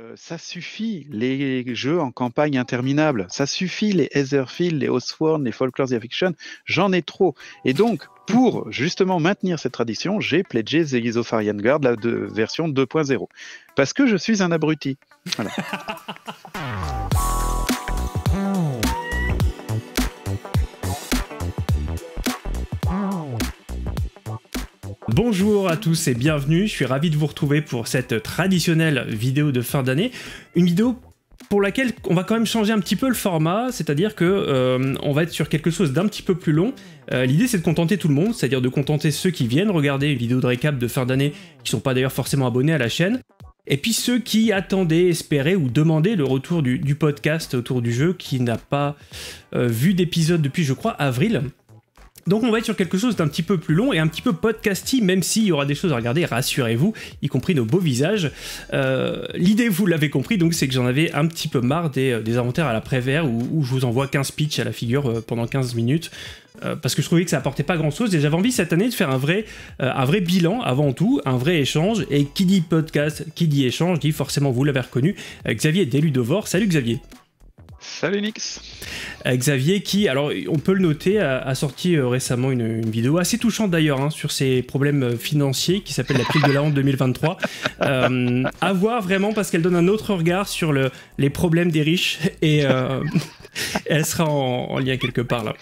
Euh, ça suffit les jeux en campagne interminable, ça suffit les Etherfield, les Osworn, les Folklore the Fiction, j'en ai trop. Et donc, pour justement maintenir cette tradition, j'ai pledgé The Isofarian Guard, la version 2.0, parce que je suis un abruti. Bonjour à tous et bienvenue, je suis ravi de vous retrouver pour cette traditionnelle vidéo de fin d'année. Une vidéo pour laquelle on va quand même changer un petit peu le format, c'est-à-dire que euh, on va être sur quelque chose d'un petit peu plus long. Euh, l'idée c'est de contenter tout le monde, c'est-à-dire de contenter ceux qui viennent regarder une vidéo de récap de fin d'année, qui sont pas d'ailleurs forcément abonnés à la chaîne, et puis ceux qui attendaient, espéraient ou demandaient le retour du, podcast autour du jeu qui n'a pas euh, vu d'épisode depuis je crois avril. Donc on va être sur quelque chose d'un petit peu plus long et un petit peu podcasty, même s'il y aura des choses à regarder, rassurez-vous, y compris nos beaux visages. Euh, l'idée, vous l'avez compris, donc c'est que j'en avais un petit peu marre des, euh, inventaires à la prévère où, où, je vous envoie 15 pitchs à la figure euh, pendant 15 minutes. parce que je trouvais que ça apportait pas grand chose et j'avais envie cette année de faire un vrai, un vrai bilan avant tout, un vrai échange. Et qui dit podcast, qui dit échange, dit forcément, vous l'avez reconnu, Xavier Deludovor. Salut Xavier. Salut Nix euh, Xavier qui, alors on peut le noter, a, sorti euh, récemment une, vidéo assez touchante d'ailleurs hein, sur ses problèmes euh, financiers qui s'appelle La pile de la honte 2023. à voir vraiment parce qu'elle donne un autre regard sur les problèmes des riches et elle sera en, lien quelque part là.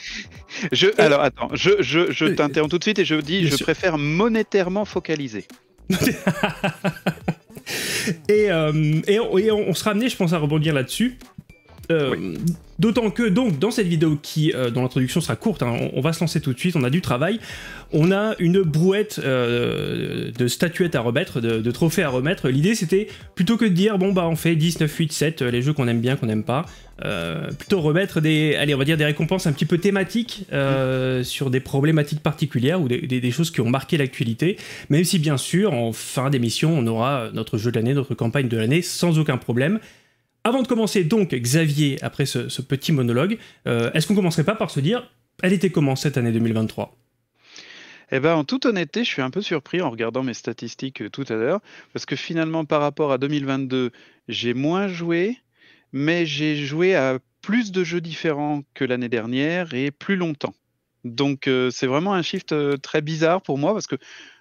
Je, alors attends, je, je, t'interromps tout de suite et je dis je préfère monétairement focaliser. et, on sera amené, je pense, à rebondir là-dessus. Euh, d'autant que donc dans cette vidéo qui euh, dont l'introduction sera courte, hein, on, va se lancer tout de suite, on a du travail, on a une brouette euh, de statuettes à remettre, de, trophées à remettre. L'idée c'était plutôt que de dire bon bah on fait 10, 9, 8, 7, les jeux qu'on aime bien, qu'on n'aime pas, plutôt remettre des, allez on va dire des récompenses un petit peu thématiques sur des problématiques particulières ou des, des choses qui ont marqué l'actualité. Même si bien sûr en fin d'émission on aura notre jeu de l'année, notre campagne de l'année sans aucun problème. Avant de commencer donc, Xavier, après ce, petit monologue, euh, est-ce qu'on commencerait pas par se dire, elle était comment cette année 2023 eh ben, en toute honnêteté, je suis un peu surpris en regardant mes statistiques euh, tout à l'heure, parce que finalement, par rapport à 2022, j'ai moins joué, mais j'ai joué à plus de jeux différents que l'année dernière et plus longtemps. Donc euh, c'est vraiment un shift très bizarre pour moi parce que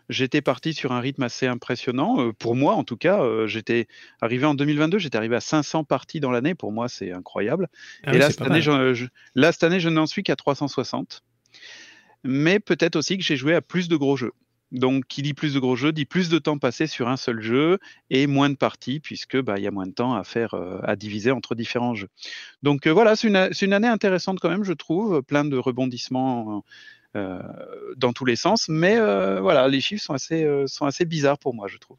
j'étais parti sur un rythme assez impressionnant. Euh, pour moi, en tout cas, euh, j'étais arrivé en 2022, j'étais arrivé à 500 parties dans l'année. Pour moi, c'est incroyable. Ah et là, cette année, je, n'en suis qu'à 360. Mais peut-être aussi que j'ai joué à plus de gros jeux. Donc, qui dit plus de gros jeux, dit plus de temps passé sur un seul jeu et moins de parties, puisque bah, il y a moins de temps à faire, euh, à diviser entre différents jeux. Donc voilà, c'est une, une, année intéressante quand même, je trouve, plein de rebondissements euh, dans tous les sens. Mais euh, voilà, les chiffres sont assez, euh, sont assez bizarres pour moi, je trouve.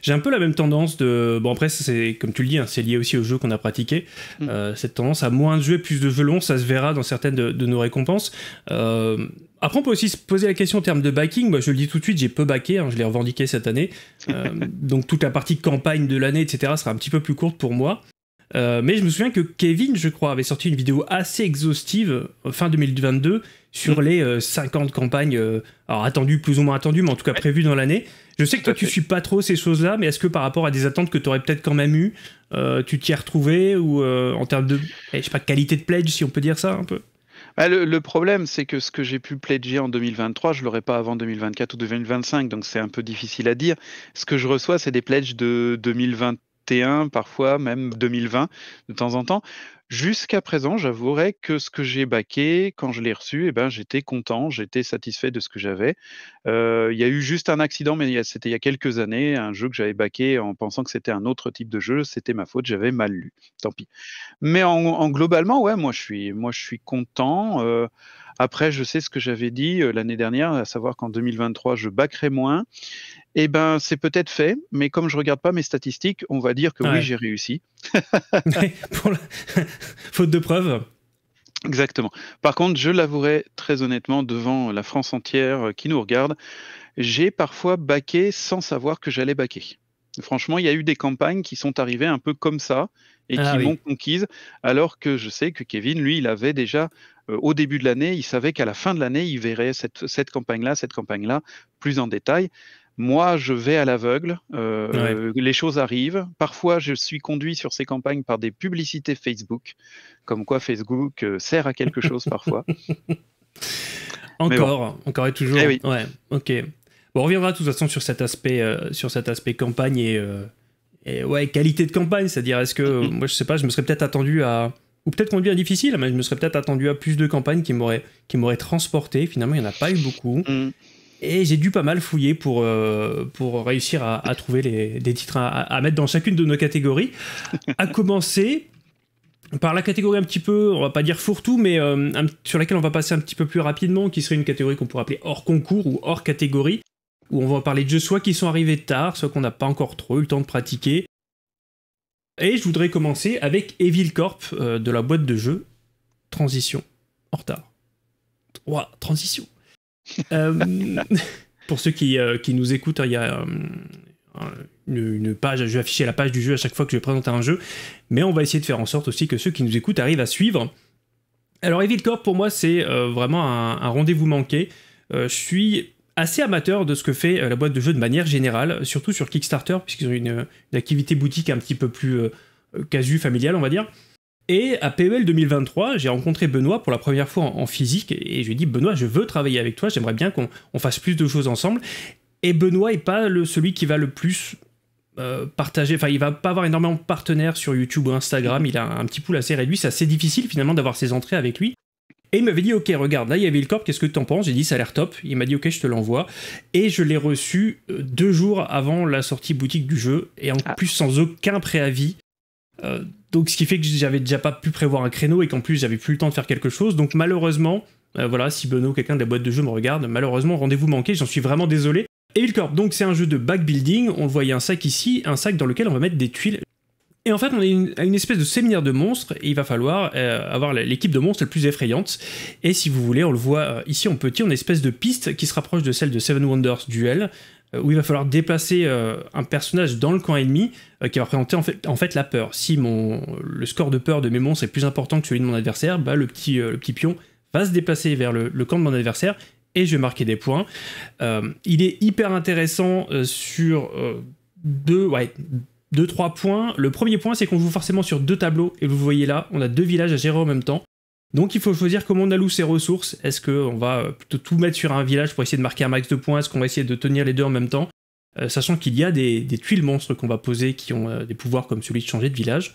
J'ai un peu la même tendance de. Bon, après, c'est comme tu le dis, hein, c'est lié aussi au jeux qu'on a pratiqué. Mm. cette tendance à moins de jouer plus de jeux ça se verra dans certaines de, nos récompenses. Après, on peut aussi se poser la question en termes de backing. Moi, je le dis tout de suite, j'ai peu backé, hein, je l'ai revendiqué cette année. donc, toute la partie campagne de l'année, etc., sera un petit peu plus courte pour moi. mais je me souviens que Kevin, je crois, avait sorti une vidéo assez exhaustive fin 2022 sur mm. les 50 euh, campagnes, euh, attendues, plus ou moins attendues, mais en tout cas prévues dans l'année. Je sais que toi, tu suis pas trop ces choses-là, mais est-ce que par rapport à des attentes que tu aurais peut-être quand même eues, euh, tu t'y es retrouvé ou en termes de, eh, je pas, qualité de pledge, si on peut dire ça un peu bah, le, problème, c'est que ce que j'ai pu pledger en 2023, je ne l'aurais pas avant 2024 ou 2025, donc c'est un peu difficile à dire. Ce que je reçois, c'est des pledges de 2021, parfois même 2020 de temps en temps. Jusqu'à présent, j'avouerai que ce que j'ai baqué, quand je l'ai reçu, eh ben, j'étais content, j'étais satisfait de ce que j'avais. Il y a eu juste un accident, mais c'était il y a quelques années, un jeu que j'avais baqué en pensant que c'était un autre type de jeu, c'était ma faute, j'avais mal lu. Tant pis. Mais en, globalement, ouais, moi je suis, moi, je suis content. après, je sais ce que j'avais dit l'année dernière, à savoir qu'en 2023, je baquerai moins. Eh ben, c'est peut-être fait, mais comme je regarde pas mes statistiques, on va dire que oui, j'ai réussi. Faute de preuves. Exactement. Par contre, je l'avouerai très honnêtement devant la France entière euh, qui nous regarde, j'ai parfois baqué sans savoir que j'allais baquer. Franchement, il y a eu des campagnes qui sont arrivées un peu comme ça et ah qui m'ont conquise, alors que je sais que Kevin, lui, il avait déjà, euh, au début de l'année, il savait qu'à la fin de l'année, il verrait cette campagne-là, cette campagne-là, plus en détail. Moi, je vais à l'aveugle, euh, les choses arrivent. Parfois, je suis conduit sur ces campagnes par des publicités Facebook, comme quoi Facebook euh, sert à quelque chose parfois. Encore, encore et toujours. Eh ok. on reviendra de toute façon sur cet aspect, euh, sur cet aspect campagne et, ouais, qualité de campagne. C'est-à-dire, est-ce que, mm-hmm. moi, je sais pas, je me serais peut-être attendu à. Ou peut-être conduit difficile, mais je me serais peut-être attendu à plus de campagnes qui m'auraient transporté. Finalement, il n'y en a pas eu beaucoup. Mm. Et j'ai dû pas mal fouiller pour, euh, pour réussir à, trouver des titres à, mettre dans chacune de nos catégories. À commencer par la catégorie un petit peu, on va pas dire fourre-tout, mais euh, sur laquelle on va passer un petit peu plus rapidement, qui serait une catégorie qu'on pourrait appeler hors concours ou hors catégorie, où on va parler de jeux soit qui sont arrivés tard, soit qu'on n'a pas encore trop eu le temps de pratiquer. Et je voudrais commencer avec Evil Corp euh, de la boîte de jeux Transition en retard. Ouah, transition euh, pour ceux qui, euh, nous écoutent, hein, il y a euh, une, page, je vais afficher la page du jeu à chaque fois que je vais présenter un jeu, mais on va essayer de faire en sorte aussi que ceux qui nous écoutent arrivent à suivre. Alors Evil Corp pour moi c'est vraiment un, rendez-vous manqué. je suis assez amateur de ce que fait la boîte de jeux de manière générale, surtout sur Kickstarter puisqu'ils ont une, une, activité boutique un petit peu plus casu familiale on va dire. Et à PEL 2023, j'ai rencontré Benoît pour la première fois en, physique et je lui ai dit Benoît, je veux travailler avec toi, j'aimerais bien qu'on fasse plus de choses ensemble. Et Benoît est pas le, celui qui va le plus euh, partager, enfin il va pas avoir énormément de partenaires sur YouTube ou Instagram, il a un, petit pool assez réduit, c'est assez difficile finalement d'avoir ses entrées avec lui. Et il m'avait dit, ok, regarde, là, il y a le corps, qu'est-ce que tu en penses J'ai dit, ça a l'air top. Il m'a dit, ok, je te l'envoie. Et je l'ai reçu euh, deux jours avant la sortie boutique du jeu, et en ah. plus sans aucun préavis. Euh, donc ce qui fait que j'avais déjà pas pu prévoir un créneau et qu'en plus j'avais plus le temps de faire quelque chose. Donc malheureusement, euh, voilà, si Benoît, quelqu'un de la boîte de jeu me regarde, malheureusement rendez-vous manqué, j'en suis vraiment désolé. Evil Corp, donc c'est un jeu de backbuilding, on voyait un sac ici, un sac dans lequel on va mettre des tuiles. Et en fait, on est une, à une espèce de séminaire de monstres, et il va falloir euh, avoir l'équipe de monstres la plus effrayante. Et si vous voulez, on le voit euh, ici en petit, on une espèce de piste qui se rapproche de celle de Seven Wonders Duel, où il va falloir déplacer un personnage dans le camp ennemi euh, qui va représenter en fait, la peur. Si mon, le score de peur de mes monstres est plus important que celui de mon adversaire, bah, le, petit, euh, le pion va se déplacer vers le, camp de mon adversaire et je vais marquer des points. Euh, il est hyper intéressant sur deux, ouais, deux, trois points. Le premier point, c'est qu'on joue forcément sur deux tableaux, et vous voyez là, on a deux villages à gérer en même temps. Donc il faut choisir comment on alloue ses ressources. Est-ce qu'on va plutôt tout mettre sur un village pour essayer de marquer un max de points Est-ce qu'on va essayer de tenir les deux en même temps euh, sachant qu'il y a des, tuiles monstres qu'on va poser qui ont euh, des pouvoirs comme celui de changer de village.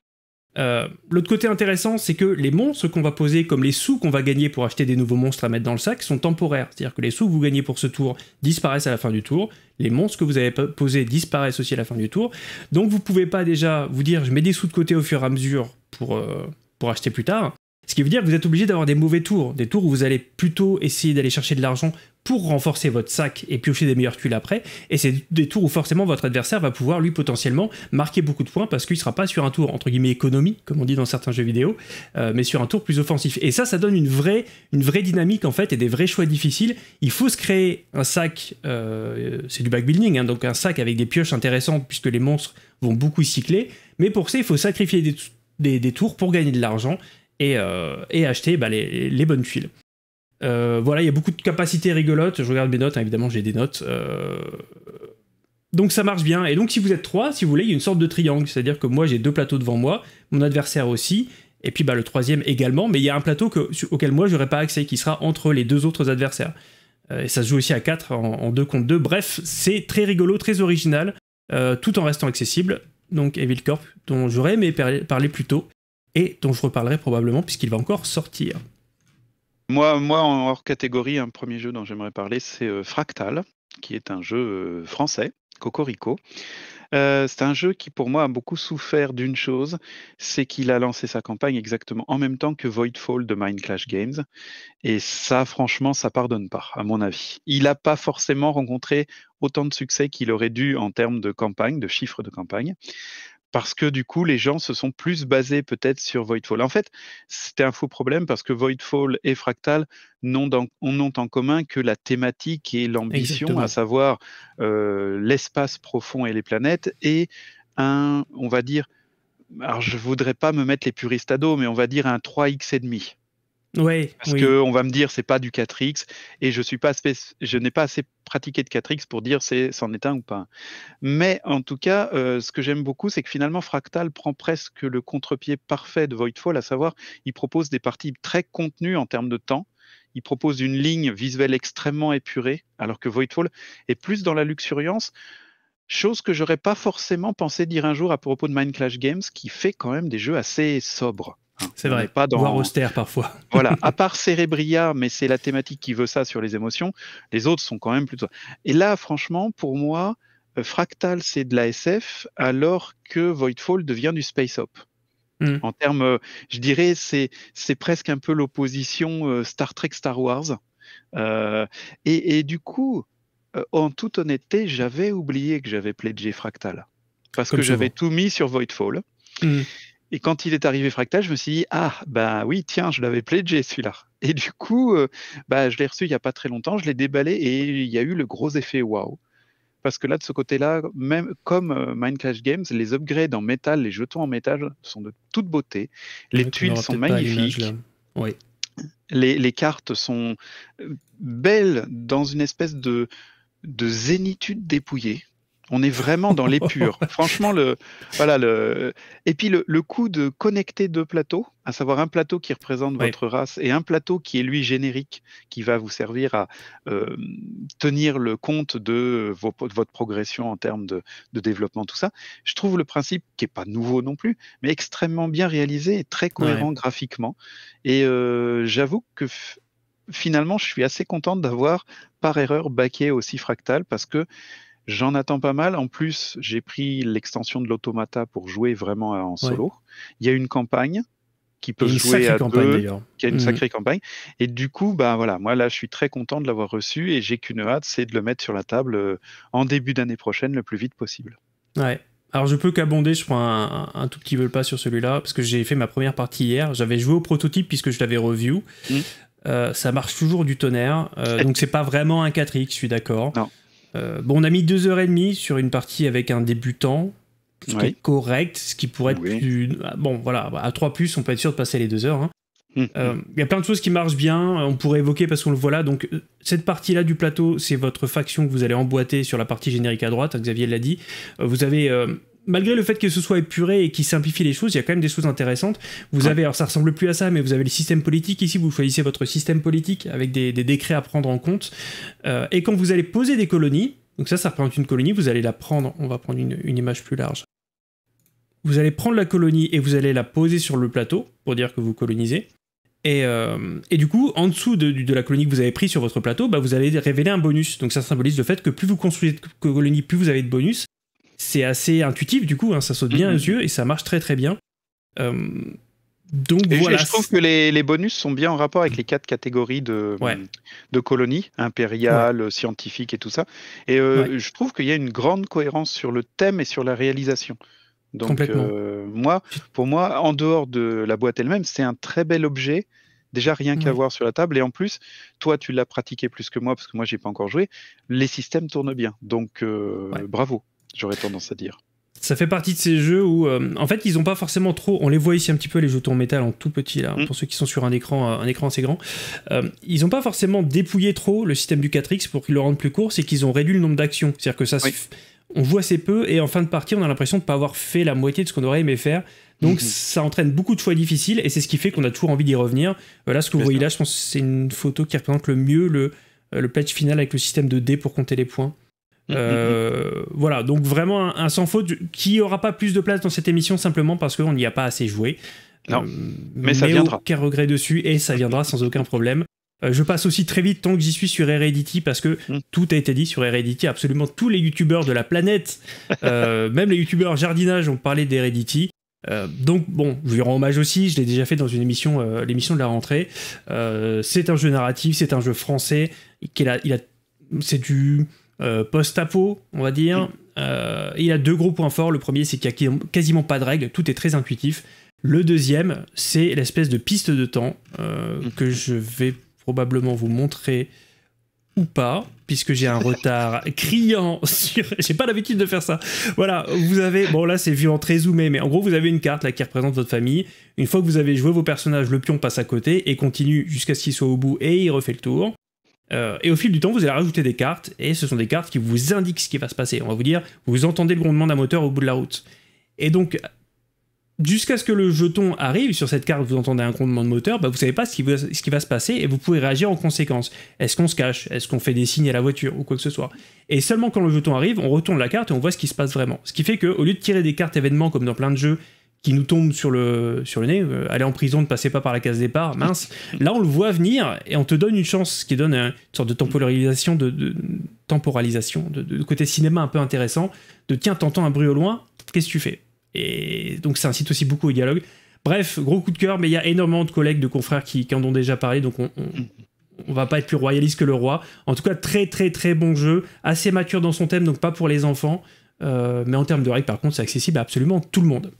Euh, l'autre côté intéressant, c'est que les monstres qu'on va poser, comme les sous qu'on va gagner pour acheter des nouveaux monstres à mettre dans le sac, sont temporaires. C'est-à-dire que les sous que vous gagnez pour ce tour disparaissent à la fin du tour, les monstres que vous avez posés disparaissent aussi à la fin du tour. Donc vous pouvez pas déjà vous dire je mets des sous de côté au fur et à mesure pour, pour acheter plus tard. Ce qui veut dire que vous êtes obligé d'avoir des mauvais tours, des tours où vous allez plutôt essayer d'aller chercher de l'argent pour renforcer votre sac et piocher des meilleures tuiles après. Et c'est des tours où forcément votre adversaire va pouvoir lui potentiellement marquer beaucoup de points parce qu'il ne sera pas sur un tour entre guillemets économie, comme on dit dans certains jeux vidéo, euh, mais sur un tour plus offensif. Et ça, ça donne une vraie, une vraie dynamique en fait et des vrais choix difficiles. Il faut se créer un sac, euh, c'est du backbuilding, hein, donc un sac avec des pioches intéressantes puisque les monstres vont beaucoup cycler. Mais pour ça, il faut sacrifier des, tours pour gagner de l'argent et, euh, acheter bah, les bonnes tuiles. Euh, voilà, il y a beaucoup de capacités rigolotes. Je regarde mes notes, hein, évidemment, j'ai des notes. Euh, donc ça marche bien. Et donc si vous êtes trois, si vous voulez, il y a une sorte de triangle. C'est-à-dire que moi, j'ai deux plateaux devant moi, mon adversaire aussi, et puis bah, le troisième également. Mais il y a un plateau auquel moi, je n'aurai pas accès, qui sera entre les deux autres adversaires. Euh, et ça se joue aussi à 4 en deux contre deux, Bref, c'est très rigolo, très original, tout en restant accessible. Donc Evil Corp, dont j'aurais aimé parler plus tôt, et dont je reparlerai probablement, puisqu'il va encore sortir. Moi, en hors catégorie, un premier jeu dont j'aimerais parler, c'est euh, Fractal, qui est un jeu euh, français, Cocorico. Euh, c'est un jeu qui, pour moi, a beaucoup souffert d'une chose, c'est qu'il a lancé sa campagne exactement en même temps que Voidfall de Mind Clash Games. Et ça, franchement, ça pardonne pas, à mon avis. Il n'a pas forcément rencontré autant de succès qu'il aurait dû en termes de campagne, de chiffres de campagne parce que du coup, les gens se sont plus basés peut-être sur Voidfall. En fait, c'était un faux problème parce que Voidfall et Fractal n'ont en commun que la thématique et l'ambition, à savoir euh, l'espace profond et les planètes, et un, on va dire, alors je voudrais pas me mettre les puristes à dos, mais on va dire un 3x et demi parce qu'on que on va me dire c'est pas du 4x et je suis pas je n'ai pas assez pratiqué de 4x pour dire c'est c'en est un ou pas. Mais en tout cas, euh, ce que j'aime beaucoup, c'est que finalement Fractal prend presque le contre-pied parfait de Voidfall, à savoir il propose des parties très contenues en termes de temps. Il propose une ligne visuelle extrêmement épurée, alors que Voidfall est plus dans la luxuriance. Chose que j'aurais pas forcément pensé dire un jour à propos de Mind Clash Games, qui fait quand même des jeux assez sobres. Hein. C'est vrai, pas dans... voire austère parfois. voilà, à part Cerebria, mais c'est la thématique qui veut ça sur les émotions, les autres sont quand même plutôt... Et là, franchement, pour moi, euh, Fractal, c'est de la SF, alors que Voidfall devient du space op. Hmm. En termes, euh, je dirais, c'est presque un peu l'opposition euh, Star Trek Star Wars. et, du coup, en toute honnêteté, j'avais oublié que j'avais pledgé Fractal parce que j'avais tout mis sur Voidfall. Hmm. Et quand il est arrivé Fractal, je me suis dit, ah, bah oui, tiens, je l'avais pledgé celui-là. Et du coup, euh, bah, je l'ai reçu il n'y a pas très longtemps, je l'ai déballé et il y a eu le gros effet waouh. Parce que là, de ce côté-là, même comme euh, Minecraft Games, les upgrades en métal, les jetons en métal sont de toute beauté. Les tuiles sont magnifiques. les, les, cartes sont euh, belles dans une espèce de, de zénitude dépouillée. On est vraiment dans l'épure. Franchement, le, voilà, le, et puis le, le de connecter deux plateaux, à savoir un plateau qui représente votre race et un plateau qui est lui générique, qui va vous servir à euh, tenir le compte de, vos, votre progression en termes de, développement, tout ça. Je trouve le principe, qui n'est pas nouveau non plus, mais extrêmement bien réalisé et très cohérent graphiquement. Et euh, j'avoue que finalement, je suis assez contente d'avoir par erreur baqué aussi fractal parce que J'en attends pas mal. En plus, j'ai pris l'extension de l'automata pour jouer vraiment en solo. Il y a une campagne qui peut jouer à campagne, Il qui a une mm. sacrée campagne. Et du coup, bah voilà, moi là, je suis très content de l'avoir reçu et j'ai qu'une hâte, c'est de le mettre sur la table euh, en début d'année prochaine, le plus vite possible. Ouais. Alors je peux qu'abonder, je prends un, tout petit peu le pas sur celui-là parce que j'ai fait ma première partie hier. J'avais joué au prototype puisque je l'avais review. Mm. Euh, ça marche toujours du tonnerre, Donc, euh, donc c'est pas vraiment un 4x, je suis d'accord. Non. Euh, bon, on a mis deux heures et demie sur une partie avec un débutant, ce est correct, ce qui pourrait être plus. Bon, voilà, à trois plus, on peut être sûr de passer les deux heures. Hein. Hum. Euh, il y a plein de choses qui marchent bien, on pourrait évoquer parce qu'on le voit là. Donc, euh, cette partie-là du plateau, c'est votre faction que vous allez emboîter sur la partie générique à droite, hein, Xavier l'a dit. vous avez malgré le fait que ce soit épuré et qui simplifie les choses, il y a quand même des choses intéressantes. Vous avez, alors ça ressemble plus à ça, mais vous avez le système politique ici, vous choisissez votre système politique avec des, décrets à prendre en compte. Euh, et quand vous allez poser des colonies, donc ça, ça représente une colonie, vous allez la prendre, on va prendre une, image plus large. Vous allez prendre la colonie et vous allez la poser sur le plateau pour dire que vous colonisez. Et, euh, du coup, en dessous de, la colonie que vous avez prise sur votre plateau, bah, vous allez révéler un bonus. Donc ça symbolise le fait que plus vous construisez de colonies, plus vous avez de bonus. C'est assez intuitif du coup, hein, ça saute bien mhm. aux yeux et ça marche très très bien. Euh, donc voilà. Je, trouve que les, bonus sont bien en rapport avec les quatre catégories de, colonies, impériales, scientifique et tout ça. Et euh, je trouve qu'il y a une grande cohérence sur le thème et sur la réalisation. Donc euh, moi, pour moi, en dehors de la boîte elle-même, c'est un très bel objet. Déjà rien qu'à voir sur la table et en plus, toi tu l'as pratiqué plus que moi parce que moi j'ai pas encore joué. Les systèmes tournent bien, donc bravo j'aurais tendance à dire. Ça fait partie de ces jeux où, euh, en fait, ils n'ont pas forcément trop. On les voit ici un petit peu, les jetons en métal en tout petit, là, mm. pour ceux qui sont sur un écran, euh, un écran assez grand. Euh, ils n'ont pas forcément dépouillé trop le système du 4X pour qu'il le rende plus court, c'est qu'ils ont réduit le nombre d'actions. C'est-à-dire que ça On joue assez peu et en fin de partie, on a l'impression de ne pas avoir fait la moitié de ce qu'on aurait aimé faire. Donc mm-hmm. ça entraîne beaucoup de choix difficiles et c'est ce qui fait qu'on a toujours envie d'y revenir. voilà ce que vous voyez là, je pense c'est une photo qui représente le mieux le, le patch final avec le système de dés pour compter les points. Euh, voilà, donc vraiment un, sans faute qui aura pas plus de place dans cette émission simplement parce qu'on n'y a pas assez joué. Non, euh, mais ça viendra. Aucun regret dessus et ça viendra sans aucun problème. Euh, je passe aussi très vite tant que j'y suis sur Heredity parce que hmm. tout a été dit sur Heredity. Absolument tous les youtubeurs de la planète, même les youtubeurs jardinage, ont parlé d'Heredity. donc bon, je lui rends hommage aussi, je l'ai déjà fait dans une émission, l'émission de la rentrée. c'est un jeu narratif, c'est un jeu français, a, il a, c'est du, euh, post-apo, on va dire. Mm. Euh, il a deux gros points forts. Le premier, c'est qu'il n'y a quasiment pas de règles, tout est très intuitif. Le deuxième, c'est l'espèce de piste de temps euh, mm. que je vais probablement vous montrer ou pas, puisque j'ai un retard criant sur... J'ai pas l'habitude de faire ça. Voilà, vous avez... Bon là c'est vu en très zoomé, mais en gros vous avez une carte là qui représente votre famille. Une fois que vous avez joué vos personnages, le pion passe à côté et continue jusqu'à ce qu'il soit au bout et il refait le tour. Euh, et au fil du temps, vous allez rajouter des cartes, et ce sont des cartes qui vous indiquent ce qui va se passer. On va vous dire, vous entendez le grondement d'un moteur au bout de la route. Et donc, jusqu'à ce que le jeton arrive sur cette carte, vous entendez un grondement de moteur, bah vous savez pas ce qui, va, ce qui va se passer et vous pouvez réagir en conséquence. Est-ce qu'on se cache Est-ce qu'on fait des signes à la voiture ou quoi que ce soit Et seulement quand le jeton arrive, on retourne la carte et on voit ce qui se passe vraiment. Ce qui fait qu'au au lieu de tirer des cartes événements comme dans plein de jeux, qui nous tombe sur le, sur le nez, euh, aller en prison, ne passer pas par la case départ, mince. Là, on le voit venir et on te donne une chance, ce qui donne euh, une sorte de temporalisation, de, temporalisation, de, côté cinéma un peu intéressant, de tiens, t'entends un bruit au loin, qu'est-ce que tu fais Et donc, ça incite aussi beaucoup au dialogue. Bref, gros coup de cœur, mais il y a énormément de collègues, de confrères qui, en ont déjà parlé, donc on, on va pas être plus royaliste que le roi. En tout cas, très très très bon jeu, assez mature dans son thème, donc pas pour les enfants. Euh, mais en termes de règles, par contre, c'est accessible à absolument tout le monde.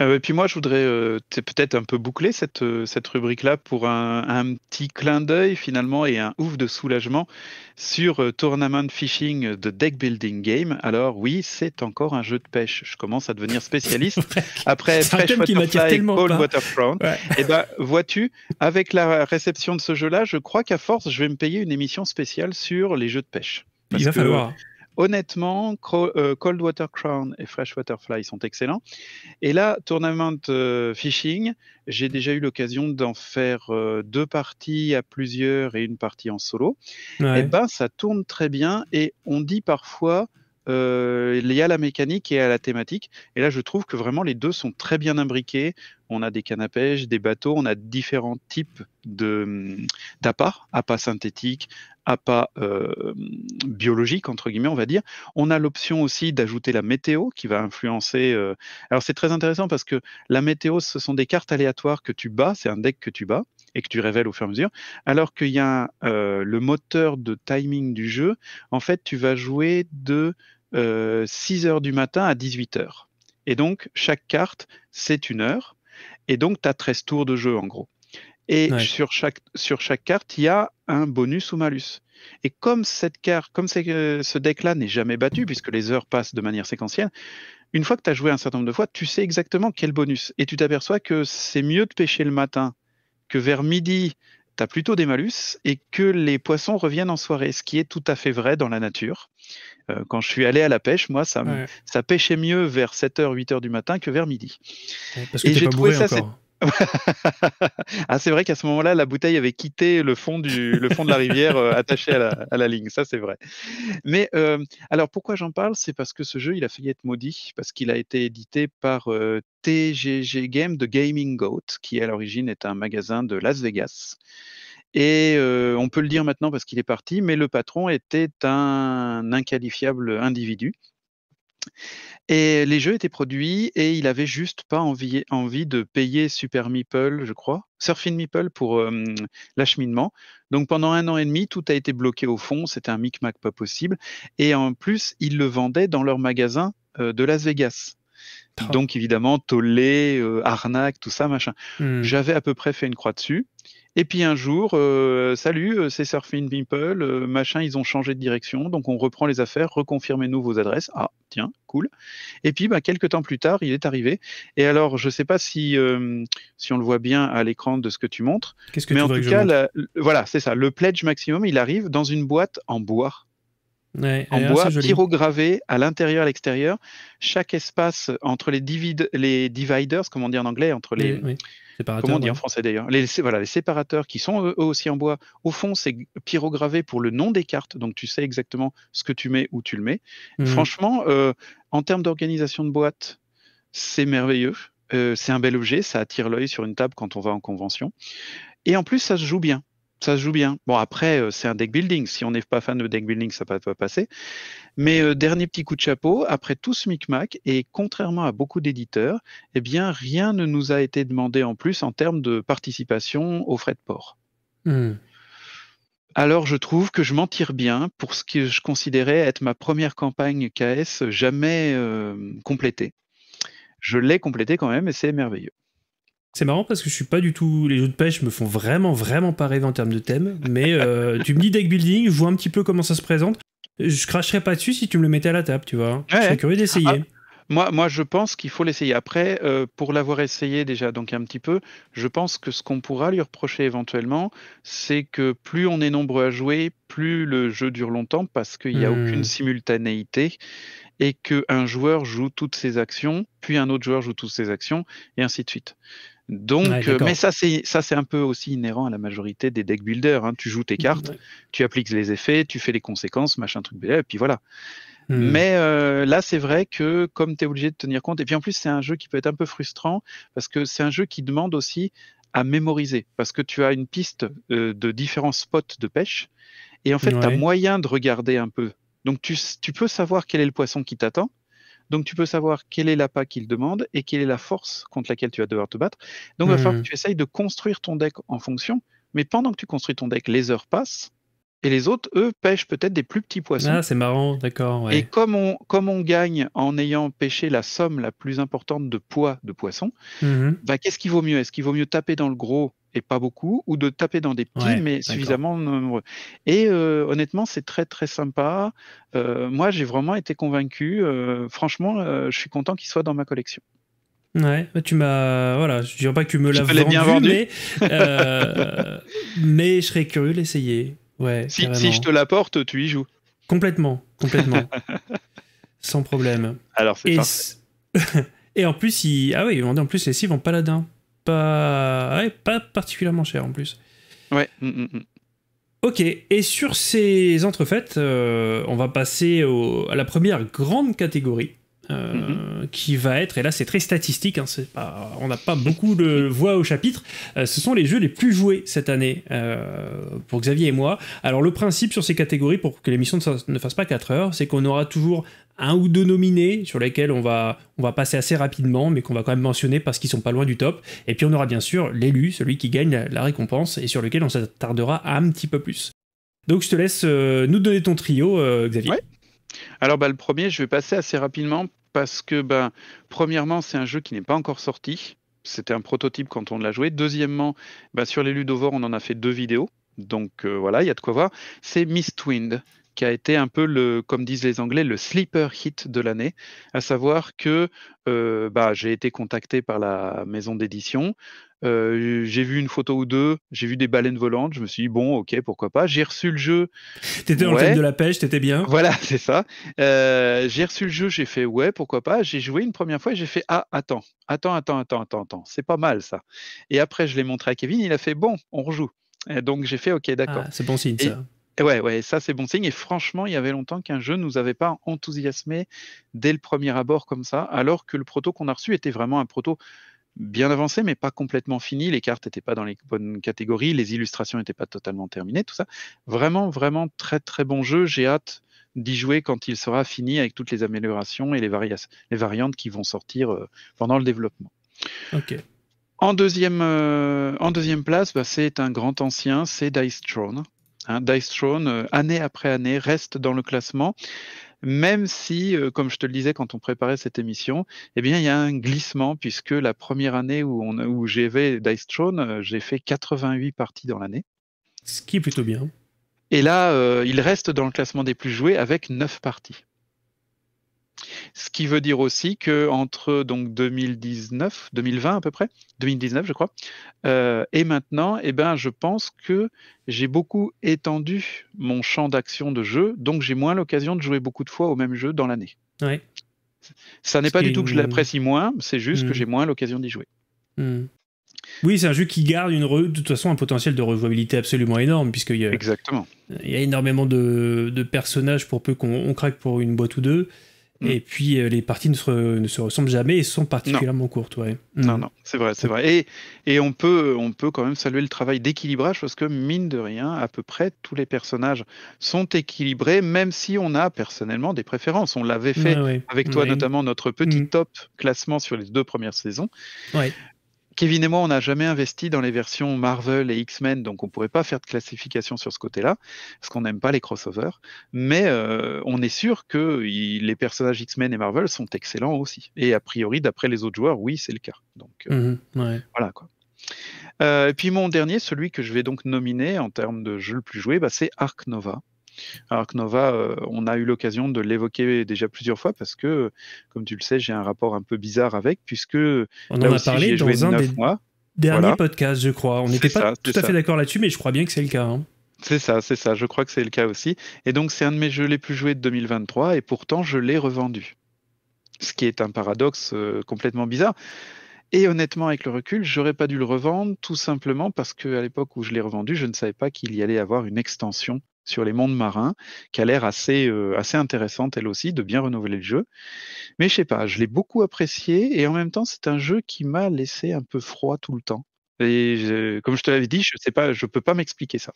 Euh, et puis moi, je voudrais euh, peut-être un peu boucler cette, euh, cette rubrique-là pour un, un, petit clin d'œil finalement et un ouf de soulagement sur Tournament Fishing de Deck Building Game. Alors oui, c'est encore un jeu de pêche. Je commence à devenir spécialiste. Après Fresh Waterfly et Cold Waterfront, et eh ben, vois-tu, avec la réception de ce jeu-là, je crois qu'à force, je vais me payer une émission spéciale sur les jeux de pêche. Il va falloir. Honnêtement, euh, Coldwater Crown et Freshwater Fly sont excellents. Et là, Tournament euh, Fishing, j'ai déjà eu l'occasion d'en faire euh, deux parties à plusieurs et une partie en solo. Et eh ben, ça tourne très bien et on dit parfois euh, y a la mécanique et à la thématique. Et là, je trouve que vraiment les deux sont très bien imbriqués on a des canapèges, des bateaux, on a différents types d'appâts, appâts synthétiques, appâts euh, biologiques, entre guillemets, on va dire. On a l'option aussi d'ajouter la météo qui va influencer. Euh, alors c'est très intéressant parce que la météo, ce sont des cartes aléatoires que tu bats, c'est un deck que tu bats et que tu révèles au fur et à mesure. Alors qu'il y a euh, le moteur de timing du jeu, en fait, tu vas jouer de 6 euh, heures du matin à 18 heures. Et donc, chaque carte, c'est une heure. Et donc, tu as 13 tours de jeu, en gros. Et sur, chaque, carte, il y a un bonus ou malus. Et comme cette carte, comme euh, ce deck-là n'est jamais battu, puisque les heures passent de manière séquentielle, une fois que tu as joué un certain nombre de fois, tu sais exactement quel bonus. Et tu t'aperçois que c'est mieux de pêcher le matin que vers midi, tu plutôt des malus et que les poissons reviennent en soirée, ce qui est tout à fait vrai dans la nature. Euh, quand je suis allé à la pêche, moi, ça, pêchait mieux vers 7h, 8h du matin que vers midi. Parce que et j'ai trouvé ça ah, c'est vrai qu'à ce moment-là, la bouteille avait quitté le fond, du, le fond de la rivière euh, attachée à la, ligne. Ça, c'est vrai. Mais euh, alors, pourquoi j'en parle C'est parce que ce jeu, il a failli être maudit, parce qu'il a été édité par euh, TGG Game de Gaming Goat, qui à l'origine est un magasin de Las Vegas. Et on peut le dire maintenant parce qu'il est parti, mais le patron était un inqualifiable individu et les jeux étaient produits et il avait juste pas envie, envie de payer Super Meeple, je crois, Surfing Meeple pour euh, l'acheminement. Donc pendant un an et demi, tout a été bloqué au fond. C'était un micmac pas possible. Et en plus, ils le vendaient dans leur magasin euh, de Las Vegas. Ah. Donc évidemment, tollé, euh, arnaque, tout ça, machin. Hmm. J'avais à peu près fait une croix dessus. Et puis un jour, euh, salut, euh, c'est Surfing Pimple, euh, machin, ils ont changé de direction, donc on reprend les affaires, reconfirmez-nous vos adresses. Ah, tiens, cool. Et puis, bah, quelques temps plus tard, il est arrivé. Et alors, je ne sais pas si, si on le voit bien à l'écran de ce que tu montres, Qu'est-ce que mais en tout cas, voilà, c'est ça. Le pledge maximum, il arrive dans une boîte en bois. en bois, pyrogravé à l'intérieur, à l'extérieur. Chaque espace entre les, les dividers, comme on dit en anglais, entre les, Comment on dit en français d'ailleurs les, voilà, les séparateurs qui sont eux, aussi en bois, au fond, c'est pyrogravé pour le nom des cartes, donc tu sais exactement ce que tu mets, où tu le mets. Mmh. Franchement, euh, en termes d'organisation de boîte, c'est merveilleux. Euh, c'est un bel objet, ça attire l'œil sur une table quand on va en convention. Et en plus, ça se joue bien ça se joue bien. Bon, après, euh, c'est un deck building. Si on n'est pas fan de deck building, ça ne va pas passer. Mais euh, dernier petit coup de chapeau, après tout ce micmac, et contrairement à beaucoup d'éditeurs, eh bien, rien ne nous a été demandé en plus en termes de participation aux frais de port. Hmm. Alors, je trouve que je m'en tire bien pour ce que je considérais être ma première campagne KS jamais euh, complétée. Je l'ai complétée quand même et c'est merveilleux. C'est marrant parce que je suis pas du tout. Les jeux de pêche me font vraiment, vraiment pas rêver en termes de thème. Mais euh, tu me dis deck building, je vois un petit peu comment ça se présente. Je cracherais pas dessus si tu me le mettais à la table, tu vois. Je serais curieux d'essayer. Ah, moi, moi, je pense qu'il faut l'essayer. Après, euh, pour l'avoir essayé déjà, donc un petit peu, je pense que ce qu'on pourra lui reprocher éventuellement, c'est que plus on est nombreux à jouer, plus le jeu dure longtemps parce qu'il n'y a hmm. aucune simultanéité et qu'un joueur joue toutes ses actions, puis un autre joueur joue toutes ses actions, et ainsi de suite. Donc, euh, mais ça c'est ça c'est un peu aussi inhérent à la majorité des deck builders. Hein. Tu joues tes cartes, tu appliques les effets, tu fais les conséquences, machin truc, et puis voilà. Hmm. Mais euh, là, c'est vrai que comme tu es obligé de tenir compte, et puis en plus, c'est un jeu qui peut être un peu frustrant parce que c'est un jeu qui demande aussi à mémoriser parce que tu as une piste euh, de différents spots de pêche et en fait, tu as moyen de regarder un peu. Donc, tu peux savoir quel est le poisson qui t'attend, donc tu peux savoir quelle est l'appât qu'il demande et quelle est la force contre laquelle tu vas devoir te battre. Donc il va falloir hmm. que tu essayes de construire ton deck en fonction. Mais pendant que tu construis ton deck, les heures passent. Et les autres, eux, pêchent peut-être des plus petits poissons. Ah, c'est marrant, d'accord. Et comme on, on gagne en ayant pêché la somme la plus importante de poids de poissons, hmm. bah, qu'est-ce qui vaut mieux Est-ce qu'il vaut mieux taper dans le gros et pas beaucoup, ou de taper dans des petits, mais suffisamment nombreux. Et euh, honnêtement, c'est très très sympa. Euh, moi, j'ai vraiment été convaincu. Euh, franchement, je suis content qu'il soit dans ma collection. Ouais, bah, tu m'as. Voilà, je dirais pas que tu me l'as vendu, bien vendu, mais, mais je serais curieux d'essayer. Ouais, si, si je te l'apporte, tu y joues. Complètement, complètement. Sans problème. Alors, c'est et, et en plus, ils ah oui, en plus, les vont paladin pas, particulièrement cher en plus. Ouais. Mm, mm, mm. Ok, et sur ces entrefaites, euh, on va passer à la première grande catégorie. Euh, mm-hmm. qui va être, et là c'est très statistique, hein, on n'a pas beaucoup de voix au chapitre, euh, ce sont les jeux les plus joués cette année pour Xavier et moi. Alors le principe sur ces catégories, pour que l'émission ne fasse pas 4 heures, c'est qu'on aura toujours un ou deux nominés sur lesquels on va, on va passer assez rapidement, mais qu'on va quand même mentionner parce qu'ils sont pas loin du top. Et puis on aura bien sûr l'élu, celui qui gagne la, récompense et sur lequel on s'attardera un petit peu plus. Donc je te laisse euh, nous donner ton trio, euh, Xavier. Alors bah, le premier, je vais passer assez rapidement parce que bah, premièrement, c'est un jeu qui n'est pas encore sorti. C'était un prototype quand on l'a joué. Deuxièmement, bah, sur l'élu Ludovores, on en a fait deux vidéos. Donc euh, voilà, il y a de quoi voir. C'est Mistwind qui a été un peu le, comme disent les Anglais, le sleeper hit de l'année, à savoir que euh, bah, j'ai été contacté par la maison d'édition, euh, j'ai vu une photo ou deux, j'ai vu des baleines volantes, je me suis dit bon, ok, pourquoi pas. J'ai reçu le jeu. étais dans le thème de la pêche, étais bien. Voilà, c'est ça. Euh, j'ai reçu le jeu, j'ai fait ouais, pourquoi pas. J'ai joué une première fois et j'ai fait ah, attends, attends, attends, attends, attends, attends, c'est pas mal ça. Et après, je l'ai montré à Kevin, il a fait bon, on rejoue. donc j'ai fait ok, d'accord. Ah, c'est bon signe ça ouais, ouais, ça c'est bon signe. Et franchement, il y avait longtemps qu'un jeu nous avait pas enthousiasmé dès le premier abord comme ça, alors que le proto qu'on a reçu était vraiment un proto bien avancé, mais pas complètement fini. Les cartes n'étaient pas dans les bonnes catégories, les illustrations n'étaient pas totalement terminées, tout ça. Vraiment, vraiment très très bon jeu. J'ai hâte d'y jouer quand il sera fini avec toutes les améliorations et les, les variantes qui vont sortir euh, pendant le développement. Ok. En deuxième, euh, en deuxième place, bah, c'est un grand ancien, c'est Dice Throne. Hein, Dice Throne, euh, année après année, reste dans le classement même si, euh, comme je te le disais quand on préparait cette émission, eh bien, il y a un glissement, puisque la première année où, euh, j'ai fait Dice Throne, j'ai fait 88 parties dans l'année. Ce qui est plutôt bien. Et là, il reste dans le classement des plus joués avec 9 parties. Ce qui veut dire aussi que entre donc 2019, 2020 à peu près, 2019 je crois, euh, et maintenant, eh ben, je pense que j'ai beaucoup étendu mon champ d'action de jeu, donc j'ai moins l'occasion de jouer beaucoup de fois au même jeu dans l'année. Ça n'est pas du tout que je l'apprécie moins, c'est juste que mm. j'ai moins l'occasion d'y jouer. Mm. Oui, c'est un jeu qui garde une de toute façon un potentiel de rejouabilité absolument énorme, puisqu'il y a, Exactement. Il y a énormément de personnages pour peu qu'on craque pour une boîte ou deux. Mm. Et puis euh, les parties ne se, ressemblent jamais et sont particulièrement courtes. Non, mm. non, c'est vrai, c'est vrai. Et, et on, peut, on peut quand même saluer le travail d'équilibrage parce que mine de rien, à peu près tous les personnages sont équilibrés, même si on a personnellement des préférences. On l'avait fait avec toi, notamment notre petit mm. top classement sur les deux premières saisons. Kevin et moi, on n'a jamais investi dans les versions Marvel et X-Men, donc on ne pourrait pas faire de classification sur ce côté-là, parce qu'on n'aime pas les crossovers. Mais euh, on est sûr que les personnages X-Men et Marvel sont excellents aussi. Et a priori, d'après les autres joueurs, oui, c'est le cas. Donc euh, mhm, voilà quoi. Euh, et puis mon dernier, celui que je vais donc nominer en termes de jeu le plus joué, bah, c'est Arc Nova. Alors que Nova, euh, on a eu l'occasion de l'évoquer déjà plusieurs fois parce que, comme tu le sais, j'ai un rapport un peu bizarre avec, puisque on en a parlé dans un des derniers podcasts, je crois. On n'était pas tout à fait d'accord là-dessus, mais je crois bien que c'est le cas. Hein. C'est ça, c'est ça. Je crois que c'est le cas aussi. Et donc, c'est un de mes jeux les plus joués de 2023, et pourtant, je l'ai revendu. Ce qui est un paradoxe euh, complètement bizarre. Et honnêtement, avec le recul, j'aurais pas dû le revendre, tout simplement parce qu'à l'époque où je l'ai revendu, je ne savais pas qu'il y allait avoir une extension sur les mondes marins, qui a l'air assez, euh, assez intéressante elle aussi, de bien renouveler le jeu. Mais je sais pas, je l'ai beaucoup apprécié et en même temps c'est un jeu qui m'a laissé un peu froid tout le temps. Et comme je te l'avais dit, je sais pas, je peux pas m'expliquer ça.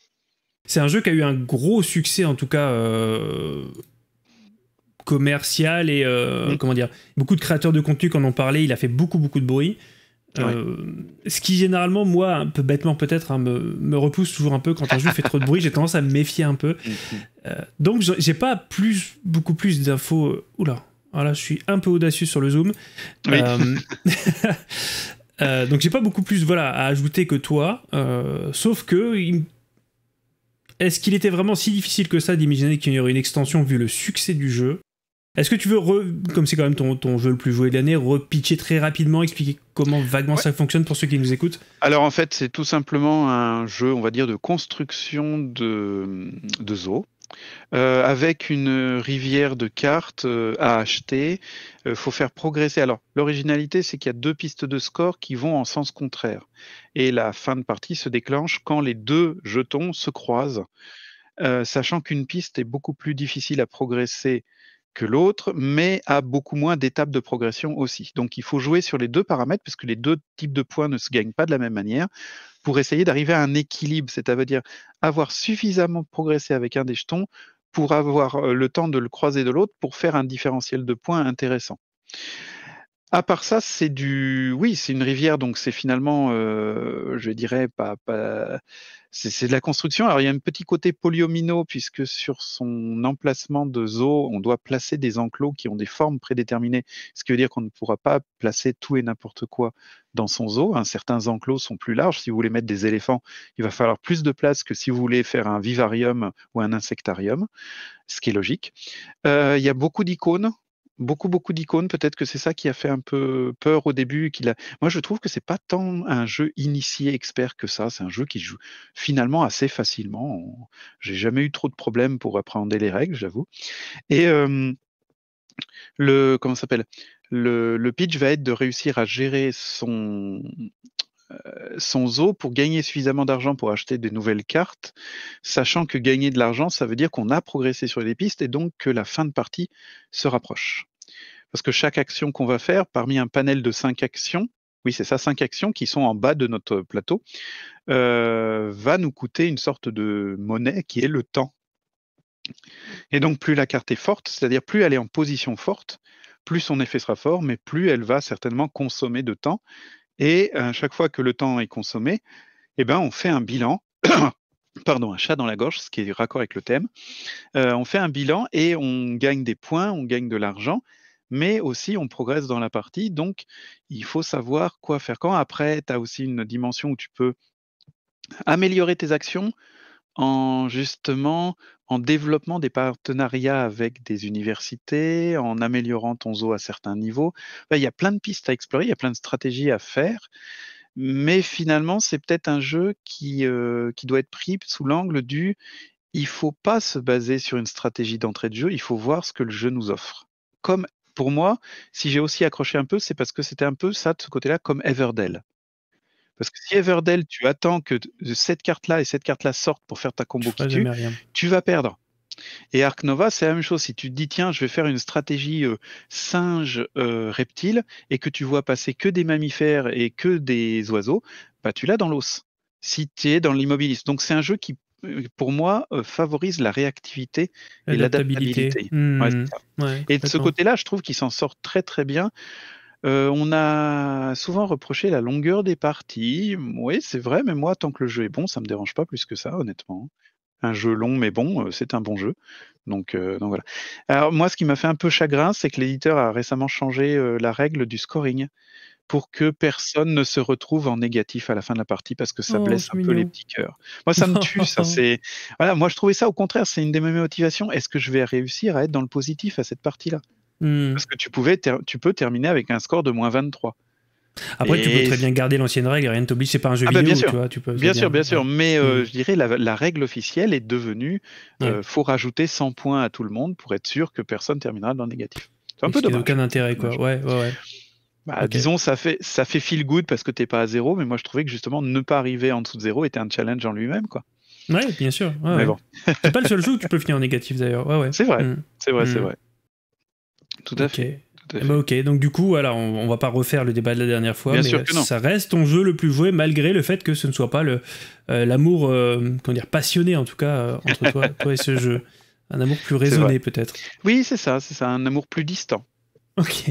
C'est un jeu qui a eu un gros succès en tout cas. Euh, commercial et euh, mm. comment dire beaucoup de créateurs de contenu qui en ont parlé il a fait beaucoup beaucoup de bruit euh, ce qui généralement, moi, un peu bêtement peut-être, hein, me, repousse toujours un peu quand un jeu fait trop de bruit, j'ai tendance à me méfier un peu. Mhm. Euh, donc j'ai pas plus, beaucoup plus d'infos. Euh, oula, voilà, je suis un peu audacieux sur le zoom. donc j'ai pas beaucoup plus voilà, à ajouter que toi, sauf que est-ce qu'il était vraiment si difficile que ça d'imaginer qu'il y aurait une extension vu le succès du jeu est-ce que tu veux, comme c'est quand même ton, jeu le plus joué de l'année, repitcher très rapidement, expliquer comment vaguement ça fonctionne pour ceux qui nous écoutent Alors en fait, c'est tout simplement un jeu, on va dire, de construction de, de zoo. Euh, avec une rivière de cartes euh, à acheter, Il euh, faut faire progresser. Alors l'originalité, c'est qu'il y a deux pistes de score qui vont en sens contraire, et la fin de partie se déclenche quand les deux jetons se croisent, sachant qu'une piste est beaucoup plus difficile à progresser que l'autre, mais a beaucoup moins d'étapes de progression aussi. Donc il faut jouer sur les deux paramètres, puisque les deux types de points ne se gagnent pas de la même manière, pour essayer d'arriver à un équilibre, c'est-à-dire avoir suffisamment progressé avec un des jetons pour avoir euh, le temps de le croiser de l'autre pour faire un différentiel de points intéressant. À part ça, c'est du, oui, c'est une rivière, donc c'est finalement, euh, je dirais, pas, pas c'est de la construction. Alors il y a un petit côté polyomino, puisque sur son emplacement de zoo, on doit placer des enclos qui ont des formes prédéterminées, ce qui veut dire qu'on ne pourra pas placer tout et n'importe quoi dans son zoo. Hein, certains enclos sont plus larges. Si vous voulez mettre des éléphants, il va falloir plus de place que si vous voulez faire un vivarium ou un insectarium, ce qui est logique. Euh, il y a beaucoup d'icônes beaucoup, beaucoup d'icônes. Peut-être que c'est ça qui a fait un peu peur au début. Qu'il a... Moi, je trouve que c'est pas tant un jeu initié expert que ça. C'est un jeu qui joue finalement assez facilement. J'ai jamais eu trop de problèmes pour appréhender les règles, j'avoue. Et le comment s'appelle le, pitch va être de réussir à gérer son son zoo pour gagner suffisamment d'argent pour acheter de nouvelles cartes, sachant que gagner de l'argent, ça veut dire qu'on a progressé sur les pistes et donc que la fin de partie se rapproche. Parce que chaque action qu'on va faire, parmi un panel de cinq actions, oui, c'est ça, cinq actions qui sont en bas de notre plateau, euh, va nous coûter une sorte de monnaie qui est le temps. Et donc, plus la carte est forte, c'est-à-dire plus elle est en position forte, plus son effet sera fort, mais plus elle va certainement consommer de temps. Et à euh, chaque fois que le temps est consommé, eh ben, on fait un bilan. Pardon, un chat dans la gorge, ce qui est raccord avec le thème. Euh, on fait un bilan et on gagne des points, on gagne de l'argent mais aussi on progresse dans la partie, donc il faut savoir quoi faire quand. Après, tu as aussi une dimension où tu peux améliorer tes actions en justement en développement des partenariats avec des universités, en améliorant ton zoo à certains niveaux. il y a plein de pistes à explorer, il y a plein de stratégies à faire. Mais finalement, c'est peut-être un jeu qui, euh, qui doit être pris sous l'angle du il ne faut pas se baser sur une stratégie d'entrée de jeu, il faut voir ce que le jeu nous offre. Comme pour moi, si j'ai aussi accroché un peu, c'est parce que c'était un peu ça de ce côté-là, comme Everdell. Parce que si Everdell, tu attends que euh, cette carte-là et cette carte-là sortent pour faire ta combo tu tu vas perdre. Et Arc Nova, c'est la même chose. Si tu te dis, tiens, je vais faire une stratégie euh, singe-reptile euh, et que tu vois passer que des mammifères et que des oiseaux, bah, tu l'as dans l'os. Si tu es dans l'immobilisme. Donc, c'est un jeu qui pour moi, euh, favorise la réactivité et l'adaptabilité. Hmm. et de ce côté-là, je trouve qu'il s'en sort très très bien. Euh, on a souvent reproché la longueur des parties. Oui, c'est vrai, mais moi, tant que le jeu est bon, ça ne me dérange pas plus que ça, honnêtement. Un jeu long mais bon, euh, c'est un bon jeu. donc voilà. Alors moi, ce qui m'a fait un peu chagrin, c'est que l'éditeur a récemment changé la règle du scoring pour que personne ne se retrouve en négatif à la fin de la partie parce que ça oh, blesse un peu les petits cœurs. Moi, ça me tue. ça, c'est voilà. Moi, je trouvais ça au contraire, c'est une des mêmes motivations. Est-ce que je vais réussir à être dans le positif à cette partie-là mmh. Parce que tu pouvais, tu peux terminer avec un score de moins 23. Après, tu peux très bien garder l'ancienne règle, rien ne t'oblige, c'est pas un jeu ah, bah, vidéo. Bien sûr, tu vois, peux, bien, sûr, bien sûr. Mais euh, mmh. je dirais, la, règle officielle est devenue euh, faut rajouter 100 points à tout le monde pour être sûr que personne terminera dans le négatif. C'est un peu dommage. aucun intérêt, quoi. Ouais, ouais, ouais. Bah, bah, disons, ça fait, ça fait feel good parce que t'es pas à zéro, mais moi je trouvais que justement ne pas arriver en dessous de zéro était un challenge en lui-même. quoi. Ouais, bien sûr. mais bon. c'est pas le seul jeu où tu peux finir en négatif d'ailleurs. Ouais, ouais. C'est vrai, mm. c'est vrai, c'est mm. vrai. Tout à fait. Bah, ok, donc du coup, alors on, on, va pas refaire le débat de la dernière fois, bien mais ça reste ton jeu le plus joué malgré le fait que ce ne soit pas euh, l'amour, euh, comment dire, passionné en tout cas euh, entre toi, toi et ce jeu. Un amour plus raisonné peut-être. Oui, c'est ça, c'est ça, un amour plus distant. Ok.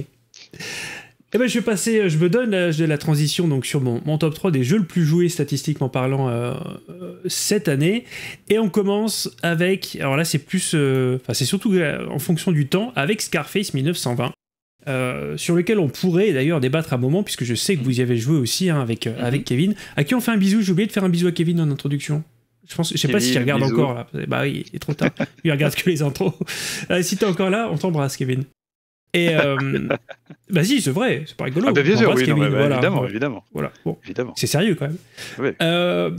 Eh ben, je vais passer, euh, je me donne la, la transition donc sur mon, mon, top 3 des jeux le plus joués statistiquement parlant euh, euh, cette année. Et on commence avec, alors là c'est plus, enfin c'est surtout en fonction du temps, avec Scarface 1920. sur lequel on pourrait d'ailleurs débattre à un moment, puisque je sais que vous y avez joué aussi hein, avec, avec mhm. Kevin. À qui on fait un bisou J'ai oublié de faire un bisou à Kevin en introduction. Je pense, je sais pas si il regarde encore là. Bah oui, il est trop tard. il regarde que les intros. si t'es encore là, on t'embrasse, Kevin. Et euh, bah c'est vrai, c'est pas rigolo. Ah, bah, bien bah, évidemment, évidemment. Voilà, évidemment. C'est sérieux quand même.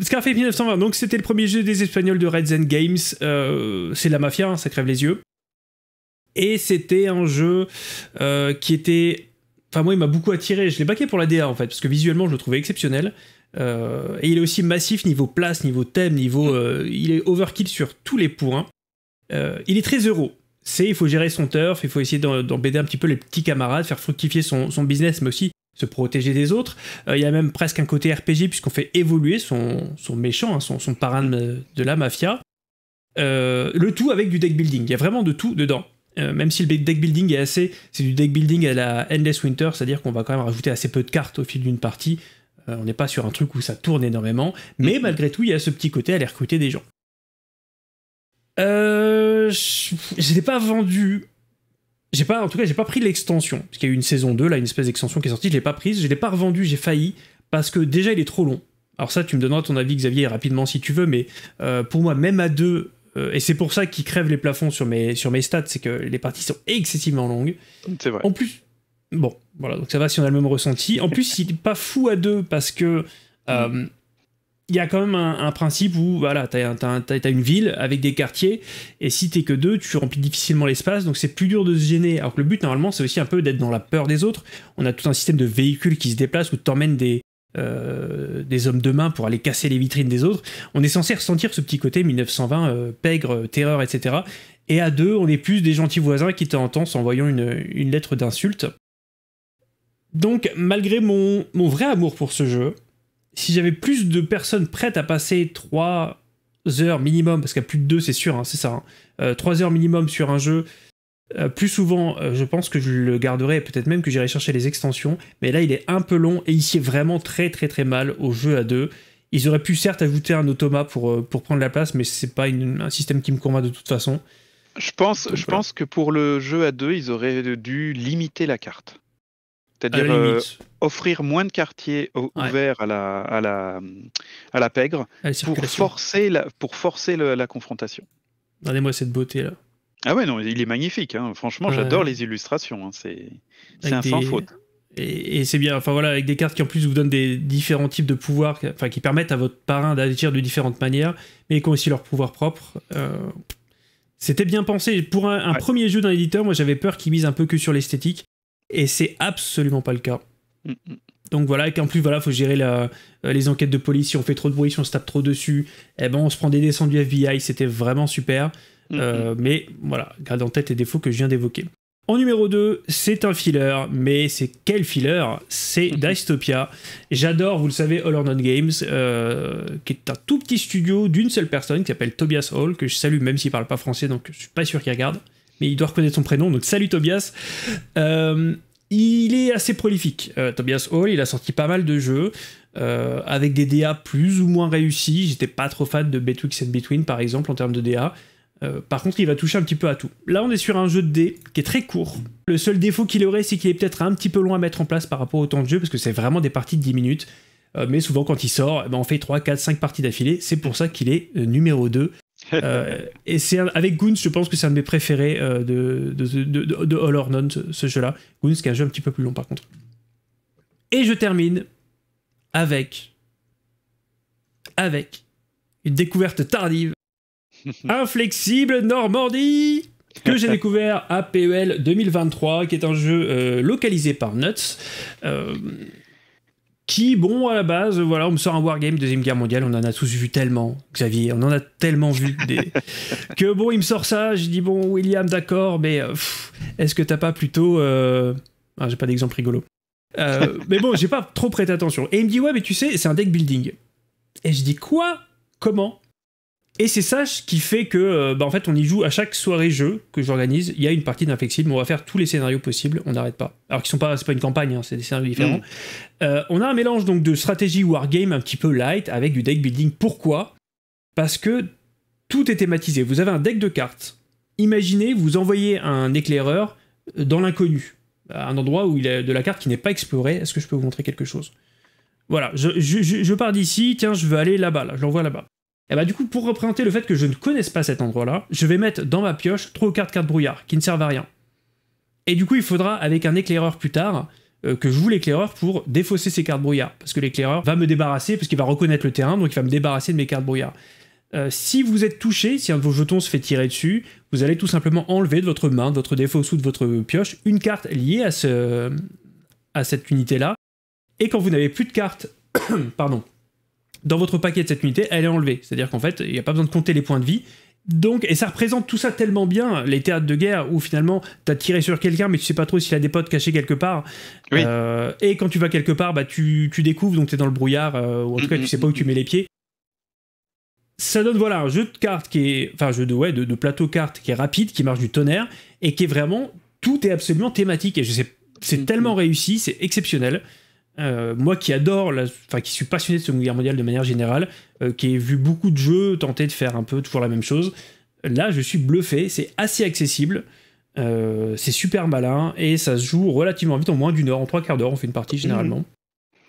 Scarface euh, 1920, donc c'était le premier jeu des Espagnols de Red Zen Games. Euh, c'est la mafia, hein, ça crève les yeux. Et c'était un jeu euh, qui était... Enfin moi, il m'a beaucoup attiré. Je l'ai baqué pour la DA en fait, parce que visuellement, je le trouvais exceptionnel. et il est aussi massif niveau place, niveau thème, niveau... Mm. il est overkill sur tous les points. il est très euro c'est il faut gérer son turf, il faut essayer d'embêter un petit peu les petits camarades, faire fructifier son, business, mais aussi se protéger des autres. Euh, il y a même presque un côté RPG puisqu'on fait évoluer son, méchant, hein, son, son, parrain de, la mafia. Euh, le tout avec du deck building. Il y a vraiment de tout dedans. Euh, même si le deck building est assez, c'est du deck building à la Endless Winter, c'est-à-dire qu'on va quand même rajouter assez peu de cartes au fil d'une partie. on n'est pas sur un truc où ça tourne énormément, mais mm. malgré tout, il y a ce petit côté à aller recruter des gens. Euh, l'ai pas vendu. J'ai pas, en tout cas, j'ai pas pris l'extension. Parce qu'il y a eu une saison 2, là, une espèce d'extension qui est sortie, je l'ai pas prise, je l'ai pas revendu, j'ai failli. Parce que déjà, il est trop long. Alors ça, tu me donneras ton avis, Xavier, rapidement si tu veux, mais euh, pour moi, même à deux, euh, et c'est pour ça qu'il crèvent les plafonds sur mes, sur mes stats, c'est que les parties sont excessivement longues. C'est vrai. En plus, bon, voilà, donc ça va si on a le même ressenti. En plus, il est pas fou à deux parce que. Euh, mm il y a quand même un, principe où voilà, t'as une ville avec des quartiers, et si t'es que deux, tu remplis difficilement l'espace, donc c'est plus dur de se gêner. Alors que le but, normalement, c'est aussi un peu d'être dans la peur des autres. On a tout un système de véhicules qui se déplacent où t'emmènes des, euh, des hommes de main pour aller casser les vitrines des autres. On est censé ressentir ce petit côté 1920, euh, pègre, terreur, etc. Et à deux, on est plus des gentils voisins qui t'entendent en voyant une, lettre d'insulte. Donc, malgré mon, mon vrai amour pour ce jeu, si j'avais plus de personnes prêtes à passer 3 heures minimum, parce qu'à plus de 2, c'est sûr, hein, c'est ça, 3 hein, euh, heures minimum sur un jeu, euh, plus souvent, euh, je pense que je le garderai, peut-être même que j'irai chercher les extensions, mais là, il est un peu long et il est vraiment très très très mal au jeu à deux. Ils auraient pu certes ajouter un automa pour, pour prendre la place, mais c'est pas un système qui me convainc de toute façon. Je pense, je pense que pour le jeu à deux, ils auraient dû limiter la carte. C'est-à-dire euh, offrir moins de quartiers ouverts à la, à la, à la pègre pour forcer, la, pour forcer la confrontation. Regardez-moi cette beauté là. Ah ouais, non, il est magnifique. Hein. Franchement, j'adore les illustrations. Hein. C'est un sans faute. Et, c'est bien, enfin voilà, avec des cartes qui en plus vous donnent des différents types de pouvoirs, enfin qui permettent à votre parrain d'agir de différentes manières, mais qui ont aussi leur pouvoir propre. Euh, c'était bien pensé. Pour un, premier jeu d'un éditeur, moi j'avais peur qu'il mise un peu que sur l'esthétique. Et c'est absolument pas le cas. Mm, mm. Donc voilà, et qu'en plus, voilà, faut gérer la, euh, les enquêtes de police. Si on fait trop de bruit, si on se tape trop dessus, eh ben, on se prend des descendus du FBI. C'était vraiment super. Mm, euh, mais voilà, garde en tête les défauts que je viens d'évoquer. En numéro 2, c'est un filler, mais c'est quel filler C'est Dystopia. J'adore, vous le savez, All or Games, euh, qui est un tout petit studio d'une seule personne qui s'appelle Tobias Hall, que je salue même s'il parle pas français, donc je suis pas sûr qu'il regarde mais il doit reconnaître son prénom, donc salut Tobias. Euh, il est assez prolifique, euh, Tobias Hall, il a sorti pas mal de jeux. Euh, avec des DA plus ou moins réussis, j'étais pas trop fan de Betwix and Between par exemple en termes de DA. par contre, il va toucher un petit peu à tout. Là, on est sur un jeu de dés qui est très court. Le seul défaut qu'il aurait, c'est qu'il est, peut-être un petit peu long à mettre en place par rapport au temps de jeu, parce que c'est vraiment des parties de 10 minutes mais souvent quand il sort, eh ben, on fait 3, 4, 5 parties d'affilée. C'est pour ça qu'il est numéro 2 euh, et c'est avec Goons, je pense que c'est un de mes préférés euh, de, de, de, All or None, ce, jeu-là. Goons, qui est un jeu un petit peu plus long par contre. Et je termine avec. avec. une découverte tardive. Inflexible Normandie! que j'ai découvert à PEL 2023, qui est un jeu euh, localisé par Nuts. Euh, bon, à la base, voilà, on me sort un wargame, Deuxième Guerre mondiale, on en a tous vu tellement, Xavier, on en a tellement vu des... que bon, il me sort ça, je dis, bon, William, d'accord, mais euh, est-ce que t'as pas plutôt... Euh, ah, j'ai pas d'exemple rigolo. Euh, mais bon, j'ai pas trop prêté attention. Et il me dit, ouais, mais tu sais, c'est un deck building. Et je dis, quoi Comment et c'est ça qui fait que, euh, bah, en fait, on y joue à chaque soirée jeu que j'organise. Il y a une partie d'inflexible. On va faire tous les scénarios possibles. On n'arrête pas. Alors qu'ils sont pas, c'est pas une campagne, hein, c'est des scénarios différents. Mm. Euh, on a un mélange donc de stratégie wargame un petit peu light avec du deck building. Pourquoi Parce que tout est thématisé. Vous avez un deck de cartes. Imaginez, vous envoyez un éclaireur dans l'inconnu, un endroit où il y a de la carte qui n'est pas explorée. Est-ce que je peux vous montrer quelque chose Voilà, je, pars d'ici. Tiens, je veux aller là-bas. Là. Je l'envoie là-bas. Et eh bah ben, du coup, pour représenter le fait que je ne connaisse pas cet endroit-là, je vais mettre dans ma pioche trois cartes cartes brouillard, qui ne servent à rien. Et du coup, il faudra, avec un éclaireur plus tard, euh, que je joue l'éclaireur pour défausser ces cartes brouillard. Parce que l'éclaireur va me débarrasser, parce qu'il va reconnaître le terrain, donc il va me débarrasser de mes cartes brouillard. Euh, si vous êtes touché, si un de vos jetons se fait tirer dessus, vous allez tout simplement enlever de votre main, de votre défaut ou de votre pioche, une carte liée à, ce, à cette unité-là. Et quand vous n'avez plus de cartes, pardon, dans votre paquet de cette unité, elle est enlevée. C'est-à-dire qu'en fait, il n'y a pas besoin de compter les points de vie. Donc, et ça représente tout ça tellement bien, les théâtres de guerre où finalement tu as tiré sur quelqu'un mais tu sais pas trop s'il a des potes cachés quelque part. Euh, et quand tu vas quelque part, bah, tu, tu découvres, donc tu es dans le brouillard, euh, ou en tout cas tu sais pas où tu mets les pieds. Ça donne voilà un jeu de cartes qui est, enfin jeu de, ouais, de, plateau cartes qui est rapide, qui marche du tonnerre et qui est vraiment, tout est absolument thématique et je sais, c'est mm, tellement mm. réussi, c'est exceptionnel. Euh, moi qui adore, enfin qui suis passionné de Seconde Guerre mondiale de manière générale, euh, qui ai vu beaucoup de jeux tenter de faire un peu toujours la même chose, là je suis bluffé, c'est assez accessible, euh, c'est super malin et ça se joue relativement vite, en moins d'une heure, en trois quarts d'heure on fait une partie généralement.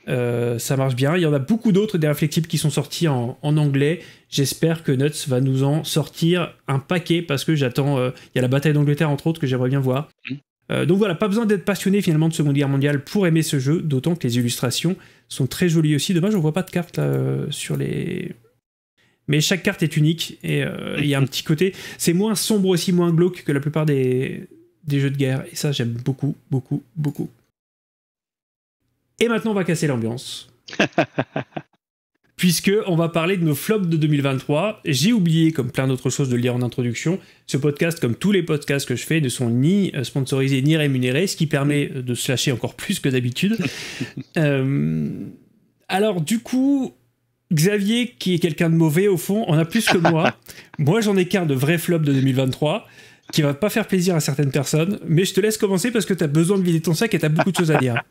ça marche bien, il y en a beaucoup d'autres des réflexibles qui sont sortis en, en anglais. J'espère que Nuts va nous en sortir un paquet parce que j'attends. Il y a la bataille d'Angleterre entre autres que j'aimerais bien voir. Mmh. Euh, donc voilà, pas besoin d'être passionné finalement de Seconde Guerre mondiale pour aimer ce jeu, d'autant que les illustrations sont très jolies aussi. Dommage, on vois pas de cartes euh, sur les. Mais chaque carte est unique et euh, il y a un petit côté. C'est moins sombre aussi, moins glauque que la plupart des, des jeux de guerre. Et ça, j'aime beaucoup, beaucoup, beaucoup. Et maintenant, on va casser l'ambiance. puisque on va parler de nos flops de 2023. J'ai oublié, comme plein d'autres choses, de lire en introduction. Ce podcast, comme tous les podcasts que je fais, ne sont ni euh, sponsorisés ni rémunérés, ce qui permet euh, de se lâcher encore plus que d'habitude. Euh, alors du coup, Xavier, qui est quelqu'un de mauvais au fond, en a plus que moi. moi, j'en ai qu'un de vrai flop de 2023 qui va pas faire plaisir à certaines personnes, mais je te laisse commencer parce que tu as besoin de vider ton sac et tu as beaucoup de choses à dire.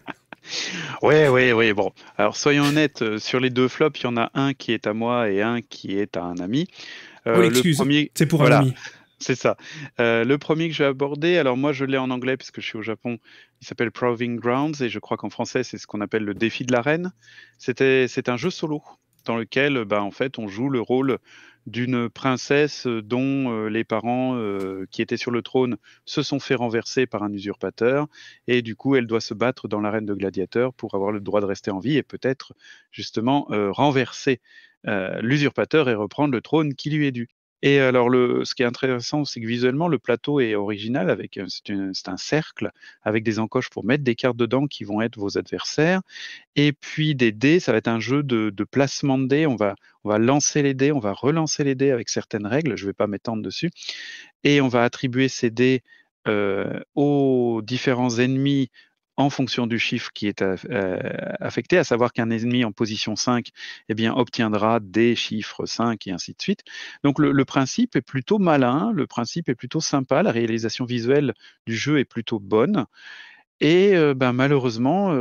Oui, oui, oui. Bon, alors soyons honnêtes, euh, sur les deux flops, il y en a un qui est à moi et un qui est à un ami. Euh, oh, c'est pour un ami. C'est ça. Euh, le premier que j'ai abordé, alors moi je l'ai en anglais puisque je suis au Japon, il s'appelle Proving Grounds et je crois qu'en français c'est ce qu'on appelle le défi de l'arène. C'est un jeu solo dans lequel ben en fait on joue le rôle d'une princesse dont euh, les parents euh, qui étaient sur le trône se sont fait renverser par un usurpateur et du coup elle doit se battre dans l'arène de gladiateurs pour avoir le droit de rester en vie et peut-être justement euh, renverser l'usurpateur et reprendre le trône qui lui est dû. Et alors, ce qui est intéressant, c'est que visuellement, le plateau est original, avec euh, c'est un cercle avec des encoches pour mettre des cartes dedans qui vont être vos adversaires. Et puis des dés, ça va être un jeu de, placement de dés. On va, on va lancer les dés, on va relancer les dés avec certaines règles. Je ne vais pas m'étendre dessus. Et on va attribuer ces dés euh, aux différents ennemis en fonction du chiffre qui est euh, euh, affecté, à savoir qu'un ennemi en position 5 eh bien, obtiendra des chiffres 5 et ainsi de suite. Donc le, principe est plutôt malin, le principe est plutôt sympa, la réalisation visuelle du jeu est plutôt bonne. Et ben, malheureusement,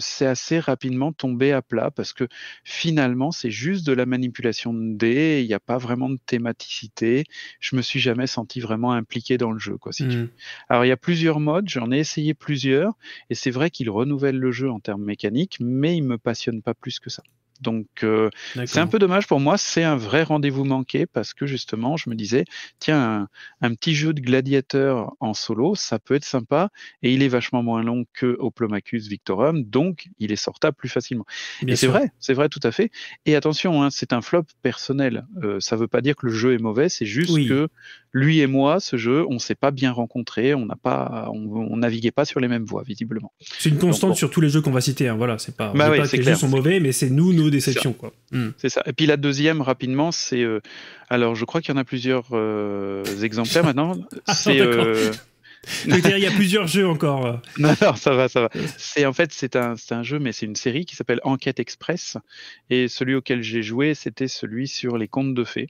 c'est assez rapidement tombé à plat parce que finalement, c'est juste de la manipulation de dés. Il n'y a pas vraiment de thématicité. Je me suis jamais senti vraiment impliqué dans le jeu. Quoi, mmh. Alors, il y a plusieurs modes. J'en ai essayé plusieurs. Et c'est vrai qu'il renouvelle le jeu en termes mécaniques, mais il me passionne pas plus que ça. Donc euh, c'est un peu dommage pour moi, c'est un vrai rendez-vous manqué parce que justement je me disais, tiens, un, petit jeu de gladiateur en solo, ça peut être sympa et il est vachement moins long que Oplomacus Victorum, donc il est sortable plus facilement. Mais et c'est vrai, c'est vrai tout à fait. Et attention, hein, c'est un flop personnel, euh, ça veut pas dire que le jeu est mauvais, c'est juste que lui et moi, ce jeu, on s'est pas bien rencontrés, on n'a pas, on, naviguait pas sur les mêmes voies, visiblement. C'est une constante sur tous les jeux qu'on va citer. Hein, voilà, c'est pas, bah que les jeux sont mauvais, mais c'est nous nos déceptions, hmm. C'est ça. Et puis la deuxième, rapidement, c'est, euh, alors je crois qu'il y en a plusieurs euh, exemplaires maintenant. ah, c'est euh, dire, il y a plusieurs jeux encore. Non, ça va, ça va. C'est en fait c'est un, un, jeu, mais c'est une série qui s'appelle Enquête Express. Et celui auquel j'ai joué, c'était celui sur les contes de fées.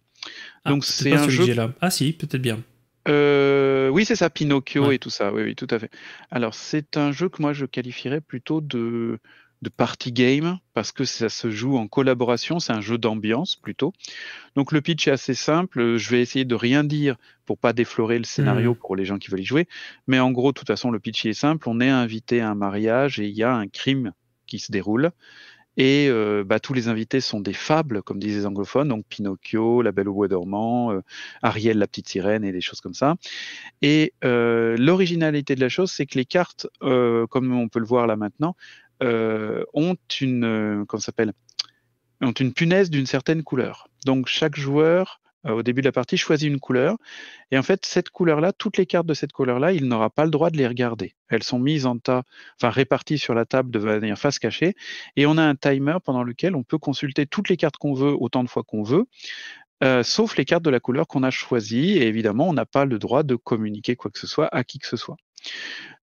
Ah, Donc c'est un jeu. Ah si, peut-être bien. Euh, oui, c'est ça, Pinocchio et tout ça. Oui, tout à fait. Alors c'est un jeu que moi je qualifierais plutôt de de party game parce que ça se joue en collaboration, c'est un jeu d'ambiance plutôt. Donc le pitch est assez simple, je vais essayer de rien dire pour pas déflorer le scénario hmm. pour les gens qui veulent y jouer, mais en gros de toute façon le pitch est simple, on est invité à un mariage et il y a un crime qui se déroule et euh, bah, tous les invités sont des fables, comme disent les anglophones, donc Pinocchio, La Belle au Bois dormant, euh, Ariel, la petite sirène et des choses comme ça. Et euh, l'originalité de la chose, c'est que les cartes, comme on peut le voir là maintenant, ont une, ont une punaise d'une certaine couleur. Donc chaque joueur euh, au début de la partie, choisit une couleur. Et en fait, cette couleur-là, toutes les cartes de cette couleur-là, il n'aura pas le droit de les regarder. Elles sont mises en tas, enfin réparties sur la table de manière face cachée. Et on a un timer pendant lequel on peut consulter toutes les cartes qu'on veut autant de fois qu'on veut. Euh, sauf les cartes de la couleur qu'on a choisie, et évidemment, on n'a pas le droit de communiquer quoi que ce soit à qui que ce soit.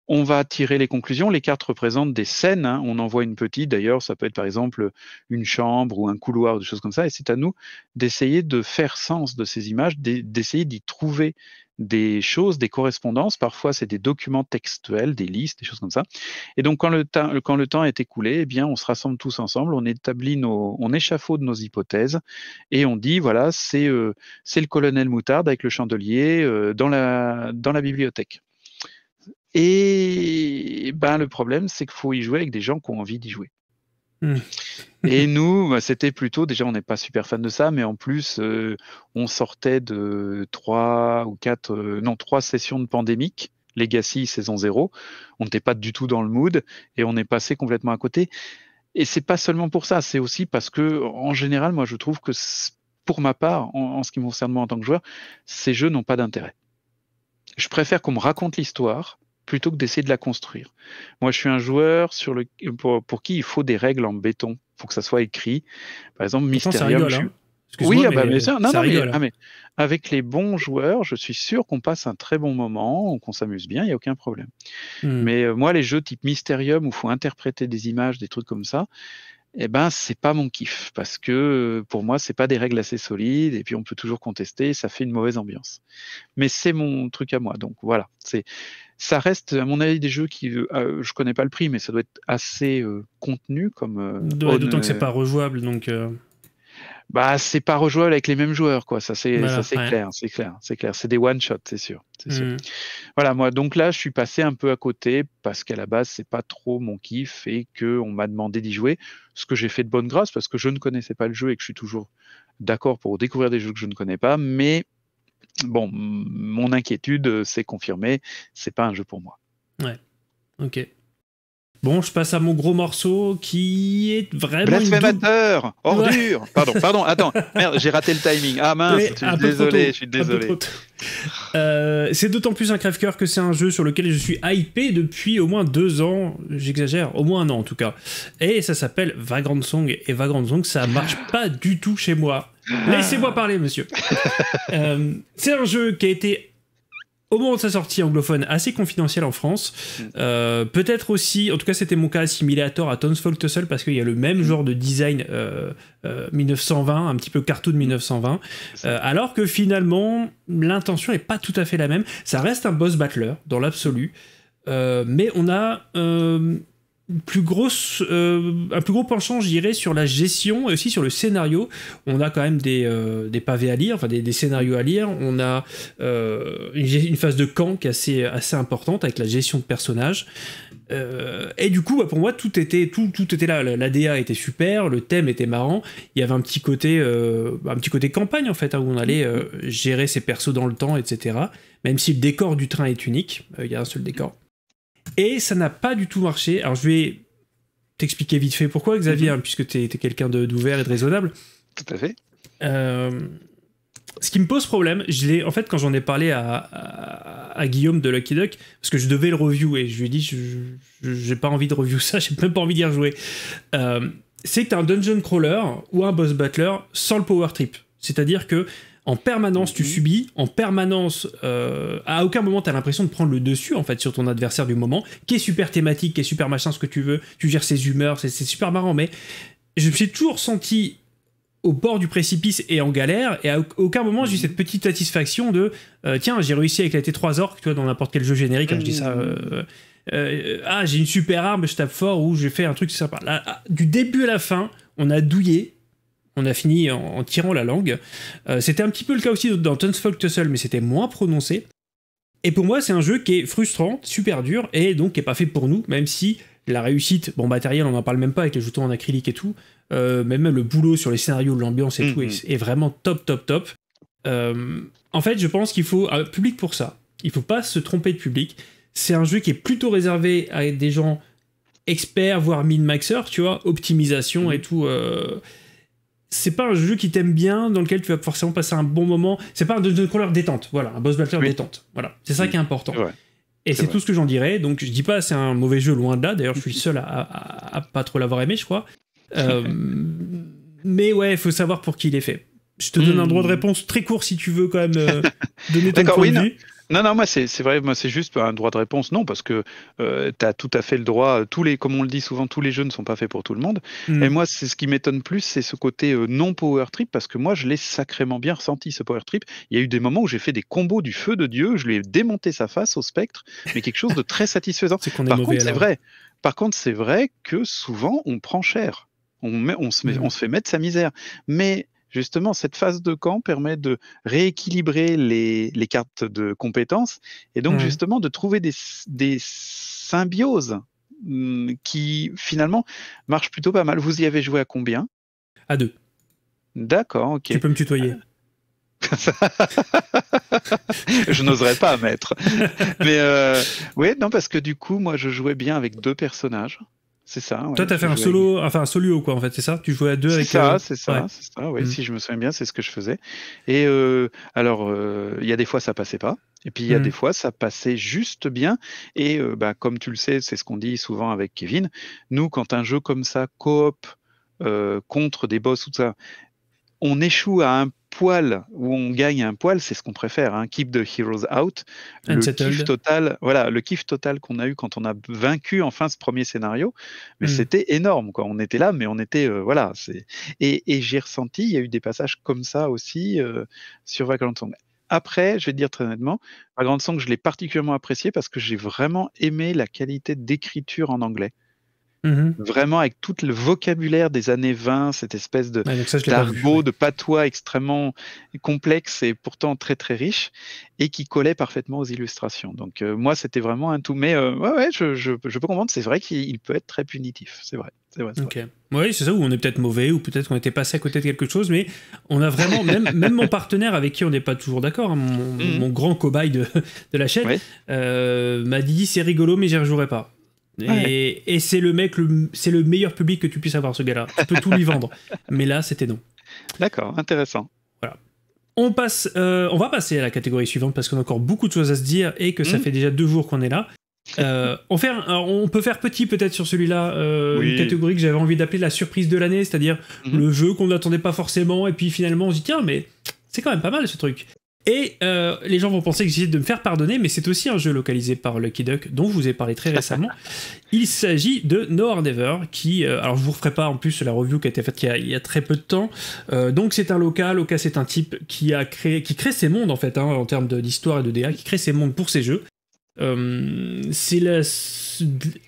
On va tirer les conclusions. Les cartes représentent des scènes. Hein. On en voit une petite, d'ailleurs, ça peut être par exemple une chambre ou un couloir, ou des choses comme ça. Et c'est à nous d'essayer de faire sens de ces images, d'essayer d'y trouver des choses, des correspondances. Parfois, c'est des documents textuels, des listes, des choses comme ça. Et donc, quand le, quand le temps est écoulé, eh bien, on se rassemble tous ensemble, on établit nos, on échafaude nos hypothèses et on dit, voilà, c'est euh, le colonel Moutarde avec le chandelier euh, dans, la, dans la bibliothèque. Et ben, le problème, c'est qu'il faut y jouer avec des gens qui ont envie d'y jouer. Hmm. Et nous, bah, c'était plutôt, déjà, on n'est pas super fan de ça, mais en plus, euh, on sortait de trois ou quatre, euh, non, trois sessions de pandémique, Legacy, saison zéro. On n'était pas du tout dans le mood et on est passé complètement à côté. Et c'est pas seulement pour ça, c'est aussi parce que, en général, moi, je trouve que, pour ma part, en ce qui me concerne moi en tant que joueur, ces jeux n'ont pas d'intérêt. Je préfère qu'on me raconte l'histoire plutôt que d'essayer de la construire. Moi, je suis un joueur sur le, pour, qui il faut des règles en béton pour que ça soit écrit. Par exemple, Mysterium. Hein. oui, ah mais, ah bah, mais, ça, non, non, hein. ah, mais, avec les bons joueurs, je suis sûr qu'on passe un très bon moment, qu'on s'amuse bien, il n'y a aucun problème. Hmm. Mais euh, moi, les jeux type Mysterium où il faut interpréter des images, des trucs comme ça, eh ben, c'est pas mon kiff parce que euh, pour moi, c'est pas des règles assez solides et puis on peut toujours contester, ça fait une mauvaise ambiance. Mais c'est mon truc à moi, donc voilà. C'est ça reste, à mon avis, des jeux qui, Je euh, euh, je connais pas le prix, mais ça doit être assez euh, contenu comme. D'autant que que c'est pas rejouable, donc. Bah, c'est pas rejouable avec les mêmes joueurs, quoi. Ça c'est, c'est clair, c'est clair, c'est clair. C'est des one shot, c'est sûr, mm. Voilà, moi, donc là, je suis passé un peu à côté parce qu'à la base, c'est pas trop mon kiff et que on m'a demandé d'y jouer, ce que j'ai fait de bonne grâce parce que je ne connaissais pas le jeu et que je suis toujours d'accord pour découvrir des jeux que je ne connais pas, mais bon, mon inquiétude euh, s'est confirmée, c'est pas un jeu pour moi. Ouais, ok. Bon, je passe à mon gros morceau qui est vraiment. Blasphémateur Ordure Pardon, pardon, attends, merde, j'ai raté le timing. Ah mince, je suis désolé, je suis désolé. c'est d'autant plus un crève-cœur que c'est un jeu sur lequel je suis hypé depuis au moins deux ans, j'exagère, au moins un an en tout cas. Et ça s'appelle Vagrant Song, et Vagrant Song, ça marche pas du tout chez moi. Laissez-moi parler, monsieur. Euh, c'est un jeu qui a été au moment de sa sortie anglophone assez confidentiel en France. Euh, peut-être aussi, en tout cas c'était mon cas assimilé à tort à Tussle parce qu'il y a le même genre de design 1920, euh, un petit peu cartoon 1920, alors que finalement l'intention n'est pas tout à fait la même. Ça reste un boss battler dans l'absolu, mais on a plus euh, un plus gros penchant, je dirais, sur la gestion et aussi sur le scénario. On a quand même des, euh, pavés à lire, enfin des, scénarios à lire. On a euh, une, phase de camp qui est assez, assez importante avec la gestion de personnages. et du coup, bah, pour moi, tout était, tout, tout était là. La, était super, le thème était marrant. Il y avait un petit côté, un petit côté campagne en fait, hein, où on allait gérer ses persos dans le temps, etc. Même si le décor du train est unique, il y a un seul décor. Et ça n'a pas du tout marché. Alors je vais t'expliquer vite fait pourquoi, Xavier, mhm. hein, puisque tu es, quelqu'un d'ouvert et de raisonnable. Tout à fait. Euh, ce qui me pose problème, je en fait, quand j'en ai parlé à, Guillaume de Lucky Duck, parce que je devais le review et je lui ai dit, je pas envie de review ça, j'ai même pas envie d'y rejouer. Euh, c'est que un dungeon crawler ou un boss battler sans le power trip. C'est-à-dire que en permanence, tu mhm. subis. En permanence, euh, à aucun moment, tu as l'impression de prendre le dessus, en fait, sur ton adversaire du moment, qui est super thématique, qui est super machin, ce que tu veux. Tu gères ses humeurs, c'est super marrant. Mais je me suis toujours senti au bord du précipice et en galère, et à aucun moment j'ai eu mhm. cette petite satisfaction de euh, tiens, j'ai réussi à éclater trois orques, tu vois, dans n'importe quel jeu générique, comme hein, je dis ça. Mhm. Euh, ah, j'ai une super arme, je tape fort, ou j'ai fait un truc sympa. Ah, du début à la fin, on a douillé, on a fini en, tirant la langue. Euh, c'était un petit peu le cas aussi dans Townsfolk Tussle, mais c'était moins prononcé. Et pour moi, c'est un jeu qui est frustrant, super dur, et donc qui n'est pas fait pour nous, même si la réussite, bon matériel, on n'en parle même pas avec les jetons en acrylique et tout, euh, mais même le boulot sur les scénarios, l'ambiance et tout mhm. est, vraiment top, top, top. Euh, en fait, je pense qu'il faut un public pour ça. Il faut pas se tromper de public. C'est un jeu qui est plutôt réservé à des gens experts, voire min maxeurs tu vois, optimisation mhm. et tout c'est pas un jeu qui t'aime bien, dans lequel tu vas forcément passer un bon moment. C'est pas un de Crawler détente, voilà, un boss battle détente. Voilà, c'est ça qui est important. Et c'est tout ce que j'en dirais. Donc je dis pas c'est un mauvais jeu, loin de là. D'ailleurs, je suis seul à, pas trop l'avoir aimé, je crois. Euh, mais ouais, il faut savoir pour qui il est fait. Je te donne un droit de hmm. réponse très court si tu veux quand même euh, donner ton point de vue. Non, non, moi c'est vrai, moi c'est juste un droit de réponse, non, parce que euh, tu as tout à fait le droit, tous les, comme on le dit souvent, tous les jeux ne sont pas faits pour tout le monde. Hmm. Et moi, c'est ce qui m'étonne plus, c'est ce côté euh, non power trip, parce que moi je l'ai sacrément bien ressenti ce power trip. Il y a eu des moments où j'ai fait des combos du feu de Dieu, je lui ai démonté sa face au spectre, mais quelque chose de très satisfaisant. est Par contre, c'est vrai. Par contre, c'est vrai que souvent on prend cher. On, on, se met, hmm. on, se fait mettre sa misère. Mais justement, cette phase de camp permet de rééquilibrer les, cartes de compétences et donc mmh. justement de trouver des, symbioses mmh, qui finalement marchent plutôt pas mal. Vous y avez joué à combien À deux. D'accord, ok. Tu peux me tutoyer. Euh, je n'oserais pas mettre. Mais euh, oui, non, parce que du coup, moi, je jouais bien avec deux personnages. C'est ça. Ouais. Toi, t'as fait un solo, enfin un solo quoi, en fait, c'est ça Tu jouais à deux avec. Euh, c'est ça, c'est ça, c'est ça. Mm. Si je me souviens bien, c'est ce que je faisais. Et euh, alors, euh, il y a des fois ça passait pas, et puis il y a mm. des fois ça passait juste bien. Et bah, comme tu le sais, c'est ce qu'on dit souvent avec Kevin. Nous, quand un jeu comme ça coop contre des boss ou ça, on échoue à un poil où on gagne un poil, c'est ce qu'on préfère. un hein. Keep the heroes out. Le kiff total, voilà, le kiff total qu'on a eu quand on a vaincu enfin ce premier scénario. Mais mm. c'était énorme, quoi. On était là, mais on était, euh, voilà. et, j'ai ressenti, il y a eu des passages comme ça aussi euh, sur Vagrant Song. Après, je vais dire très honnêtement, Vagrant Song, je l'ai particulièrement apprécié parce que j'ai vraiment aimé la qualité d'écriture en anglais. Mhm. Vraiment avec tout le vocabulaire des années 20, cette espèce de ah, de patois extrêmement complexe et pourtant très très riche, et qui collait parfaitement aux illustrations. Donc euh, moi c'était vraiment un tout, mais euh, ouais, ouais je, peux comprendre, c'est vrai qu'il peut être très punitif, c'est vrai. vrai Oui, c'est ça, où on est peut-être mauvais, ou peut-être qu'on était passé à côté de quelque chose, mais on a vraiment, même, mon partenaire avec qui on n'est pas toujours d'accord, hein, mm. mon, grand cobaye de, la chaîne, euh, m'a dit c'est rigolo, mais j'y rejouerai pas. Et, c'est le mec, c'est le meilleur public que tu puisses avoir, ce gars-là. Tu peux tout lui vendre. Mais là, c'était non. D'accord, intéressant. Voilà. On, passe, euh, on va passer à la catégorie suivante parce qu'on a encore beaucoup de choses à se dire et que ça mhm. fait déjà deux jours qu'on est là. Euh, on, peut faire petit peut-être sur celui-là, euh, une catégorie que j'avais envie d'appeler la surprise de l'année, c'est-à-dire mhm. le jeu qu'on n'attendait pas forcément et puis finalement on se dit tiens mais c'est quand même pas mal ce truc. Et euh, les gens vont penser que j'essaie de me faire pardonner, mais c'est aussi un jeu localisé par Lucky Duck dont je vous ai parlé très récemment. Il s'agit de No Or Never, qui, euh, alors je vous referai pas en plus la review qui a été faite il y a, très peu de temps. Euh, donc c'est un local, au cas c'est un type qui a créé, qui crée ses mondes en fait, hein, en termes d'histoire et de DA, qui crée ses mondes pour ses jeux. c'est la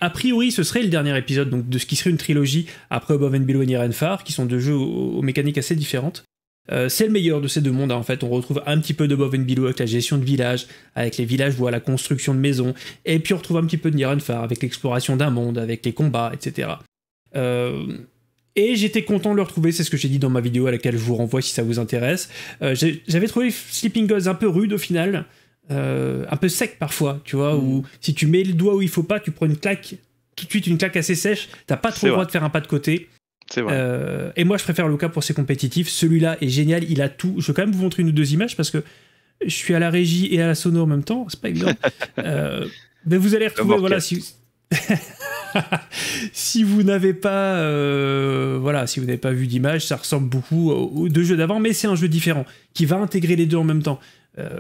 a priori, ce serait le dernier épisode donc, de ce qui serait une trilogie après Above and Below et Far, qui sont deux jeux aux mécaniques assez différentes. Euh, c'est le meilleur de ces deux mondes. Hein. en fait, on retrouve un petit peu de Above and Below avec la gestion de village, avec les villages voire la construction de maisons, et puis on retrouve un petit peu de Nirenfar avec l'exploration d'un monde, avec les combats, etc. Euh, et j'étais content de le retrouver, c'est ce que j'ai dit dans ma vidéo à laquelle je vous renvoie si ça vous intéresse. Euh, j'avais trouvé Sleeping Gods un peu rude au final, un peu sec parfois, tu vois, mm. où si tu mets le doigt où il faut pas, tu prends une claque, tout de suite une claque assez sèche, t'as pas trop le droit de faire un pas de côté. Euh, et moi, je préfère Luca pour ses compétitifs. Celui-là est génial, il a tout. Je vais quand même vous montrer une ou deux images parce que je suis à la régie et à la sono en même temps, c'est pas évident. Euh, mais vous allez retrouver, voilà, si, vous n'avez pas, euh, voilà, si vous n'avez pas vu d'image, ça ressemble beaucoup aux deux jeux d'avant, mais c'est un jeu différent qui va intégrer les deux en même temps.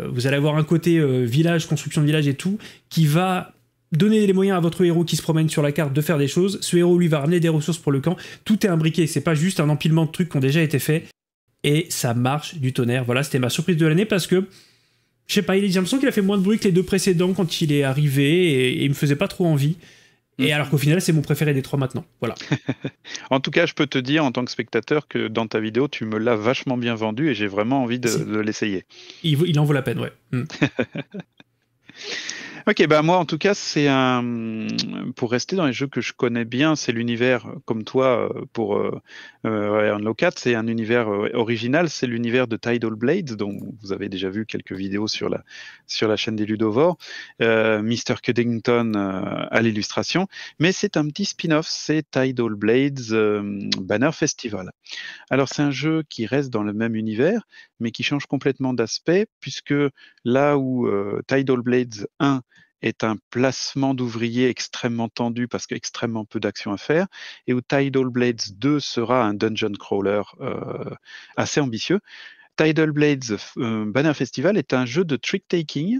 vous allez avoir un côté village, construction de village et tout, qui va donner les moyens à votre héros qui se promène sur la carte de faire des choses, ce héros lui va ramener des ressources pour le camp, tout est imbriqué, c'est pas juste un empilement de trucs qui ont déjà été faits, et ça marche du tonnerre. Voilà, c'était ma surprise de l'année parce que, je sais pas, j'ai l'impression qu'il a fait moins de bruit que les deux précédents quand il est arrivé, et, il me faisait pas trop envie. Et mm. alors qu'au final, c'est mon préféré des trois maintenant. Voilà. en tout cas, je peux te dire en tant que spectateur que dans ta vidéo, tu me l'as vachement bien vendu et j'ai vraiment envie de, l'essayer. Il, en vaut la peine, ouais. Mm. Ok, bah moi en tout cas, c'est un. Pour rester dans les jeux que je connais bien, c'est l'univers, comme toi, euh, pour euh, euh, un locat, c'est un univers euh, original, c'est l'univers de Tidal Blades, dont vous avez déjà vu quelques vidéos sur la, sur la chaîne des Ludovores, euh, Mr. Cuddington à l'illustration, mais c'est un petit spin-off, c'est Tidal Blades Banner Festival. Alors c'est un jeu qui reste dans le même univers, mais qui change complètement d'aspect, puisque là où Tidal Blades 1 est un placement d'ouvriers extrêmement tendu parce qu'extrêmement peu d'actions à faire, et où Tidal Blades 2 sera un dungeon crawler euh, assez ambitieux. Tidal Blades euh, Banner Festival est un jeu de trick-taking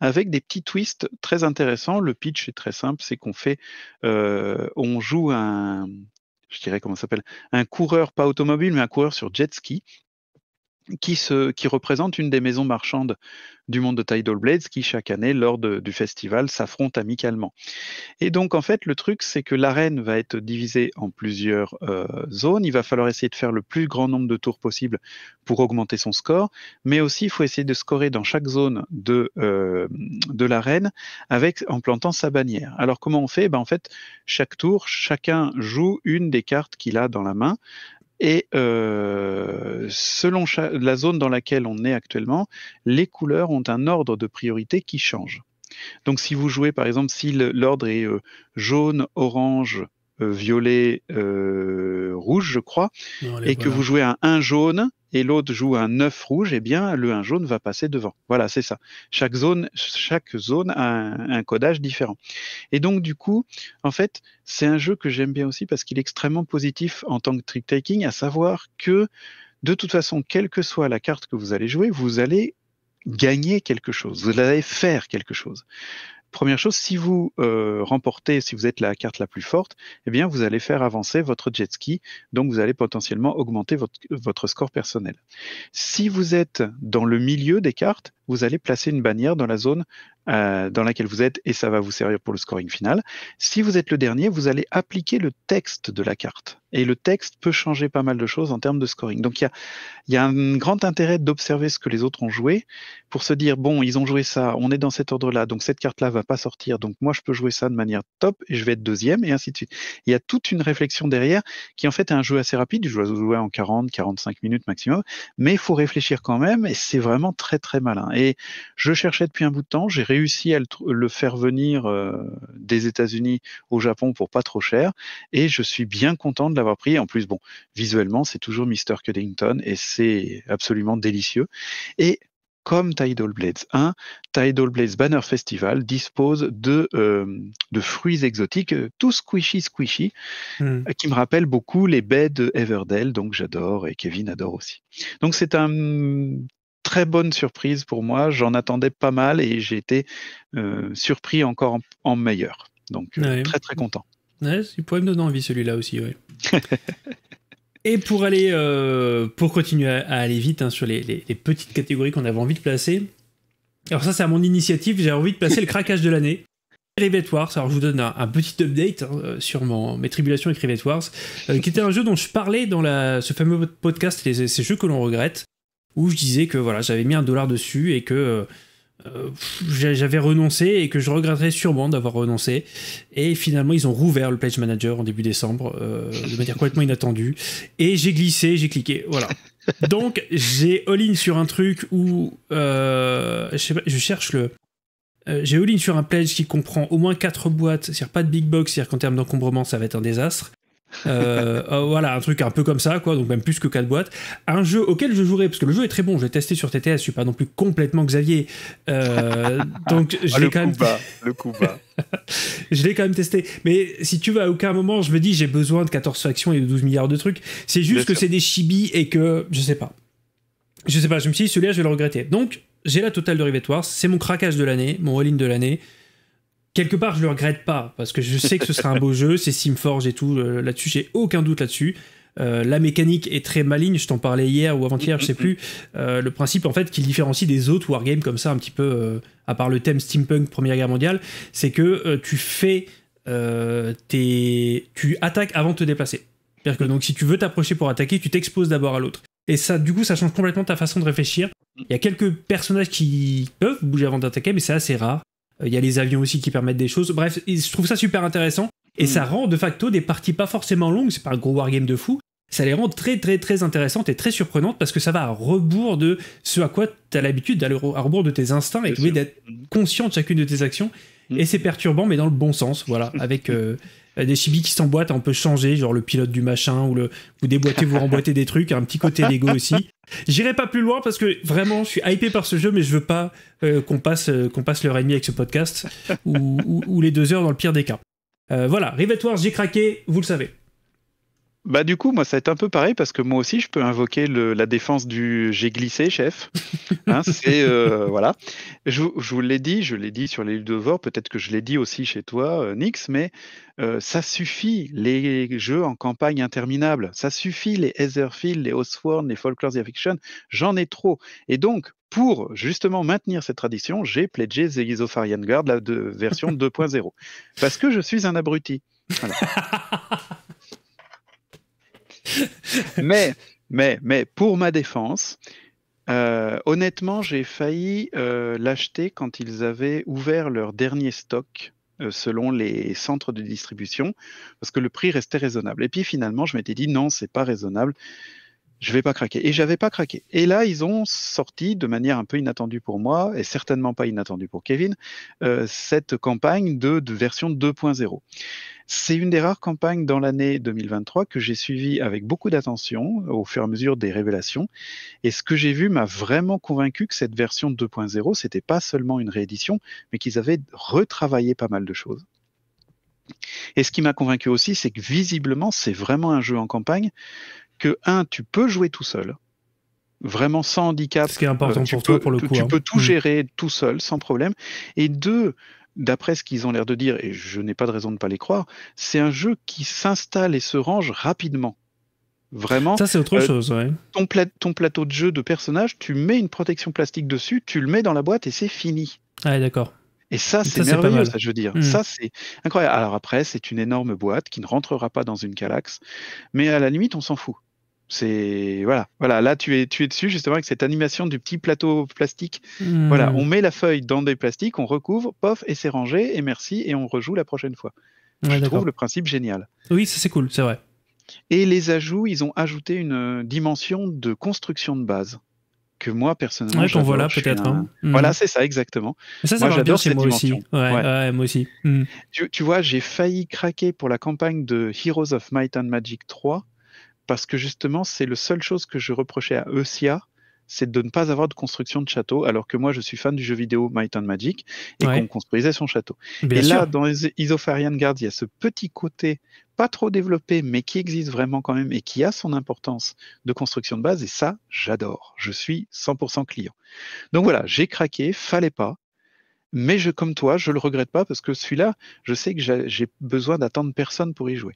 avec des petits twists très intéressants. Le pitch est très simple, c'est qu'on fait, euh, on joue un, je dirais comment s'appelle, un coureur pas automobile mais un coureur sur jet ski qui, se, qui représente une des maisons marchandes du monde de Tidal Blades qui, chaque année, lors du festival, s'affrontent amicalement. Et donc, en fait, le truc, c'est que l'arène va être divisée en plusieurs euh, zones. Il va falloir essayer de faire le plus grand nombre de tours possible pour augmenter son score, mais aussi, il faut essayer de scorer dans chaque zone de, euh, de l'arène avec, en plantant sa bannière. Alors, comment on fait ben, En fait, chaque tour, chacun joue une des cartes qu'il a dans la main et euh, selon la zone dans laquelle on est actuellement, les couleurs ont un ordre de priorité qui change. Donc si vous jouez par exemple, si l'ordre est euh, jaune, orange, euh, violet, rouge, je crois, et que vous jouez à un jaune, et l'autre joue un 9 rouge, et eh bien le 1 jaune va passer devant. Voilà, c'est ça. Chaque zone, chaque zone a un, un, codage différent. Et donc du coup, en fait, c'est un jeu que j'aime bien aussi parce qu'il est extrêmement positif en tant que trick taking, à savoir que de toute façon, quelle que soit la carte que vous allez jouer, vous allez gagner quelque chose, vous allez faire quelque chose. Première chose, si vous euh, remportez, si vous êtes la carte la plus forte, eh bien vous allez faire avancer votre jet ski, donc vous allez potentiellement augmenter votre, votre score personnel. Si vous êtes dans le milieu des cartes, vous allez placer une bannière dans la zone euh, dans laquelle vous êtes et ça va vous servir pour le scoring final. Si vous êtes le dernier, vous allez appliquer le texte de la carte. Et le texte peut changer pas mal de choses en termes de scoring. Donc il y a, un grand intérêt d'observer ce que les autres ont joué pour se dire, bon, ils ont joué ça, on est dans cet ordre-là, donc cette carte-là va pas sortir, donc moi je peux jouer ça de manière top et je vais être deuxième et ainsi de suite. Il y a toute une réflexion derrière qui en fait est un jeu assez rapide, je dois jouer en 40, 45 minutes maximum, mais il faut réfléchir quand même et c'est vraiment très très malin. Et je cherchais depuis un bout de temps, j'ai réussi à le, faire venir euh, des États-Unis au Japon pour pas trop cher, et je suis bien content de l'avoir pris. En plus, bon, visuellement, c'est toujours Mr. Cuddington, et c'est absolument délicieux. Et comme Tidal Blades 1, Tidal Blades Banner Festival dispose de, euh, de fruits exotiques, euh, tout squishy squishy, hmm. qui me rappellent beaucoup les baies de Everdell, donc j'adore et Kevin adore aussi. Donc c'est un très bonne surprise pour moi. J'en attendais pas mal et j'ai été euh, surpris encore en, meilleur. Donc euh, très très content. il pourrait me donner envie celui-là aussi, et pour aller, euh, pour continuer à, aller vite hein, sur les, petites catégories qu'on avait envie de placer. Alors ça, c'est à mon initiative. J'ai envie de placer le craquage de l'année. Rivet Wars, alors je vous donne un, petit update hein, sur mon, mes tribulations avec Rivet Wars, qui était un jeu dont je parlais dans la, ce fameux podcast, les, ces jeux que l'on regrette où je disais que voilà, j'avais mis un dollar dessus et que euh, j'avais renoncé et que je regretterais sûrement d'avoir renoncé. Et finalement, ils ont rouvert le Pledge Manager en début décembre, euh, de manière complètement inattendue. Et j'ai glissé, j'ai cliqué, voilà. Donc, j'ai all-in sur un truc où euh, je, je cherche le. j'ai all-in sur un pledge qui comprend au moins 4 boîtes, c'est-à-dire pas de big box, c'est-à-dire qu'en termes d'encombrement, ça va être un désastre. Euh, oh, voilà, un truc un peu comme ça, quoi, donc même plus que 4 boîtes. Un jeu auquel je jouerai, parce que le jeu est très bon, je l'ai testé sur TTS, je suis pas non plus complètement Xavier. Euh, donc je ah, l'ai quand même. le coup je l'ai quand même testé. Mais si tu veux, à aucun moment je me dis j'ai besoin de 14 factions et de 12 milliards de trucs. C'est juste que c'est des chibis et que je sais pas. Je sais pas, je me suis dit celui-là je vais le regretter. Donc j'ai la totale de Rivet Wars, c'est mon craquage de l'année, mon all-in de l'année quelque part, je le regrette pas parce que je sais que ce sera un beau jeu, c'est Simforge et tout euh, là-dessus, j'ai aucun doute là-dessus. Euh, la mécanique est très maligne, je t'en parlais hier ou avant-hier, je sais mm, mm, mm. plus. Euh, le principe en fait qui différencie des autres wargames comme ça un petit peu, à part le thème steampunk Première Guerre mondiale, c'est que tu fais tes, tu attaques avant de te déplacer. C'est-à-dire que donc si tu veux t'approcher pour attaquer, tu t'exposes d'abord à l'autre. Et ça, du coup, ça change complètement ta façon de réfléchir. Il y a quelques personnages qui peuvent bouger avant d'attaquer, mais c'est assez rare. Euh, il y a les avions aussi qui permettent des choses. Bref, je trouve ça super intéressant. Et ça mm. rend de facto des parties pas forcément longues, c'est pas un gros wargame de fou, ça les rend très très très intéressantes et très surprenantes parce que ça va à rebours de ce à quoi tu as l'habitude, à, à rebours de tes instincts et d'être mm. conscient de chacune de tes actions. Mm. Et c'est perturbant, mais dans le bon sens, voilà, avec euh, des chibis qui s'emboîtent, on peut changer, genre le pilote du machin, ou le, vous déboîtez, vous remboîtez des trucs, un petit côté Lego aussi. J'irai pas plus loin parce que vraiment, je suis hypé par ce jeu, mais je veux pas euh, qu'on passe, euh, qu'on passe l'heure et demie avec ce podcast, ou, ou, les deux heures dans le pire des cas. Euh, voilà, Rivet Wars, j'ai craqué, vous le savez. Bah du coup, moi, ça va être un peu pareil parce que moi aussi, je peux invoquer la défense du j'ai glissé, chef. Hein, euh, voilà. Je, vous l'ai dit, je l'ai dit sur les de Vor, peut-être que je l'ai dit aussi chez toi, euh, Nix, mais euh, ça suffit les jeux en campagne interminable. Ça suffit les Etherfield, les Osworn, les Folklore The Fiction. J'en ai trop. Et donc, pour justement maintenir cette tradition, j'ai pledgé The Isofarian Guard, la de, version 2.0, parce que je suis un abruti. mais, mais, mais pour ma défense, euh, honnêtement, j'ai failli euh, l'acheter quand ils avaient ouvert leur dernier stock euh, selon les centres de distribution, parce que le prix restait raisonnable. Et puis finalement, je m'étais dit non, c'est pas raisonnable, je vais pas craquer. Et j'avais pas craqué. Et là, ils ont sorti de manière un peu inattendue pour moi, et certainement pas inattendue pour Kevin, cette campagne de, de version 2.0. C'est une des rares campagnes dans l'année 2023 que j'ai suivie avec beaucoup d'attention au fur et à mesure des révélations. Et ce que j'ai vu m'a vraiment convaincu que cette version 2.0, c'était pas seulement une réédition, mais qu'ils avaient retravaillé pas mal de choses. Et ce qui m'a convaincu aussi, c'est que visiblement, c'est vraiment un jeu en campagne que, un, tu peux jouer tout seul, vraiment sans handicap. Ce qui est important euh, pour toi, pour le coup. Tu hein. peux tout mm. gérer tout seul, sans problème. Et deux, d'après ce qu'ils ont l'air de dire, et je n'ai pas de raison de ne pas les croire, c'est un jeu qui s'installe et se range rapidement. Vraiment. Ça, c'est autre euh, chose, ouais. Ton, plateau de jeu de personnage, tu mets une protection plastique dessus, tu le mets dans la boîte et c'est fini. Ah, d'accord. Et ça, c'est merveilleux, ça, je veux dire. Hmm. Ça, c'est incroyable. Alors après, c'est une énorme boîte qui ne rentrera pas dans une Calax, mais à la limite, on s'en fout. C'est voilà, voilà. Là, tu es, tu es dessus justement avec cette animation du petit plateau plastique. Hmm. Voilà, on met la feuille dans des plastiques, on recouvre, pof, et c'est rangé, et merci, et on rejoue la prochaine fois. Je trouve le principe génial. Oui, c'est cool, c'est vrai. Et les ajouts, ils ont ajouté une euh, dimension de construction de base que moi personnellement. Ouais, peut-être. Hein. Hmm. Voilà, c'est ça exactement. ça, moi j'adore cette moi dimension. Aussi. Ouais, moi aussi. Hmm. tu, vois, j'ai failli craquer pour la campagne de Heroes of Might and Magic 3 parce que justement, c'est la seule chose que je reprochais à Eusia, c'est de ne pas avoir de construction de château, alors que moi je suis fan du jeu vidéo Might and Magic et qu'on construisait son château. et là, dans Isofarian Guard, il y a ce petit côté pas trop développé, mais qui existe vraiment quand même et qui a son importance de construction de base, et ça, j'adore. Je suis 100% client. Donc voilà, j'ai craqué, fallait pas. Mais je, comme toi, je le regrette pas parce que celui-là, je sais que j'ai besoin d'attendre personne pour y jouer.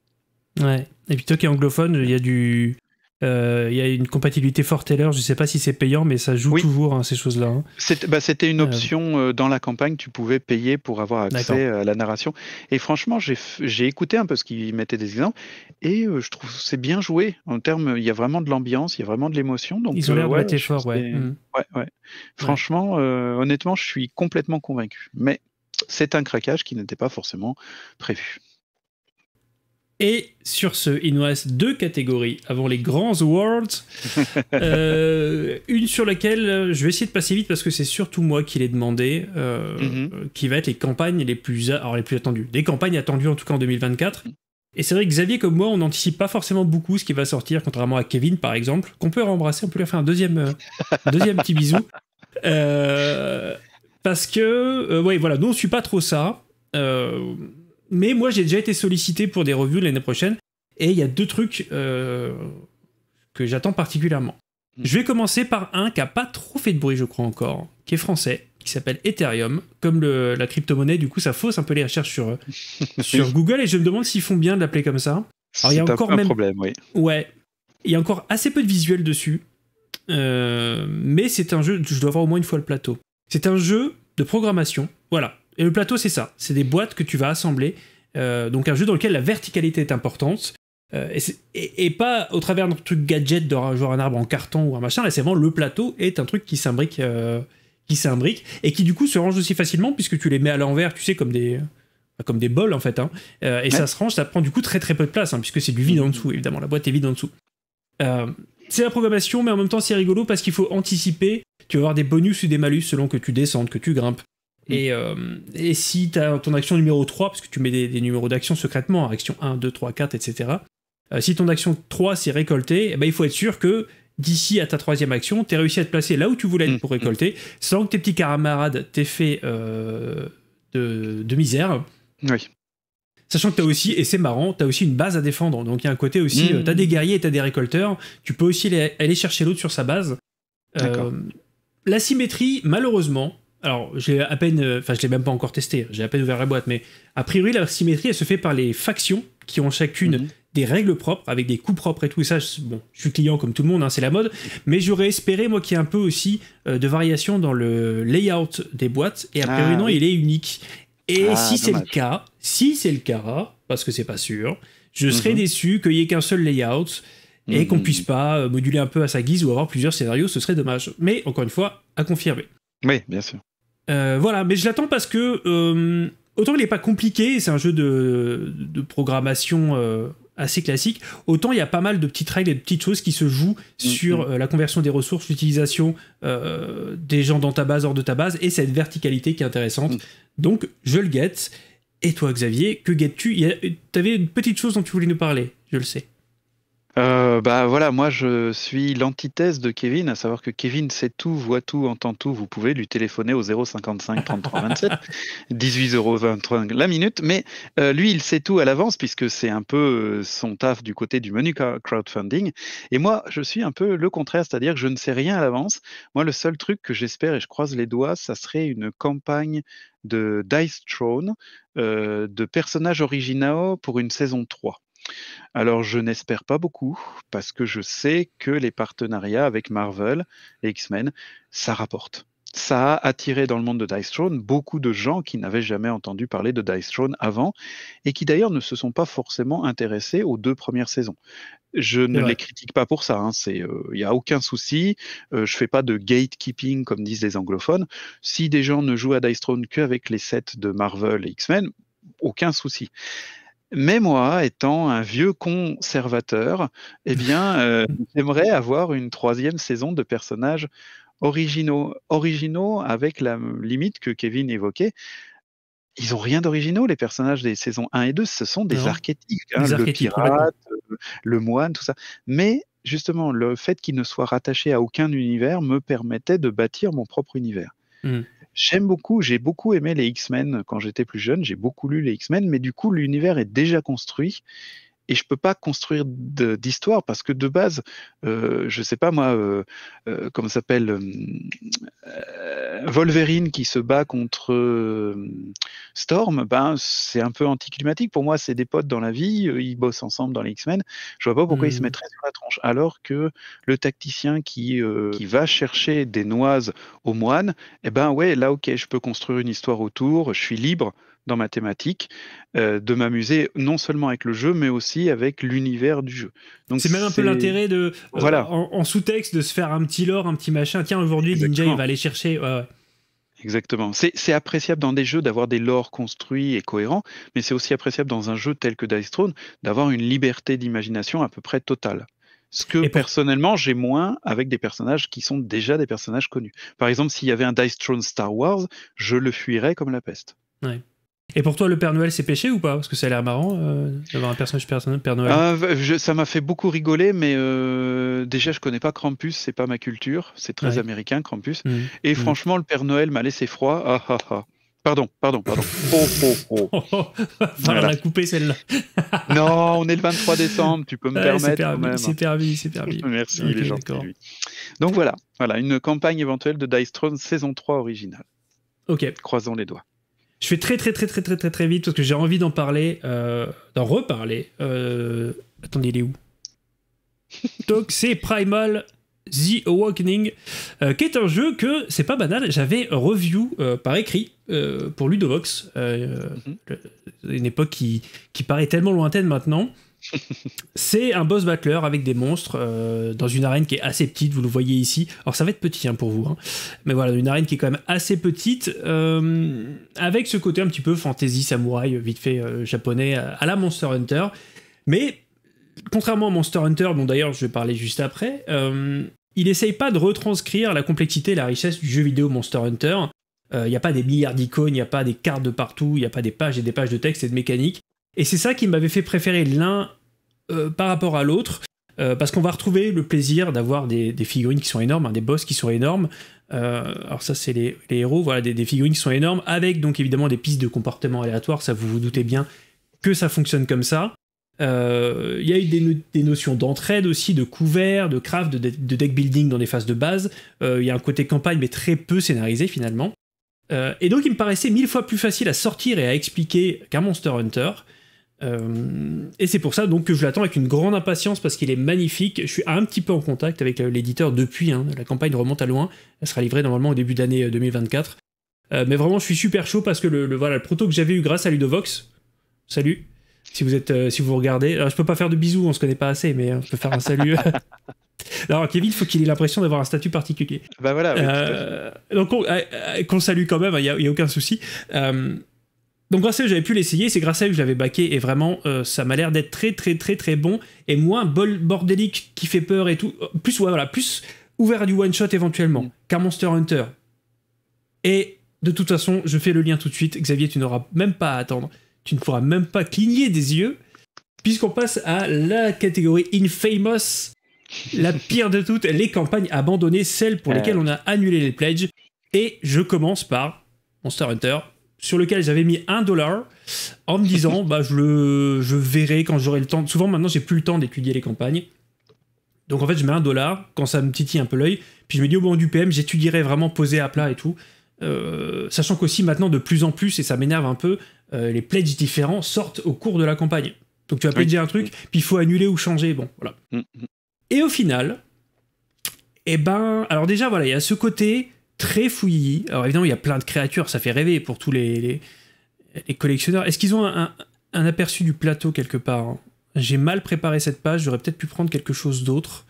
Ouais. Et puis toi qui es anglophone, il y a du. Euh, il y a une compatibilité Forteller, je ne sais pas si c'est payant, mais ça joue toujours hein, ces choses-là. Hein. Bah, c'était une euh. option euh, dans la campagne, tu pouvais payer pour avoir accès à la narration. Et franchement, j'ai écouté un peu ce qu'ils mettaient des exemples, et je trouve c'est bien joué. En termes, il y a vraiment de l'ambiance, il y a vraiment de l'émotion. Ils ont l'air ouais, fort, mmh. ouais, ouais. Franchement, honnêtement, je suis complètement convaincu. Mais c'est un craquage qui n'était pas forcément prévu. Et sur ce, il nous reste deux catégories avant les grands awards. Euh, une sur laquelle euh, je vais essayer de passer vite parce que c'est surtout moi qui l'ai demandé, euh, mhm. qui va être les campagnes les plus, alors les plus attendues. Des campagnes attendues en tout cas en 2024. Et c'est vrai que Xavier comme moi, on n'anticipe pas forcément beaucoup ce qui va sortir, contrairement à Kevin par exemple, qu'on peut rembrasser, on peut lui faire un deuxième, deuxième petit bisou. parce que, oui, voilà, nous on ne suit pas trop ça. Euh, mais moi, j'ai déjà été sollicité pour des revues l'année prochaine. Et il y a deux trucs euh, que j'attends particulièrement. Hmm. Je vais commencer par un qui n'a pas trop fait de bruit, je crois encore, qui est français, qui s'appelle Ethereum. Comme la crypto-monnaie, du coup, ça fausse un peu les recherches euh, sur, Google. Et je me demande s'ils font bien de l'appeler comme ça. Alors, il y a encore un problème, oui. Ouais. Il y a encore assez peu de visuels dessus. Euh, mais c'est un jeu, je dois voir au moins une fois le plateau. C'est un jeu de programmation. Voilà, et le plateau, c'est ça. C'est des boîtes que tu vas assembler. Euh, donc un jeu dans lequel la verticalité est importante. Euh, et, pas au travers d'un truc gadget, de, genre un arbre en carton ou un machin. Là, c'est vraiment le plateau est un truc qui s'imbrique, euh, qui s'imbrique et qui du coup se range aussi facilement puisque tu les mets à l'envers, tu sais, comme des bah, comme des bols en fait. Hein. et ça se range, ça prend du coup très très peu de place hein, puisque c'est du vide en dessous. Évidemment, la boîte est vide en dessous. c'est la programmation, mais en même temps c'est rigolo parce qu'il faut anticiper. Tu vas avoir des bonus ou des malus selon que tu descendes, que tu grimpes. Mm. Euh, et, si tu as ton action numéro 3, parce que tu mets des, numéros d'action secrètement, hein, action 1, 2, 3, 4, etc. si ton action 3 c'est récolté, eh ben, il faut être sûr que d'ici à ta troisième action, tu as réussi à te placer là où tu voulais être mm. pour mm. récolter, sans que tes petits camarades t'aient fait euh, de, misère. Oui. Sachant que tu as aussi, et c'est marrant, tu as aussi une base à défendre. Donc il y a un côté aussi, euh, tu as des guerriers et tu as des récolteurs, tu peux aussi aller, chercher l'autre sur sa base. la symétrie, malheureusement, alors j'ai à peine, euh, enfin je l'ai même pas encore testé, j'ai à peine ouvert la boîte, mais a priori la symétrie elle se fait par les factions qui ont chacune mhm. des règles propres, avec des coups propres et tout et ça. bon, je suis client comme tout le monde, hein, c'est la mode, mais j'aurais espéré moi qu'il y ait un peu aussi euh, de variation dans le layout des boîtes et a priori ah non, il est unique. Et ah, si c'est le cas, si c'est le cas, parce que c'est pas sûr, je serais mhm. déçu qu'il n'y ait qu'un seul layout et qu'on mhm. puisse pas euh, moduler un peu à sa guise ou avoir plusieurs scénarios, ce serait dommage. Mais encore une fois, à confirmer. Oui, bien sûr. Euh, voilà, mais je l'attends parce que euh, autant il n'est pas compliqué, c'est un jeu de, programmation euh, assez classique, autant il y a pas mal de petites règles et de petites choses qui se jouent mm-hmm. sur la conversion des ressources, l'utilisation des gens dans ta base, hors de ta base, et cette verticalité qui est intéressante. Mm. Donc je le get. Et toi, Xavier, que get tu Tu avais une petite chose dont tu voulais nous parler, je le sais. Ben bah voilà, moi je suis l'antithèse de Kevin, à savoir que Kevin sait tout, voit tout, entend tout. Vous pouvez lui téléphoner au 055 33 27, 18 euros 23 la minute. Mais euh, lui, il sait tout à l'avance puisque c'est un peu euh, son taf du côté du menu crowdfunding. Et moi, je suis un peu le contraire, c'est-à-dire que je ne sais rien à l'avance. Moi, le seul truc que j'espère et je croise les doigts, ça serait une campagne de Dice Throne de personnages originaux pour une saison 3. Alors je n'espère pas beaucoup parce que je sais que les partenariats avec Marvel et X-Men, ça rapporte. Ça a attiré dans le monde de Dice Throne beaucoup de gens qui n'avaient jamais entendu parler de Dice Throne avant et qui d'ailleurs ne se sont pas forcément intéressés aux deux premières saisons. Je ne les critique pas pour ça, hein, euh, il n'y a aucun souci, euh, je ne fais pas de gatekeeping comme disent les anglophones. Si des gens ne jouent à Dice Throne qu'avec les sets de Marvel et X-Men, aucun souci. Mais moi, étant un vieux conservateur, eh bien, euh, j'aimerais avoir une troisième saison de personnages originaux. Originaux avec la limite que Kevin évoquait. Ils n'ont rien d'originaux, les personnages des saisons 1 et 2. Ce sont des archétypes. Hein. le pirate, euh, le moine, tout ça. Mais justement, le fait qu'ils ne soient rattachés à aucun univers me permettait de bâtir mon propre univers. Mmh. J'aime beaucoup, j'ai beaucoup aimé les X-Men quand j'étais plus jeune, j'ai beaucoup lu les X-Men, mais du coup l'univers est déjà construit et je peux pas construire d'histoire parce que de base, euh, je sais pas moi, euh, euh comment s'appelle euh, euh, Wolverine qui se bat contre Storm, ben c'est un peu anticlimatique. Pour moi, c'est des potes dans la vie, ils bossent ensemble dans les X-Men. Je vois pas pourquoi ils se mmh. mettraient sur la tronche. Alors que le tacticien qui, qui va chercher des noises aux moines, eh ben ouais, là ok, je peux construire une histoire autour, je suis libre dans ma thématique, euh, de m'amuser non seulement avec le jeu, mais aussi avec l'univers du jeu. c'est même un peu l'intérêt de, euh, voilà. en, sous-texte, de se faire un petit lore, un petit machin. Tiens, aujourd'hui, Ninja, il va aller chercher. Exactement. C'est appréciable dans des jeux d'avoir des lores construits et cohérents, mais c'est aussi appréciable dans un jeu tel que Dice Throne d'avoir une liberté d'imagination à peu près totale. Ce que personnellement, j'ai moins avec des personnages qui sont déjà des personnages connus. Par exemple, s'il y avait un Dice Throne Star Wars, je le fuirais comme la peste. Et pour toi, le Père Noël, c'est péché ou pas Parce que ça a l'air marrant euh, d'avoir un personnage Père Noël. Ah, ça m'a fait beaucoup rigoler, mais euh, déjà, je connais pas Krampus, c'est pas ma culture. C'est très américain, Krampus. Mmh. Et mmh. franchement, le Père Noël m'a laissé froid. Ah, ah, ah. Pardon, pardon, pardon. Oh, oh, oh. oh, oh. celle-là. non, on est le 23 décembre, tu peux me permettre. C'est permis, c'est permis, Merci, les gens. Donc voilà, voilà, une campagne éventuelle de Dice Throne saison 3 originale. Ok. Croisons les doigts. Je fais très très très très très très très vite parce que j'ai envie d'en parler, euh, d'en reparler. Euh, attendez, il est où Donc c'est Primal The Awakening, euh, qui est un jeu que c'est pas banal. J'avais review par écrit pour Ludovox, mhm. une époque qui, qui paraît tellement lointaine maintenant c'est un boss battler avec des monstres euh, dans une arène qui est assez petite, vous le voyez ici. Alors ça va être petit hein, pour vous, hein. mais voilà, une arène qui est quand même assez petite, euh, avec ce côté un petit peu fantasy samouraï, vite fait euh, japonais, à la Monster Hunter. Mais contrairement à Monster Hunter, dont d'ailleurs je vais parler juste après, il essaye pas de retranscrire la complexité et la richesse du jeu vidéo Monster Hunter. Il n'y a pas des milliards d'icônes, il n'y a pas des cartes de partout, il n'y a pas des pages et des pages de texte et de mécanique et c'est ça qui m'avait fait préférer l'un euh, par rapport à l'autre. Euh, parce qu'on va retrouver le plaisir d'avoir des, figurines qui sont énormes, hein, des boss qui sont énormes. Euh, alors ça, c'est les, héros, voilà, des, figurines qui sont énormes, avec donc évidemment des pistes de comportement aléatoire. Ça, vous vous doutez bien que ça fonctionne comme ça. Il y a eu des, notions d'entraide aussi, de couvert, de craft, de, deck building dans les phases de base. Il y a un côté campagne, mais très peu scénarisé finalement. et donc, il me paraissait mille fois plus facile à sortir et à expliquer qu'un Monster Hunter. Euh, et c'est pour ça donc que je l'attends avec une grande impatience parce qu'il est magnifique. Je suis un petit peu en contact avec euh, l'éditeur depuis. Hein. La campagne remonte à loin. Elle sera livrée normalement au début d'année 2024. Euh, mais vraiment, je suis super chaud parce que le, voilà le proto que j'avais eu grâce à Ludovox. Salut. Si vous êtes si vous regardez, je peux pas faire de bisous, on se connaît pas assez, mais je peux faire un salut. Alors Kevin, il faut qu'il ait l'impression d'avoir un statut particulier. Bah voilà. donc qu'on salue quand même, il hein, n'y a, a, aucun souci. Donc grâce à eux, j'avais pu l'essayer, c'est grâce à eux que je l'avais baqué, et vraiment, euh, ça m'a l'air d'être très très très très bon, et moins bol bordélique qui fait peur et tout, euh, plus voilà, plus ouvert à du one-shot éventuellement, mm. qu'un Monster Hunter. Et de toute façon, je fais le lien tout de suite, Xavier, tu n'auras même pas à attendre, tu ne pourras même pas cligner des yeux, puisqu'on passe à la catégorie Infamous, la pire de toutes, les campagnes abandonnées, celles pour euh. lesquelles on a annulé les pledges, et je commence par Monster Hunter sur lequel j'avais mis un dollar en me disant bah je je verrai quand j'aurai le temps. Souvent maintenant j'ai plus le temps d'étudier les campagnes. Donc en fait je mets un dollar quand ça me titille un peu l'œil. Puis je me dis au moment du PM j'étudierai vraiment posé à plat et tout. Euh, sachant qu'aussi maintenant de plus en plus et ça m'énerve un peu euh, les pledges différents sortent au cours de la campagne. Donc tu vas pledger un truc puis il faut annuler ou changer. Bon voilà. Mm, mm. Et au final, eh ben alors déjà voilà il y a ce côté très fouillis. Alors évidemment, il y a plein de créatures, ça fait rêver pour tous les, collectionneurs. Est-ce qu'ils ont un, aperçu du plateau quelque part hein J'ai mal préparé cette page, j'aurais peut-être pu prendre quelque chose d'autre.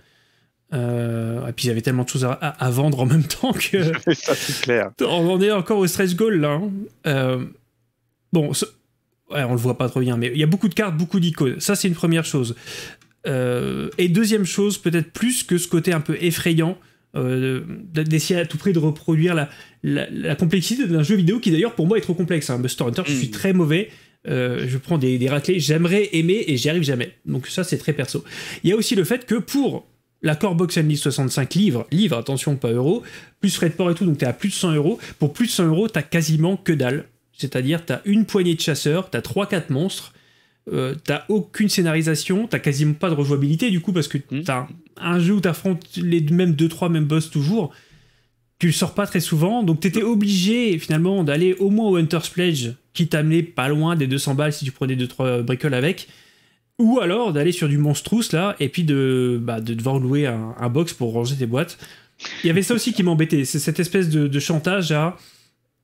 Euh, et puis il y avait tellement de choses à, vendre en même temps que. ça, c'est clair. On est encore au stress goal là. Hein. Euh, bon, on le voit pas trop bien, mais il y a beaucoup de cartes, beaucoup d'icônes. Ça, c'est une première chose. Euh, et deuxième chose, peut-être plus que ce côté un peu effrayant euh, d'essayer à tout prix de reproduire la, la, complexité d'un jeu vidéo qui d'ailleurs pour moi est trop complexe. un hein. Buster Hunter, je suis mm. très mauvais. Euh, je prends des, des raclés, j'aimerais aimer et j'y arrive jamais. Donc ça c'est très perso. Il y a aussi le fait que pour la core box Unleashed 65 livres, livres, attention pas euros, plus frais de port et tout, donc t'es à plus de 100 euros. Pour plus de 100 euros, t'as quasiment que dalle. C'est-à-dire, t'as une poignée de chasseurs, t'as 3-4 monstres, euh, t'as aucune scénarisation, t'as quasiment pas de rejouabilité du coup parce que hmm. t'as un jeu où t'affrontes les mêmes deux trois mêmes boss toujours, tu le sors pas très souvent, donc t'étais hmm. obligé finalement d'aller au moins au Hunter's Pledge qui t'amenait pas loin des 200 balles si tu prenais 2-3 bricoles avec, ou alors d'aller sur du Monstrous là et puis de, bah, devoir louer un, box pour ranger tes boîtes. Il y avait ça aussi qui m'embêtait, c'est cette espèce de, chantage à.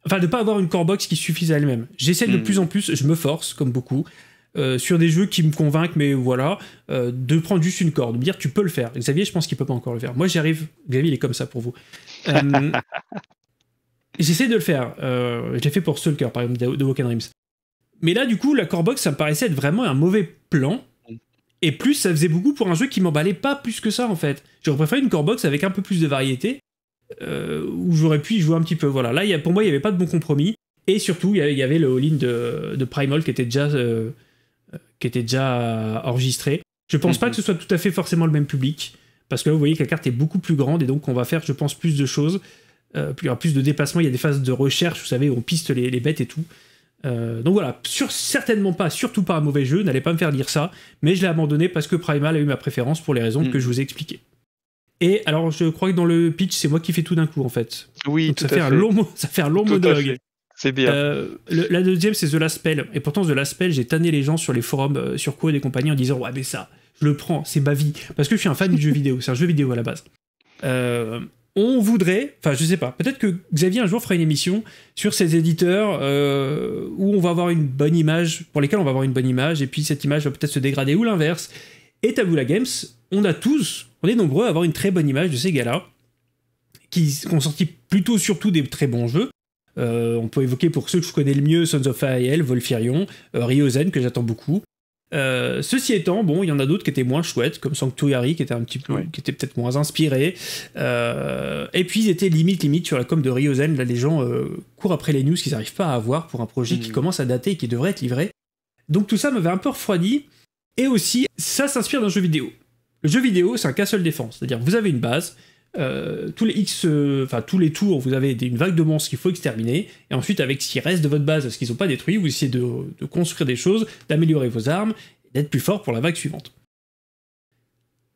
Enfin, de pas avoir une core box qui suffise à elle-même. J'essaie de hmm. plus en plus, je me force, comme beaucoup, euh, sur des jeux qui me convainquent, mais voilà, euh, de prendre juste une corde, de me dire tu peux le faire. Xavier, je pense qu'il peut pas encore le faire. Moi, j'y arrive. Xavier, est comme ça pour vous. Euh, j'essaie de le faire. j'ai fait pour Sulker, par exemple, de, de Mais là, du coup, la box ça me paraissait être vraiment un mauvais plan. Et plus, ça faisait beaucoup pour un jeu qui m'emballait pas plus que ça, en fait. J'aurais préféré une box avec un peu plus de variété, où j'aurais pu jouer un petit peu. Voilà, là, y pour moi, il n'y avait pas de bon compromis. Et surtout, il y avait le all-in de, de, Primal qui était déjà qui était déjà euh, enregistré. Je pense pas mhm. que ce soit tout à fait forcément le même public, parce que là, vous voyez que la carte est beaucoup plus grande et donc on va faire, je pense, plus de choses. il y aura plus de déplacements, il y a des phases de recherche, vous savez, où on piste les, bêtes et tout. Euh, donc voilà, certainement pas, surtout pas un mauvais jeu, n'allez pas me faire dire ça, mais je l'ai abandonné parce que Primal a eu ma préférence pour les raisons mm. que je vous ai expliquées. Et alors je crois que dans le pitch, c'est moi qui fais tout d'un coup en fait. Oui, ça, à fait Long, ça, fait un long, ça fait un c'est bien. Euh, la deuxième, c'est The Last Spell. Et pourtant, The Last Spell, j'ai tanné les gens sur les forums, euh, sur quoi et compagnies en disant Ouais, mais ça, je le prends, c'est ma vie. Parce que je suis un fan du jeu vidéo, c'est un jeu vidéo à la base. Euh, on voudrait, enfin, je sais pas, peut-être que Xavier un jour fera une émission sur ces éditeurs où on va avoir une bonne image, pour lesquels on va avoir une bonne image, et puis cette image va peut-être se dégrader ou l'inverse. Et Tabula Games, on a tous, on est nombreux à avoir une très bonne image de ces gars-là, qui ont sorti plutôt surtout des très bons jeux. Euh, on peut évoquer pour ceux que je connais le mieux Sons of Ariel, Volfirion, euh, Ryozen que j'attends beaucoup. Euh, ceci étant, bon, il y en a d'autres qui étaient moins chouettes, comme Sanctuary qui était un petit qui était peut-être moins inspiré. et puis ils étaient limite limite sur la com de Ryozen. Là, les gens courent après les news qu'ils n'arrivent pas à avoir pour un projet qui mm. commence à dater et qui devrait être livré. Donc tout ça m'avait un peu refroidi. Et aussi, ça s'inspire d'un jeu vidéo. Le jeu vidéo, c'est un cas seul défense, c'est-à-dire vous avez une base, euh, tous les X, euh, enfin tous les tours, vous avez une vague de monstres qu'il faut exterminer, et ensuite avec ce qui reste de votre base, ce qu'ils ont pas détruit, vous essayez de, construire des choses, d'améliorer vos armes, d'être plus fort pour la vague suivante.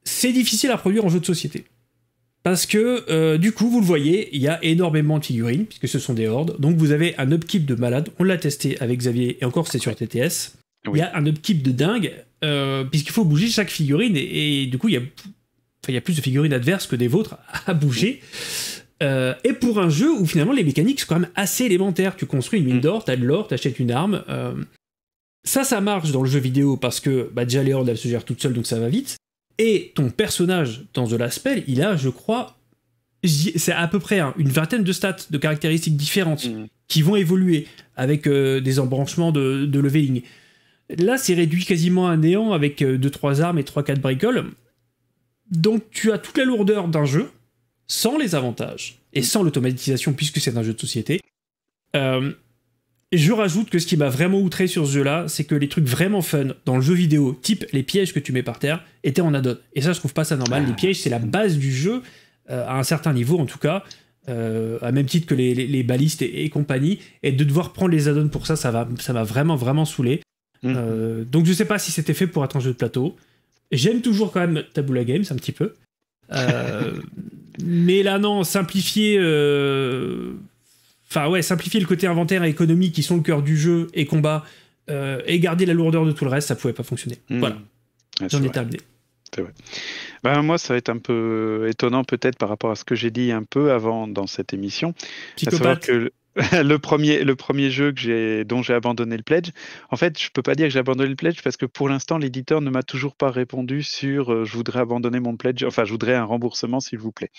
C'est difficile à produire en jeu de société. Parce que euh, du coup, vous le voyez, il y a énormément de figurines, puisque ce sont des hordes, donc vous avez un upkeep de malade, on l'a testé avec Xavier, et encore c'est sur TTS, il y a un upkeep de dingue, puisqu'il faut bouger chaque figurine, et du coup, il y a il y a plus de figurines adverses que des vôtres à bouger. Euh, et pour un jeu où finalement les mécaniques sont quand même assez élémentaires. Tu construis une mine mm. d'or, t'as de l'or, t'achètes une arme. Euh, ça, ça marche dans le jeu vidéo parce que bah, déjà les hordes elles se gèrent toutes seules donc ça va vite. Et ton personnage dans The Last Spell, il a, je crois, c'est à peu près hein, une vingtaine de stats, de caractéristiques différentes mm. qui vont évoluer avec euh, des embranchements de, de leveling. Là, c'est réduit quasiment à néant avec 2-3 armes et 3-4 bricoles. Donc tu as toute la lourdeur d'un jeu, sans les avantages, et sans l'automatisation, puisque c'est un jeu de société. Euh, et je rajoute que ce qui m'a vraiment outré sur ce jeu-là, c'est que les trucs vraiment fun dans le jeu vidéo, type les pièges que tu mets par terre, étaient en add-on. Et ça, je trouve pas ça normal. Les pièges, c'est la base du jeu, euh, à un certain niveau en tout cas, euh, à même titre que les, balistes et, compagnie. Et de devoir prendre les add-ons pour ça, ça m'a vraiment, vraiment saoulé. Mmh. donc je sais pas si c'était fait pour être un jeu de plateau. J'aime toujours quand même Tabula Games un petit peu. Euh, mais là, non, simplifier. Euh, enfin, ouais, simplifier le côté inventaire et économie qui sont le cœur du jeu et combat euh, et garder la lourdeur de tout le reste, ça pouvait pas fonctionner. Hmm. Voilà. J'en ai terminé. Vrai. Ben, moi, ça va être un peu étonnant peut-être par rapport à ce que j'ai dit un peu avant dans cette émission. Psychopathe. À savoir que le, premier, le premier jeu que j'ai, dont j'ai abandonné le pledge. En fait, je peux pas dire que j'ai abandonné le pledge parce que pour l'instant, l'éditeur ne m'a toujours pas répondu sur euh, je voudrais abandonner mon pledge, enfin, je voudrais un remboursement, s'il vous plaît.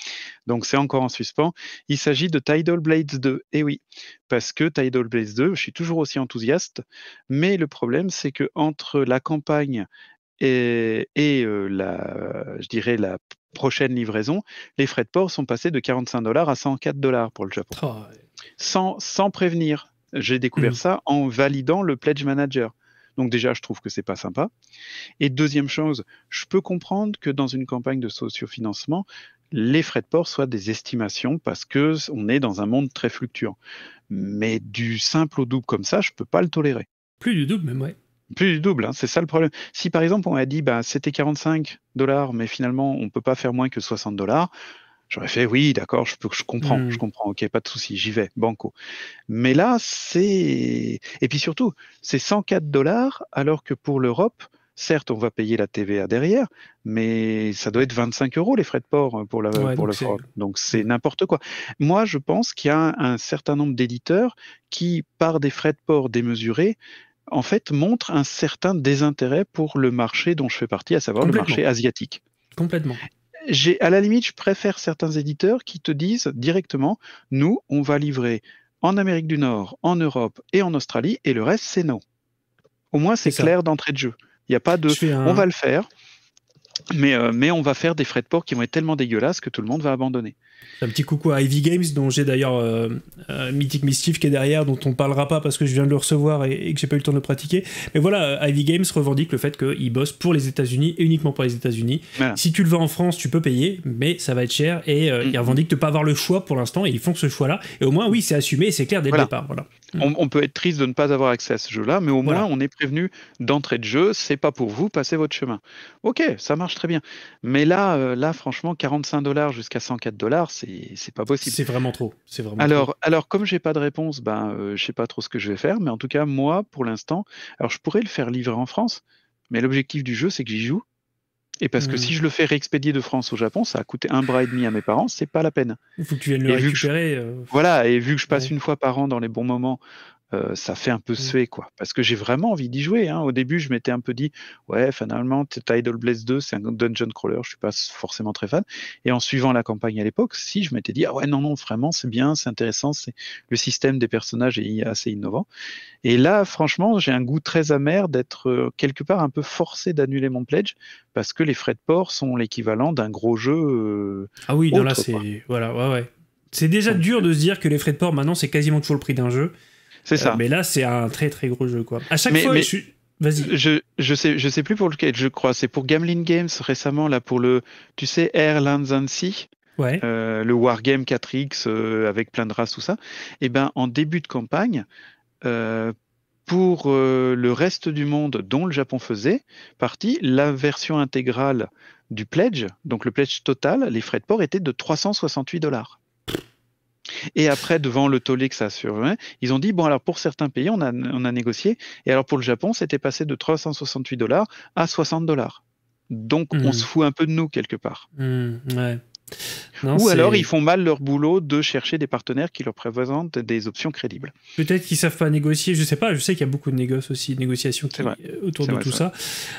Donc, c'est encore en suspens. Il s'agit de Tidal Blades 2. Et eh oui, parce que Tidal Blades 2, je suis toujours aussi enthousiaste, mais le problème, c'est que entre la campagne et, la, je dirais la prochaine livraison, les frais de port sont passés de 45 dollars à 104 dollars pour le Japon. Oh, sans, sans, prévenir. J'ai découvert mmh. ça en validant le Pledge Manager. Donc déjà, je trouve que c'est pas sympa. Et deuxième chose, je peux comprendre que dans une campagne de sociofinancement, les frais de port soient des estimations parce que on est dans un monde très fluctuant. Mais du simple au double comme ça, je peux pas le tolérer. Plus du double même, oui. Plus du double, hein, c'est ça le problème. Si par exemple on a dit bah, c'était 45 dollars, mais finalement on ne peut pas faire moins que 60 dollars, j'aurais fait oui, d'accord, je, comprends, je hmm. comprends, ok, pas de souci, j'y vais, banco. Mais là, c'est. Et puis surtout, c'est 104 dollars, alors que pour l'Europe, certes, on va payer la TVA derrière, mais ça doit être 25 euros les frais de port euh, pour, la, le Donc hmm. c'est n'importe quoi. Moi, je pense qu'il y a un certain nombre d'éditeurs qui, par des frais de port démesurés, en fait, montre un certain désintérêt pour le marché dont je fais partie, à savoir le marché asiatique. Complètement. J'ai, à la limite, je préfère certains éditeurs qui te disent directement, nous, on va livrer en Amérique du Nord, en Europe et en Australie, et le reste, c'est non. Au moins, c'est, clair d'entrée de jeu. Il n'y a pas de, on va le faire, mais, euh, mais on va faire des frais de port qui vont être tellement dégueulasses que tout le monde va abandonner. Un petit coucou à Ivy Games, dont j'ai d'ailleurs euh, euh, Mythic Mystif qui est derrière, dont on parlera pas parce que je viens de le recevoir et, que j'ai pas eu le temps de le pratiquer. Mais voilà, euh, Ivy Games revendique le fait qu'il bosse pour les États-Unis et uniquement pour les États-Unis. Si tu le vas en France, tu peux payer, mais ça va être cher et il mm. ils revendiquent de pas avoir le choix pour l'instant et ils font ce choix-là. Et au moins, oui, c'est assumé et c'est clair dès le départ. Voilà. Mm. On, peut être triste de ne pas avoir accès à ce jeu-là, mais au moins on est prévenu d'entrée de jeu, c'est pas pour vous, passez votre chemin. Ok, ça marche très bien. Mais là, là franchement, 45 dollars jusqu'à 104 dollars, c'est pas possible. C'est vraiment trop. C'est vraiment. Alors, alors comme j'ai pas de réponse, ben euh, je sais pas trop ce que je vais faire, mais en tout cas moi, pour l'instant, alors je pourrais le faire livrer en France, mais l'objectif du jeu, c'est que j'y joue. Et parce que mmh. si je le fais réexpédier de France au Japon, ça a coûté un bras et demi à mes parents, c'est pas la peine. Il faut que tu viennes le récupérer. Euh, voilà, et vu que je passe une fois par an dans les bons moments ça fait un peu mmh. suer, quoi. Parce que j'ai vraiment envie d'y jouer. Hein. Au début, je m'étais un peu dit, ouais, finalement, Tidal bless 2, c'est un dungeon crawler, je suis pas forcément très fan. Et en suivant la campagne à l'époque, si, je m'étais dit, ah ouais, non, non, vraiment, c'est bien, c'est intéressant, c'est le système des personnages est assez innovant. Et là, franchement, j'ai un goût très amer d'être quelque part un peu forcé d'annuler mon pledge parce que les frais de port sont l'équivalent d'un gros jeu. ah oui, là, c'est. Voilà, ouais, ouais. C'est déjà dur euh de se dire que les frais de port, maintenant, c'est quasiment toujours le prix d'un jeu. C'est euh, ça. mais là, c'est un très très gros jeu, quoi. À chaque fois, je suis. Vas-y. Je, je sais je sais plus pour lequel je crois c'est pour Gambling Games récemment là pour le tu sais Air Lands and Sea ouais. Euh, le wargame 4X euh, avec plein de races tout ça et eh ben en début de campagne pour le reste du monde dont le Japon faisait partie la version intégrale du pledge donc le pledge total les frais de port étaient de 368 dollars et après, devant le tollé que ça a ils ont dit bon, alors pour certains pays, on a, négocié. Et alors pour le Japon, c'était passé de 368 dollars à 60 dollars. Donc on hmm. se fout un peu de nous quelque part. Hmm, non, Ou alors ils font mal leur boulot de chercher des partenaires qui leur présentent des options crédibles. Peut-être qu'ils savent pas négocier, je sais pas, je sais qu'il y a beaucoup de aussi, négociations euh, autour de tout ça.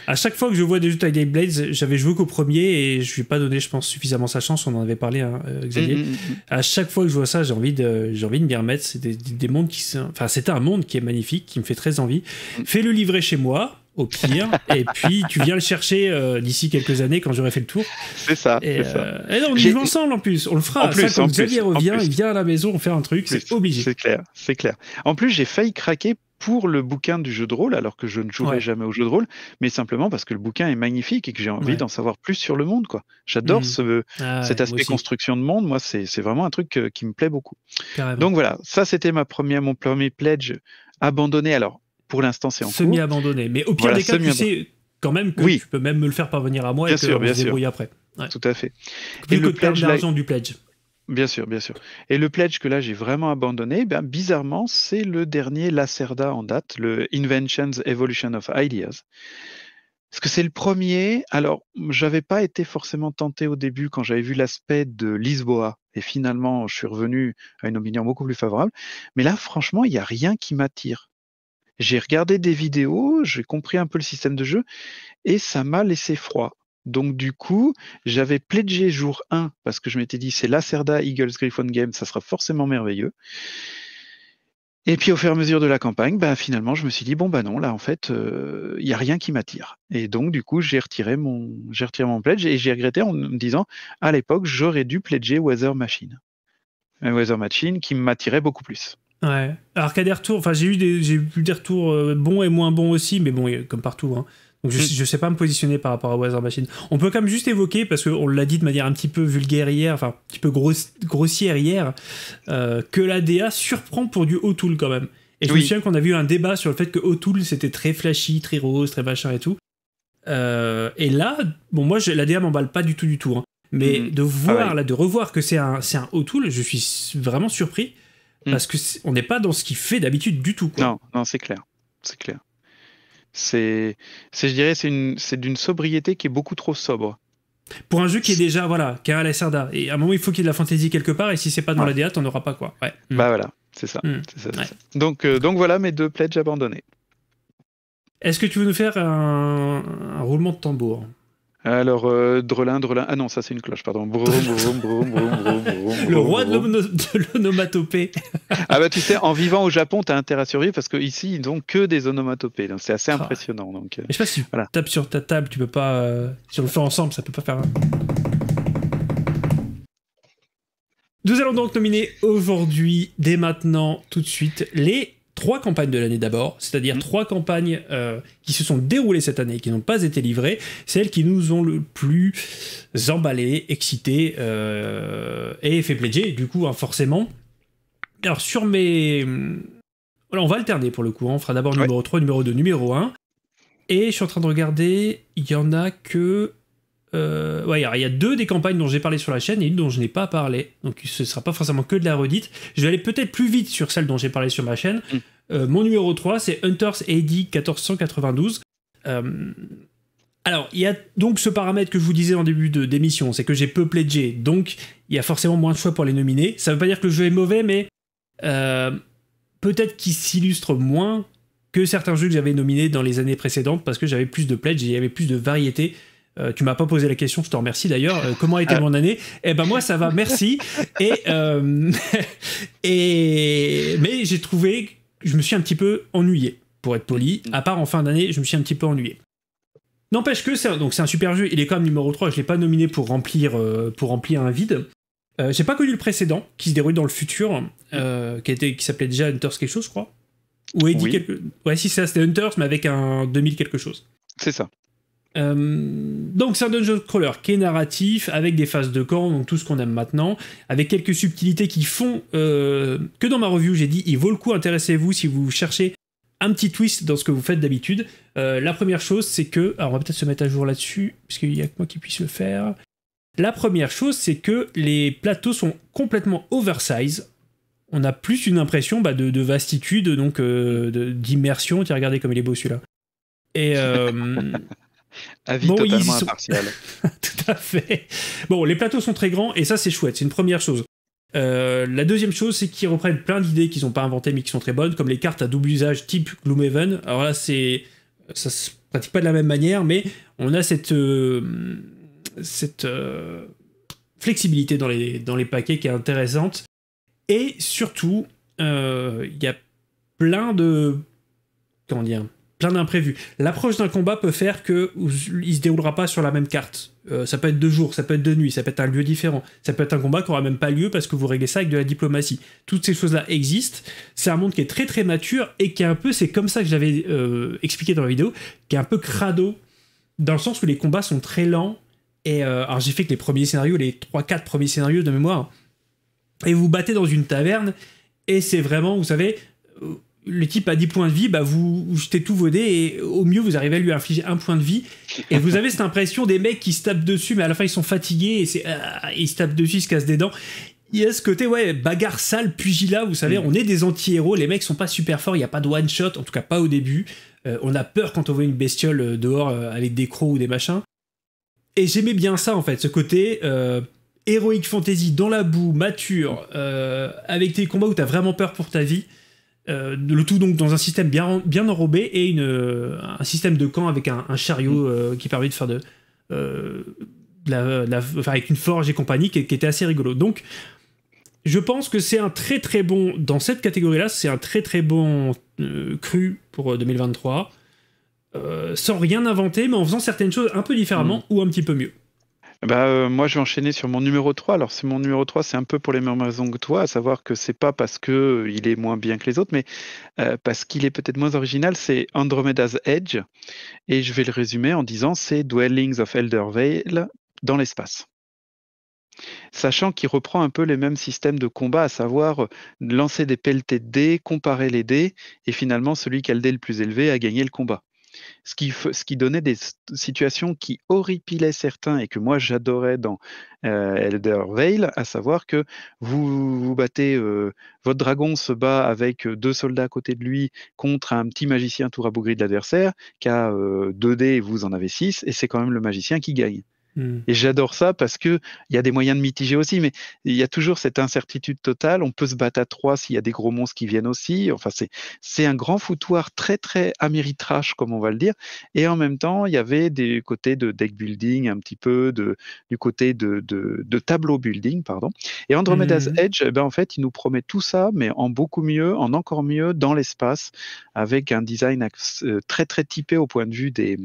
À chaque fois que je vois des jeux des Blades, j'avais joué qu'au premier et je lui ai pas donné, je pense, suffisamment sa chance, on en avait parlé, hein, euh, Xavier. Mm, mm, mm, à chaque fois que je vois ça, j'ai envie de, j'ai envie de m'y remettre. C'est des, des, mondes qui, enfin, c'était un monde qui est magnifique, qui me fait très envie. Fais-le livrer chez moi, au pire. et puis, tu viens le chercher euh, d'ici quelques années quand j'aurai fait le tour. C'est ça. Et, ça. Euh, on y va ensemble en plus. On le fera. En plus, revient, il vient à la maison, on fait un truc. C'est obligé. C'est clair. C'est clair. En plus, j'ai failli craquer pour le bouquin du jeu de rôle, alors que je ne jouerai jamais au jeu de rôle, mais simplement parce que le bouquin est magnifique et que j'ai envie d'en savoir plus sur le monde. quoi. J'adore mmh. ce, euh, ah cet aspect construction de monde. Moi, c'est vraiment un truc qui me plaît beaucoup. Donc voilà, ça c'était ma première, mon premier pledge abandonné. Alors, pour l'instant, c'est en Semi-abandonné. Mais au pire des cas, tu sais quand même que tu peux même me le faire parvenir à moi et que je débrouille après. Tout à fait. et que le pledge, l'argent du pledge. Bien sûr, bien sûr. Et le pledge que là j'ai vraiment abandonné, eh bizarrement, c'est le dernier Lacerda en date, le Inventions Evolution of Ideas. Parce que c'est le premier. Alors, j'avais pas été forcément tenté au début quand j'avais vu l'aspect de Lisboa. Et finalement, je suis revenu à une opinion beaucoup plus favorable. Mais là, franchement, il n'y a rien qui m'attire. J'ai regardé des vidéos, j'ai compris un peu le système de jeu et ça m'a laissé froid. Donc du coup, j'avais pledgé jour 1 parce que je m'étais dit c'est Lacerda Eagles Griffon Game, ça sera forcément merveilleux. Et puis au fur et à mesure de la campagne, bah, finalement, je me suis dit bon bah non, là en fait, il euh, n'y a rien qui m'attire. Et donc du coup, j'ai retiré mon retiré mon pledge et j'ai regretté en me disant à l'époque, j'aurais dû pledger Weather Machine. Weather Machine qui m'attirait beaucoup plus. Ouais. Alors qu'à des retours, enfin j'ai eu des, j'ai eu des retours euh, bons et moins bons aussi, mais bon, comme partout. Hein. Donc mm. je, sais pas me positionner par rapport à Weather Machine. On peut quand même juste évoquer, parce qu'on l'a dit de manière un petit peu vulgaire hier, enfin un petit peu grosse, grossière hier, euh, que la DA surprend pour du tool quand même. Et je me souviens qu'on a vu un débat sur le fait que tool c'était très flashy, très rose, très machin et tout. Euh, et là, bon moi je, la DA m'emballe pas du tout du tout. Hein. Mais mm. de ah voir, là, de revoir que c'est un, c'est un tool je suis vraiment surpris. Mm. Parce que on n'est pas dans ce qu'il fait d'habitude du tout. Non, non, c'est clair, c'est clair. C'est, je dirais, c'est d'une sobriété qui est beaucoup trop sobre. Pour un jeu qui est déjà, voilà, qui a la Serda. Et à un moment, il faut qu'il y ait de la fantaisie quelque part, et si c'est pas dans la DA, t'en auras pas, quoi. Mm. Bah voilà, c'est ça. Mm. Donc, euh, donc voilà mes deux pledges abandonnés. Est-ce que tu veux nous faire un roulement de tambour alors, euh, Drelin, Drelin. Ah non, ça c'est une cloche, pardon. le roi de l'onomatopée. ah bah tu sais, en vivant au Japon, t'as intérêt à survivre parce qu'ici, ils n'ont que des onomatopées. c'est assez ah. impressionnant. Donc, euh, je sais pas si tu sur ta table, tu peux pas. Euh, si on le fait ensemble, ça peut pas faire. Nous allons donc nominer aujourd'hui, dès maintenant, tout de suite, les trois campagnes de l'année d'abord, c'est-à-dire mhm. trois campagnes euh, qui se sont déroulées cette année, qui n'ont pas été livrées, celles qui nous ont le plus emballés, excités euh, et fait plaisir, du coup, hein, forcément. Alors, sur mes. on va alterner pour le coup. Hein. On fera d'abord numéro 3, numéro 2, numéro 1. Et je suis en train de regarder, il y en a que euh, il y a deux des campagnes dont j'ai parlé sur la chaîne et une dont je n'ai pas parlé. Donc ce sera pas forcément que de la redite. Je vais aller peut-être plus vite sur celle dont j'ai parlé sur ma chaîne. Mm. Euh, mon numéro 3, c'est Hunter's AD 1492. Euh, alors, il y a donc ce paramètre que je vous disais en début d'émission, c'est que j'ai peu pledgé donc il y a forcément moins de choix pour les nominer. Ça ne veut pas dire que le jeu est mauvais, mais peut-être qu'il s'illustre moins que certains jeux que j'avais nominés dans les années précédentes parce que j'avais plus de pledges et il y avait plus de variété euh, tu m'as pas posé la question, je te remercie d'ailleurs. Euh, comment a été ah. mon année Eh ben moi ça va, merci. Euh, et, mais j'ai trouvé, je me suis un petit peu ennuyé, pour être poli. À part en fin d'année, je me suis un petit peu ennuyé. N'empêche que c'est donc c'est un super jeu. Il est quand même numéro 3, Je l'ai pas nominé pour remplir pour remplir un vide. j'ai pas connu le précédent qui se déroule dans le futur, qui était qui s'appelait déjà Hunters quelque chose, je crois. Ou oui. Ouais, si ça c'était Hunters, mais avec un 2000 quelque chose. C'est ça. Euh, donc c'est un dungeon crawler qui est narratif, avec des phases de camp, donc tout ce qu'on aime maintenant, avec quelques subtilités qui font euh, que dans ma review j'ai dit il vaut le coup, intéressez-vous si vous cherchez un petit twist dans ce que vous faites d'habitude. Euh, la première chose c'est que, alors on va peut-être se mettre à jour là-dessus, puisqu'il n'y a que moi qui puisse le faire. La première chose c'est que les plateaux sont complètement oversize. On a plus une impression bah, de, de, vastitude, donc d'immersion. Tiens, regardez comme il est beau celui-là. Et Avis bon, totalement impartial. Tout à fait. Bon, les plateaux sont très grands et ça, c'est chouette. C'est une première chose. Euh, la deuxième chose, c'est qu'ils reprennent plein d'idées qu'ils n'ont pas inventées mais qui sont très bonnes, comme les cartes à double usage type Gloomhaven. Alors là, c'est ça se pratique pas de la même manière, mais on a cette euh, cette euh, flexibilité dans les dans les paquets qui est intéressante. Et surtout, il y a plein de comment dire plein d'imprévus. L'approche d'un combat peut faire que il se déroulera pas sur la même carte. Euh, ça peut être deux jours, ça peut être deux nuits, ça peut être un lieu différent, ça peut être un combat qui aura même pas lieu parce que vous réglez ça avec de la diplomatie. Toutes ces choses-là existent. C'est un monde qui est très très mature et qui est un peu, c'est comme ça que j'avais euh, expliqué dans la vidéo, qui est un peu crado dans le sens où les combats sont très lents. Et euh, alors j'ai fait que les premiers scénarios, les 3-4 premiers scénarios de mémoire, et vous battez dans une taverne et c'est vraiment, vous savez le type a 10 points de vie, bah vous, jetez tous vos dés et au mieux vous arrivez à lui infliger un point de vie. Et vous avez cette impression des mecs qui se tapent dessus, mais à la fin ils sont fatigués et euh, ils se tapent dessus, ils se cassent des dents. Il y a ce côté, ouais, bagarre sale, pugila, vous savez, mm. on est des anti-héros, les mecs sont pas super forts, il n'y a pas de one-shot, en tout cas pas au début. Euh, on a peur quand on voit une bestiole euh, dehors avec des crocs ou des machins. Et j'aimais bien ça en fait, ce côté héroïque fantasy dans la boue, mature, avec des combats où t'as vraiment peur pour ta vie. Euh, le tout donc dans un système bien, bien enrobé et une, euh, un système de camp avec un, chariot mm. euh, qui permet de faire de, la, avec une forge et compagnie qui, était assez rigolo. Donc je pense que c'est un très très bon dans cette catégorie là, c'est un très très bon cru pour 2023. sans rien inventer, mais en faisant certaines choses un peu différemment mm. ou un petit peu mieux. Bah, euh, moi, je vais enchaîner sur mon numéro 3. Alors, c'est mon numéro 3, c'est un peu pour les mêmes raisons que toi, à savoir que c'est pas parce qu'il euh, est moins bien que les autres, mais euh, parce qu'il est peut-être moins original. C'est Andromeda's Edge. Et je vais le résumer en disant c'est Dwellings of Elder Vale dans l'espace sachant qu'il reprend un peu les mêmes systèmes de combat, à savoir lancer des pelletés de dés, comparer les dés, et finalement celui qui a le dé le plus élevé a gagné le combat ce qui, donnait des situations qui horripilaient certains et que moi j'adorais dans euh, Elder Veil, à savoir que vous, battez, euh, votre dragon se bat avec euh, deux soldats à côté de lui contre un petit magicien tout rabougri de l'adversaire qui a deux dés et vous en avez 6 et c'est quand même le magicien qui gagne. Hmm. Et j'adore ça parce que il y a des moyens de mitiger aussi, mais il y a toujours cette incertitude totale. On peut se battre à trois s'il y a des gros monstres qui viennent aussi. Enfin, c'est, c'est un grand foutoir très, très améritrage, comme on va le dire. Et en même temps, il y avait des côtés de deck building, un petit peu de, du côté de, de, de tableau building, pardon. Et Andromeda's hmm. Edge, eh ben, en fait, il nous promet tout ça, mais en beaucoup mieux, en encore mieux dans l'espace, avec un design euh, très, très typé au point de vue des,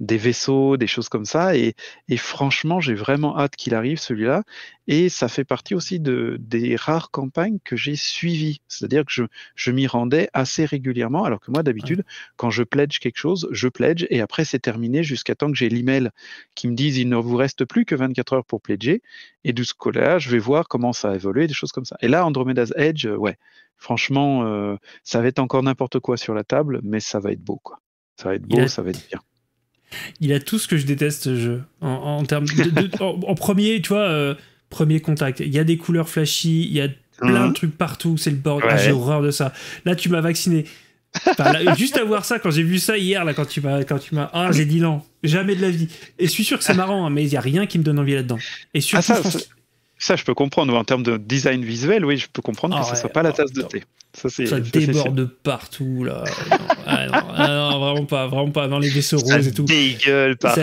des vaisseaux, des choses comme ça. Et, franchement, j'ai vraiment hâte qu'il arrive celui-là. Et ça fait partie aussi de, des rares campagnes que j'ai suivies. C'est-à-dire que je, m'y rendais assez régulièrement, alors que moi, d'habitude, quand je pledge quelque chose, je pledge et après, c'est terminé jusqu'à temps que j'ai l'email qui me dise il ne vous reste plus que 24 heures pour pledger. Et de ce là je vais voir comment ça a évolué, des choses comme ça. Et là, Andromeda's Edge, euh, ouais, franchement, euh, ça va être encore n'importe quoi sur la table, mais ça va être beau, quoi. Ça va être beau, ça va être bien il a tout ce que je déteste jeu. En, termes en, premier, tu euh, premier contact. Il y a des couleurs flashy, il y a plein de mhm. trucs partout, c'est le bordel. Ah, j'ai horreur de ça. Là, tu m'as vacciné. juste à voir ça, quand j'ai vu ça hier, là, quand tu m'as, quand tu m'as, ah, j'ai dit non, jamais de la vie. Et je suis sûr que c'est marrant, hein, mais il y a rien qui me donne envie là-dedans. Et ah, ça, je peux comprendre. En termes de design visuel, oui, je peux comprendre ah que ça ne soit pas la tasse de thé. Ça, déborde de partout là. Ah, ah, non. vraiment pas, vraiment pas. Dans les vaisseaux roses et tout. Dégueule partout,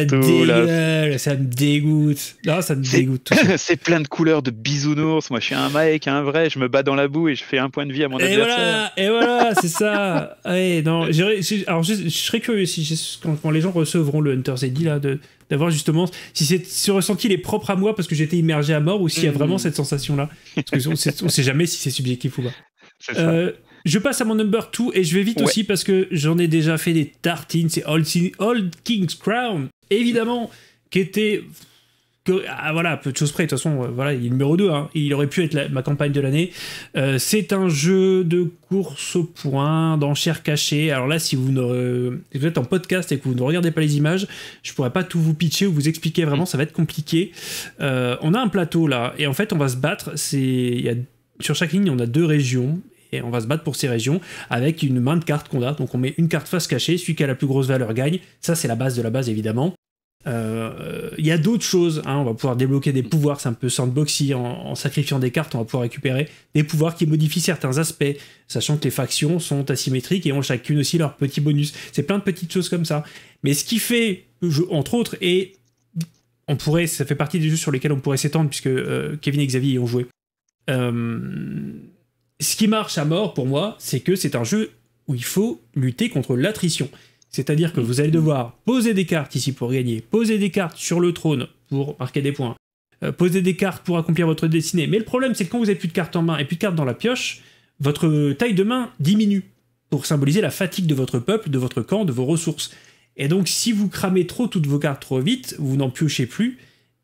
ça là. ça me dégoûte. Non, ça me dégoûte. C'est plein de couleurs de bisounours. Moi, je suis un mec, un vrai. Je me bats dans la boue et je fais un point de vie à mon et adversaire. Voilà, et voilà, c'est ça. non, alors, je, serais curieux si quand, les gens recevront le Hunter's Eddy là de d'avoir justement si c'est ce ressenti il est propre à moi parce que j'étais immergé à mort ou s'il y a mm. vraiment cette sensation là parce que on sait, sait jamais si c'est subjectif ou pas euh, je passe à mon number 2 et je vais vite aussi parce que j'en ai déjà fait des tartines. C'est Old, King's Crown, évidemment, qui était. Que, ah, voilà, peu de choses près. De toute façon, euh, voilà, il est numéro 2. Hein. Il aurait pu être ma campagne de l'année. Euh, c'est un jeu de course au point, d'enchères cachées. Alors là, si vous, êtes en podcast et que vous ne regardez pas les images, je pourrais pas tout vous pitcher ou vous expliquer vraiment. Mm. Ça va être compliqué. on a un plateau là et en fait, on va se battre. C'est sur chaque ligne, on a deux régions et on va se battre pour ces régions avec une main de cartes qu'on a. Donc on met une carte face cachée, celui qui a la plus grosse valeur gagne. Ça, c'est la base de la base, évidemment. Euh, il y a d'autres choses, hein. on va pouvoir débloquer des pouvoirs, c'est un peu sandboxy, en, sacrifiant des cartes, on va pouvoir récupérer des pouvoirs qui modifient certains aspects, sachant que les factions sont asymétriques et ont chacune aussi leur petit bonus. C'est plein de petites choses comme ça. Mais ce qui fait, entre autres, et on pourrait, ça fait partie des jeux sur lesquels on pourrait s'étendre, puisque euh, Kevin et Xavier y ont joué. Euh, ce qui marche à mort pour moi, c'est que c'est un jeu où il faut lutter contre l'attrition. C'est-à-dire que vous allez devoir poser des cartes ici pour gagner, poser des cartes sur le trône pour marquer des points, euh, poser des cartes pour accomplir votre destinée. Mais le problème, c'est que quand vous n'avez plus de cartes en main et plus de cartes dans la pioche, votre taille de main diminue pour symboliser la fatigue de votre peuple, de votre camp, de vos ressources. Et donc, si vous cramez trop toutes vos cartes trop vite, vous n'en piochez plus,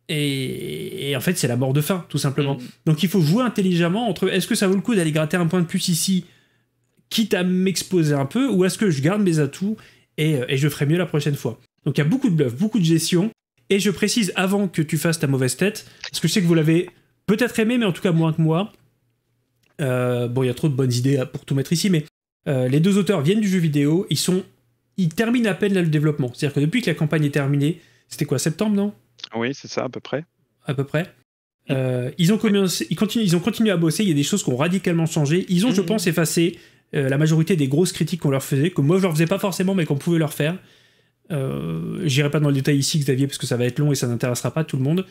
et, en fait, c'est la mort de faim, tout simplement. Mm. Donc il faut jouer intelligemment entre est-ce que ça vaut le coup d'aller gratter un point de plus ici, quitte à m'exposer un peu, ou est-ce que je garde mes atouts euh, et, je ferai mieux la prochaine fois. Donc il y a beaucoup de bluff, beaucoup de gestion. Et je précise avant que tu fasses ta mauvaise tête, parce que je sais que vous l'avez peut-être aimé, mais en tout cas moins que moi. Euh, bon, il y a trop de bonnes idées euh, pour tout mettre ici, mais les deux auteurs viennent du jeu vidéo, ils sont, ils terminent à peine le développement. C'est-à-dire que depuis que la campagne est terminée, c'était quoi, septembre, non oui, c'est ça, à peu près. À peu près. Euh, ils, ont continué à bosser, il y a des choses qui ont radicalement changé. Ils ont, je mmh. pense, effacé euh, la majorité des grosses critiques qu'on leur faisait, que moi je leur faisais pas forcément, mais qu'on pouvait leur faire. Euh, j'irai pas dans le détail ici, Xavier, parce que ça va être long et ça n'intéressera pas tout le monde.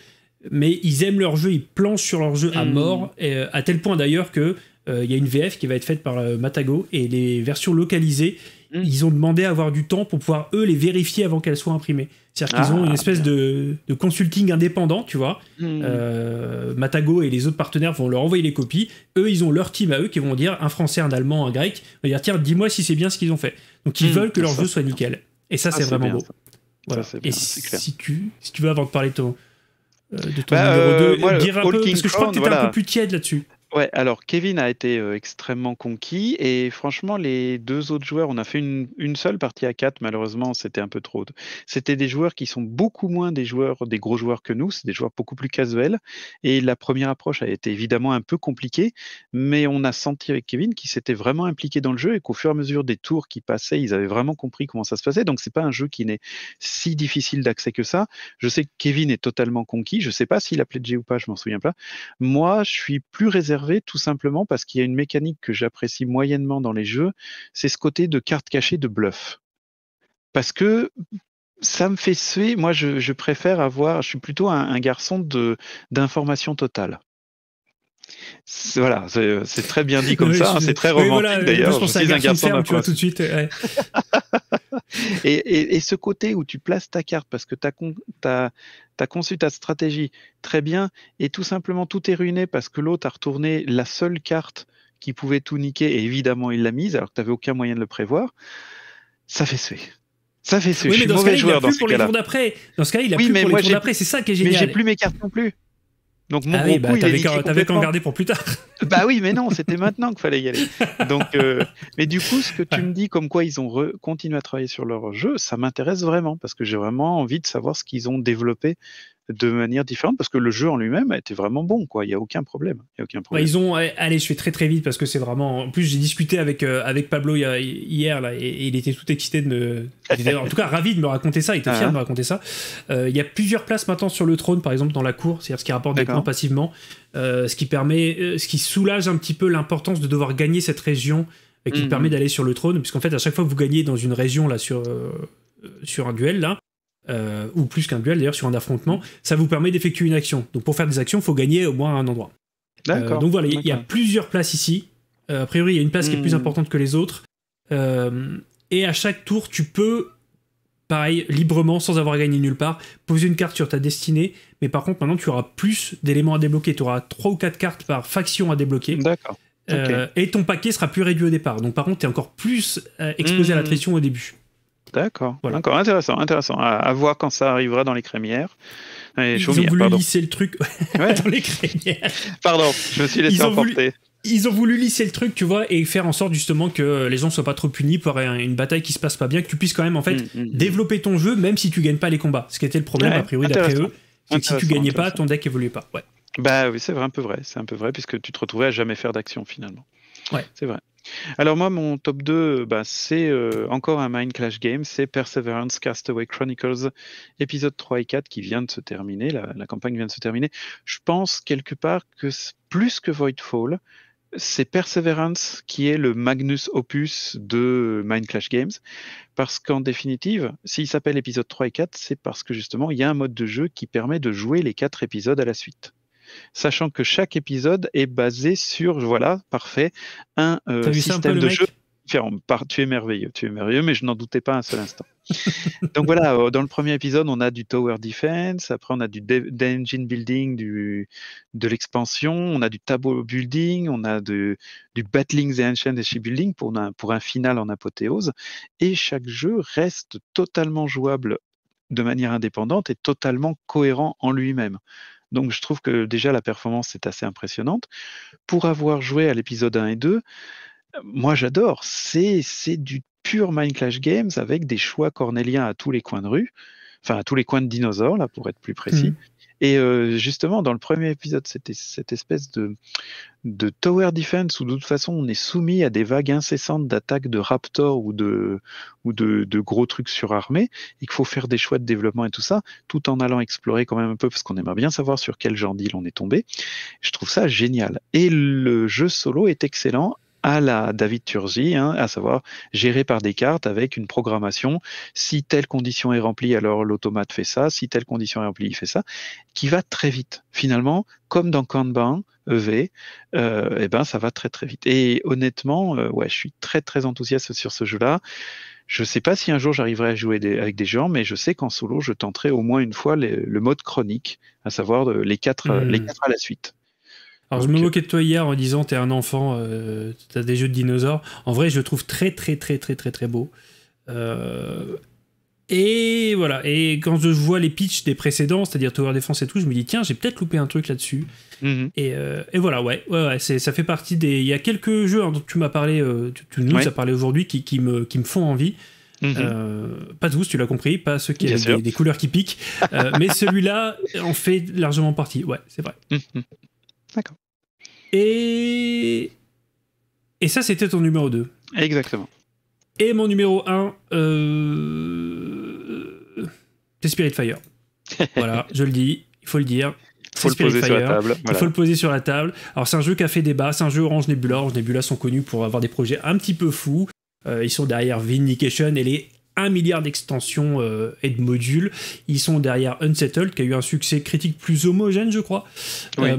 Mais ils aiment leur jeu, ils planchent sur leur jeu à mmh. mort, à tel point d'ailleurs que il y a une VF qui va être faite par Matago et les versions localisées, mmh. ils ont demandé à avoir du temps pour pouvoir eux les vérifier avant qu'elles soient imprimées. C'est-à-dire qu'ils ont une ah, espèce de, consulting indépendant, tu vois. Hmm. Euh, Matago et les autres partenaires vont leur envoyer les copies. Eux, ils ont leur team à eux qui vont dire un français, un allemand, un grec. On va dire, tiens, dis-moi si c'est bien ce qu'ils ont fait. Donc, ils hmm, veulent que leur jeu soit nickel. Et ça, ah, c'est vraiment beau. Voilà. et si, tu, si tu veux, avant de parler de ton, euh, bah, numéro 2, euh, dire un peu, parce que je crois que tu étais un peu plus tiède là-dessus. Ouais, alors Kevin a été extrêmement conquis et franchement, les deux autres joueurs, on a fait une, une seule partie à quatre, malheureusement, c'était un peu trop. C'était des joueurs qui sont beaucoup moins des joueurs, des gros joueurs que nous, c'est des joueurs beaucoup plus casuels et la première approche a été évidemment un peu compliquée, mais on a senti avec Kevin qu'il s'était vraiment impliqué dans le jeu et qu'au fur et à mesure des tours qui passaient, ils avaient vraiment compris comment ça se passait. Donc c'est pas un jeu qui n'est si difficile d'accès que ça. Je sais que Kevin est totalement conquis, je sais pas s'il a pledgé ou pas, je m'en souviens pas. Moi, je suis plus réservé tout simplement parce qu'il y a une mécanique que j'apprécie moyennement dans les jeux, c'est ce côté de carte cachée de bluff. Parce que ça me fait suer, moi je, préfère avoir, je suis plutôt un, un garçon d'information totale. Voilà, c'est très bien dit comme ça, hein, c'est très romantique euh, d'ailleurs. Je, suis un garçon tout de suite. et, ce côté où tu places ta carte parce que tu as, conçu ta stratégie très bien et tout simplement tout est ruiné parce que l'autre a retourné la seule carte qui pouvait tout niquer et évidemment il l'a mise alors que tu n'avais aucun moyen de le prévoir, ça fait suer. Ça fait suer. mais dans ce cas, joueur il a plus dans pour les tours d'après. C'est ça qui est génial. Mais j'ai plus mes cartes non plus. Donc ah mon bah, T'avais qu'en garder pour plus tard. bah oui, mais non, c'était maintenant qu'il fallait y aller. Donc, euh, mais du coup, ce que tu me dis, comme quoi ils ont continué à travailler sur leur jeu, ça m'intéresse vraiment parce que j'ai vraiment envie de savoir ce qu'ils ont développé de manière différente parce que le jeu en lui-même était vraiment bon, quoi. Il y a aucun problème. aucun ils ont, allez, je fais très très vite parce que c'est vraiment. En plus, j'ai discuté avec euh, avec Pablo hier là, et, il était tout excité de me, en tout cas ravi de me raconter ça. Il était ah fier de hein. me raconter ça. Euh, il y a plusieurs places maintenant sur le trône, par exemple dans la cour, c'est-à-dire ce qui rapporte des points passivement, euh, ce qui permet, ce qui soulage un petit peu l'importance de devoir gagner cette région et qui mhm. permet d'aller sur le trône, puisqu'en fait à chaque fois que vous gagnez dans une région là sur sur un duel là, euh, ou plus qu'un duel d'ailleurs, sur un affrontement, ça vous permet d'effectuer une action. Donc pour faire des actions, il faut gagner au moins un endroit. Euh, donc voilà, il y a plusieurs places ici. Euh, a priori, il y a une place qui est plus hmm. importante que les autres. et à chaque tour, tu peux, pareil, librement, sans avoir gagné nulle part, poser une carte sur ta destinée. Mais par contre, maintenant, tu auras plus d'éléments à débloquer. Tu auras 3 ou 4 cartes par faction à débloquer. Et ton paquet sera plus réduit au départ. Donc par contre, tu es encore plus exposé à la hmm. au début. D'accord. Voilà. Encore intéressant, intéressant. À, voir quand ça arrivera dans les crémières. ils ont voulu lisser le truc dans les crémières. Pardon, je me suis laissé ils emporter. ils ont voulu lisser le truc, tu vois, et faire en sorte justement que les gens soient pas trop punis Pour une bataille qui se passe pas bien, que tu puisses quand même en fait mm, mm, mm. développer ton jeu, même si tu gagnes pas les combats. Ce qui était le problème a priori d'après eux, c'est que si tu gagnais pas, ton deck évoluait pas. Ouais. Bah oui, c'est vrai, un peu vrai, c'est un peu vrai, puisque tu te retrouvais à jamais faire d'action finalement. Ouais. C'est vrai. Alors moi, mon top 2, bah, c'est euh, encore un Mind Clash game, c'est Perseverance Castaway Chronicles, épisode 3 et 4 qui vient de se terminer, la, campagne vient de se terminer. Je pense quelque part que plus que Voidfall, c'est Perseverance qui est le magnus opus de Mind Clash Games, parce qu'en définitive, s'il s'appelle épisode 3 et 4, c'est parce que justement, il y a un mode de jeu qui permet de jouer les quatre épisodes à la suite sachant que chaque épisode est basé sur, voilà, parfait, un euh, système de jeu différent. tu es merveilleux, tu es merveilleux, mais je n'en doutais pas un seul instant. Donc voilà, euh, dans le premier épisode, on a du tower defense, après on a du engine building, de l'expansion, on a du tableau building, on a de, du battling the ancient ship building pour, pour un final en apothéose. Et chaque jeu reste totalement jouable de manière indépendante et totalement cohérent en lui-même. Donc je trouve que déjà la performance est assez impressionnante. Pour avoir joué à l'épisode 1 et 2, euh, moi j'adore. C'est, du pur Mind Clash Games avec des choix cornéliens à tous les coins de rue, enfin à tous les coins de dinosaures, là pour être plus précis. Mmh. Et euh, justement, dans le premier épisode, c'était cette espèce de, de tower defense où de toute façon on est soumis à des vagues incessantes d'attaques de raptors ou de, ou de, gros trucs surarmés il faut faire des choix de développement et tout ça, tout en allant explorer quand même un peu parce qu'on aimerait bien savoir sur quel genre d'île on est tombé. Je trouve ça génial. Et le jeu solo est excellent à la David Turzi, hein, à savoir géré par des cartes avec une programmation. Si telle condition est remplie, alors l'automate fait ça. Si telle condition est remplie, il fait ça, qui va très vite. Finalement, comme dans Kanban EV, euh, eh ben ça va très très vite. Et honnêtement, euh, ouais, je suis très très enthousiaste sur ce jeu-là. Je ne sais pas si un jour j'arriverai à jouer avec des gens, mais je sais qu'en solo, je tenterai au moins une fois le mode chronique, à savoir euh, les quatre, euh, les hmm. quatre à la suite. Alors je me moquais de toi hier en disant t'es un enfant, euh, t'as des jeux de dinosaures. En vrai, je le trouve très très très très très très beau. Euh, et voilà. Et quand je vois les pitchs des précédents, c'est-à-dire Tower Defense et tout, je me dis tiens, j'ai peut-être loupé un truc là-dessus. Mhm. Euh, et, voilà, ouais, ouais, ouais ça fait partie des. Il y a quelques jeux hein, dont tu m'as parlé, tu, nous as parlé aujourd'hui, qui, me, qui me font envie. Mhm. pas tous, tu l'as compris, pas ceux qui ont des, couleurs qui piquent, mais celui-là en fait largement partie. Ouais, c'est vrai. Mhm. D'accord. Et... Et ça, c'était ton numéro 2. Exactement. Et mon numéro 1, euh, c'est Spirit Fire. voilà, je le dis, il faut le dire. Faut le poser sur la table. Il faut le poser sur la table. Alors, c'est un jeu qui a fait débat, c'est un jeu Orange Nebula. Orange Nebula sont connus pour avoir des projets un petit peu fous. Euh, ils sont derrière Vindication et les 1 milliard d'extensions euh, et de modules. Ils sont derrière Unsettled, qui a eu un succès critique plus homogène, je crois. Oui.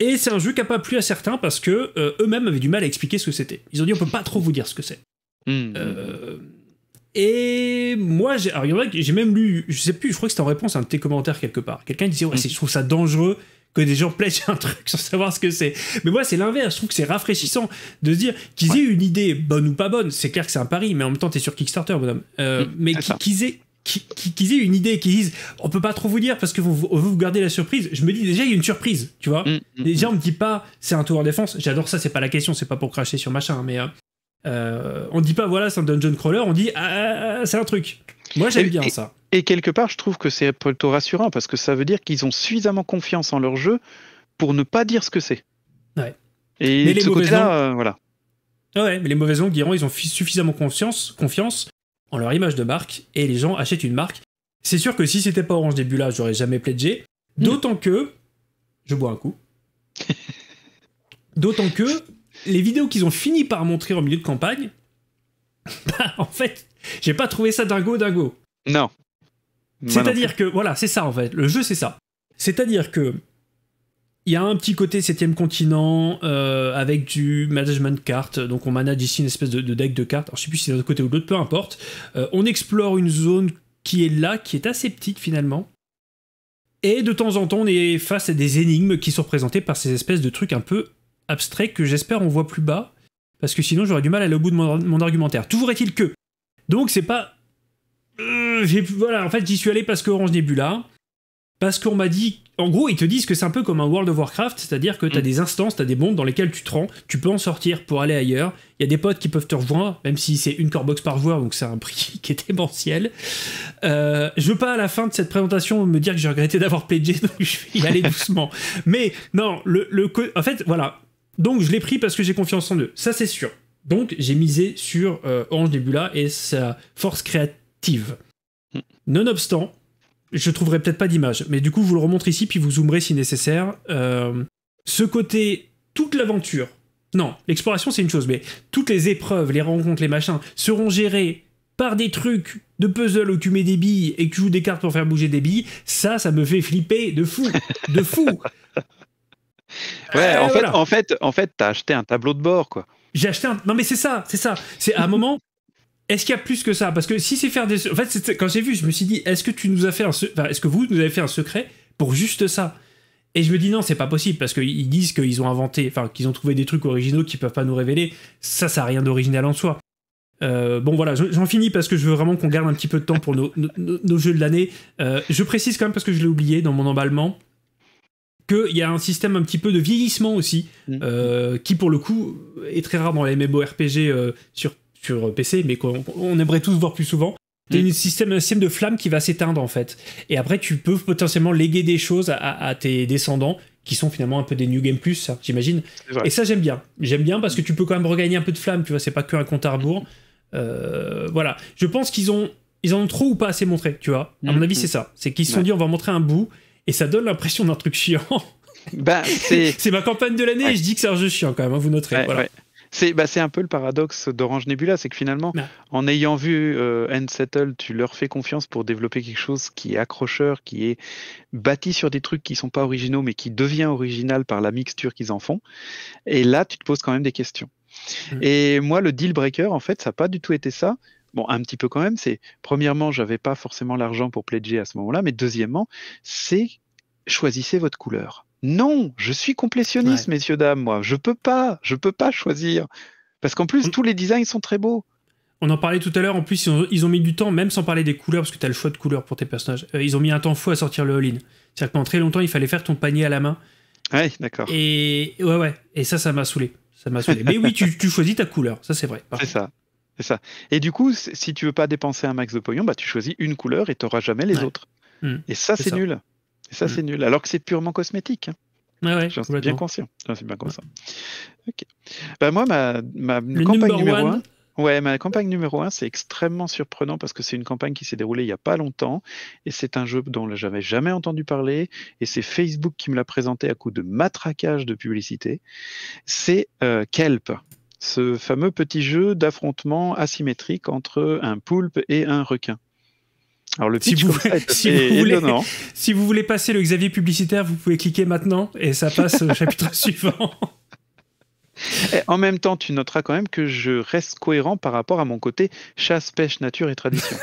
Et c'est un jeu qui n'a pas plu à certains parce que euh, eux-mêmes avaient du mal à expliquer ce que c'était. Ils ont dit on peut pas trop vous dire ce que c'est. Hmm. Euh, et moi, j'ai même lu, je sais plus, je crois que c'était en réponse à un de tes commentaires quelque part. Quelqu'un disait ouais, je trouve ça dangereux que des gens plèchent un truc sans savoir ce que c'est. Mais moi, c'est l'inverse. Je trouve que c'est rafraîchissant de dire qu'ils aient une idée bonne ou pas bonne. C'est clair que c'est un pari, mais en même temps, t'es sur Kickstarter, bonhomme. Euh, hmm. mais qu'ils aient qu'ils qui, aient une idée, qui disent on peut pas trop vous dire parce que vous, vous, gardez la surprise. Je me dis déjà, il y a une surprise, tu vois. Mm, mm, déjà, mm. on me dit pas c'est un tour en défense. J'adore ça, c'est pas la question, c'est pas pour cracher sur machin, hein, mais euh, euh, on dit pas voilà, c'est un dungeon crawler, on dit ah, ah, ah, c'est un truc. Moi, j'aime bien ça. Et quelque part, je trouve que c'est plutôt rassurant parce que ça veut dire qu'ils ont suffisamment confiance en leur jeu pour ne pas dire ce que c'est. Et les ce côté euh, voilà. Ouais, mais les mauvaises langues ils ont suffisamment confiance, confiance leur image de marque et les gens achètent une marque. C'est sûr que si c'était pas Orange début là, j'aurais jamais pledgé. Hmm. D'autant que je bois un coup. D'autant que les vidéos qu'ils ont fini par montrer en milieu de campagne, bah, en fait, j'ai pas trouvé ça dingo dingo. Non. C'est-à-dire que voilà, c'est ça en fait. Le jeu c'est ça. C'est-à-dire que il y a un petit côté septième continent euh, avec du management carte. Donc on manage ici une espèce de, deck de cartes. Alors, je sais plus si c'est d'un côté ou de l'autre, peu importe. Euh, on explore une zone qui est là, qui est assez petite finalement. Et de temps en temps, on est face à des énigmes qui sont représentées par ces espèces de trucs un peu abstraits que j'espère on voit plus bas. Parce que sinon, j'aurais du mal à aller au bout de mon, argumentaire. Toujours est-il que. Donc c'est pas. Euh, voilà, en fait, j'y suis allé parce que Orange Nebula parce qu'on m'a dit. En gros, ils te disent que c'est un peu comme un World of Warcraft, c'est-à-dire que tu as mm. des instances, tu as des bombes dans lesquelles tu te rends, tu peux en sortir pour aller ailleurs. Il y a des potes qui peuvent te rejoindre, même si c'est une core box par voie, donc c'est un prix qui est démentiel. Euh, je veux pas à la fin de cette présentation me dire que j'ai regretté d'avoir pledgé, donc je vais y aller doucement. Mais non, le, le en fait, voilà. Donc je l'ai pris parce que j'ai confiance en eux, ça c'est sûr. Donc j'ai misé sur euh, Orange Nebula et sa force créative. Mm. Nonobstant, je trouverai peut-être pas d'image, mais du coup, vous le remontre ici, puis vous zoomerez si nécessaire. Euh, ce côté, toute l'aventure, non, l'exploration c'est une chose, mais toutes les épreuves, les rencontres, les machins seront gérées par des trucs de puzzle où tu mets des billes et que tu joues des cartes pour faire bouger des billes. Ça, ça me fait flipper de fou, de fou. Ouais, euh, en, fait, en fait, en fait, t'as acheté un tableau de bord, quoi. J'ai acheté un. Non, mais c'est ça, c'est ça. C'est à un moment, est-ce qu'il y a plus que ça Parce que si c'est faire des. En fait, quand j'ai vu, je me suis dit, est-ce que tu nous as fait est-ce que vous nous avez fait un secret pour juste ça Et je me dis non, c'est pas possible parce qu'ils disent qu'ils ont inventé, enfin qu'ils ont trouvé des trucs originaux qu'ils peuvent pas nous révéler. Ça, ça a rien d'original en soi. Euh, bon voilà, j'en finis parce que je veux vraiment qu'on garde un petit peu de temps pour nos, jeux de l'année. Euh, je précise quand même parce que je l'ai oublié dans mon emballement qu'il y a un système un petit peu de vieillissement aussi, mmh. euh, qui pour le coup est très rare dans les RPG sur sur PC, mais qu'on aimerait tous voir plus souvent. T'as mm. système, un système de flamme qui va s'éteindre en fait. Et après, tu peux potentiellement léguer des choses à, tes descendants qui sont finalement un peu des New Game Plus, j'imagine. Et ça, j'aime bien. J'aime bien parce que tu peux quand même regagner un peu de flamme, tu vois, c'est pas que un compte à rebours. Mm. Euh, voilà. Je pense qu'ils ont, ils en ont trop ou pas assez montré, tu vois. À mon mm. avis, c'est ça. C'est qu'ils se sont dit, on va montrer un bout et ça donne l'impression d'un truc chiant. Bah, c'est ma campagne de l'année et je dis que c'est un jeu chiant quand même, hein, vous noterez. C'est bah, un peu le paradoxe d'Orange Nebula, c'est que finalement, en ayant vu euh, Settle, tu leur fais confiance pour développer quelque chose qui est accrocheur, qui est bâti sur des trucs qui sont pas originaux, mais qui devient original par la mixture qu'ils en font. Et là, tu te poses quand même des questions. Et moi, le deal breaker, en fait, ça n'a pas du tout été ça bon, un petit peu quand même, c'est premièrement, j'avais pas forcément l'argent pour pledger à ce moment-là, mais deuxièmement, c'est choisissez votre couleur. Non, je suis complétionniste, messieurs, dames, moi. Je peux pas, je peux pas choisir. Parce qu'en plus, tous les designs sont très beaux. On en parlait tout à l'heure, en plus, ils ont, mis du temps, même sans parler des couleurs, parce que tu as le choix de couleurs pour tes personnages. Euh, ils ont mis un temps fou à sortir le all-in. C'est-à-dire que très longtemps, il fallait faire ton panier à la main. Ouais, d'accord. Et ouais, ouais. Et ça, ça m'a saoulé. Ça m'a saoulé. Mais oui, tu, choisis ta couleur, ça c'est vrai. C'est ça. ça. Et du coup, si tu veux pas dépenser un max de pognon, bah, tu choisis une couleur et tu n'auras jamais les autres. Hmm. et ça, c'est nul ça, c'est mm. nul, alors que c'est purement cosmétique. Hein. J'en suis bien conscient. Bah, moi, ma, campagne numéro 1. campagne numéro c'est extrêmement surprenant parce que c'est une campagne qui s'est déroulée il n'y a pas longtemps et c'est un jeu dont je j'avais jamais entendu parler et c'est Facebook qui me l'a présenté à coup de matraquage de publicité. C'est euh, Kelp, ce fameux petit jeu d'affrontement asymétrique entre un poulpe et un requin. Alors le si, vous, si, vous voulez, passer le Xavier publicitaire, vous pouvez cliquer maintenant et ça passe au chapitre suivant. Et en même temps, tu noteras quand même que je reste cohérent par rapport à mon côté chasse, pêche, nature et tradition.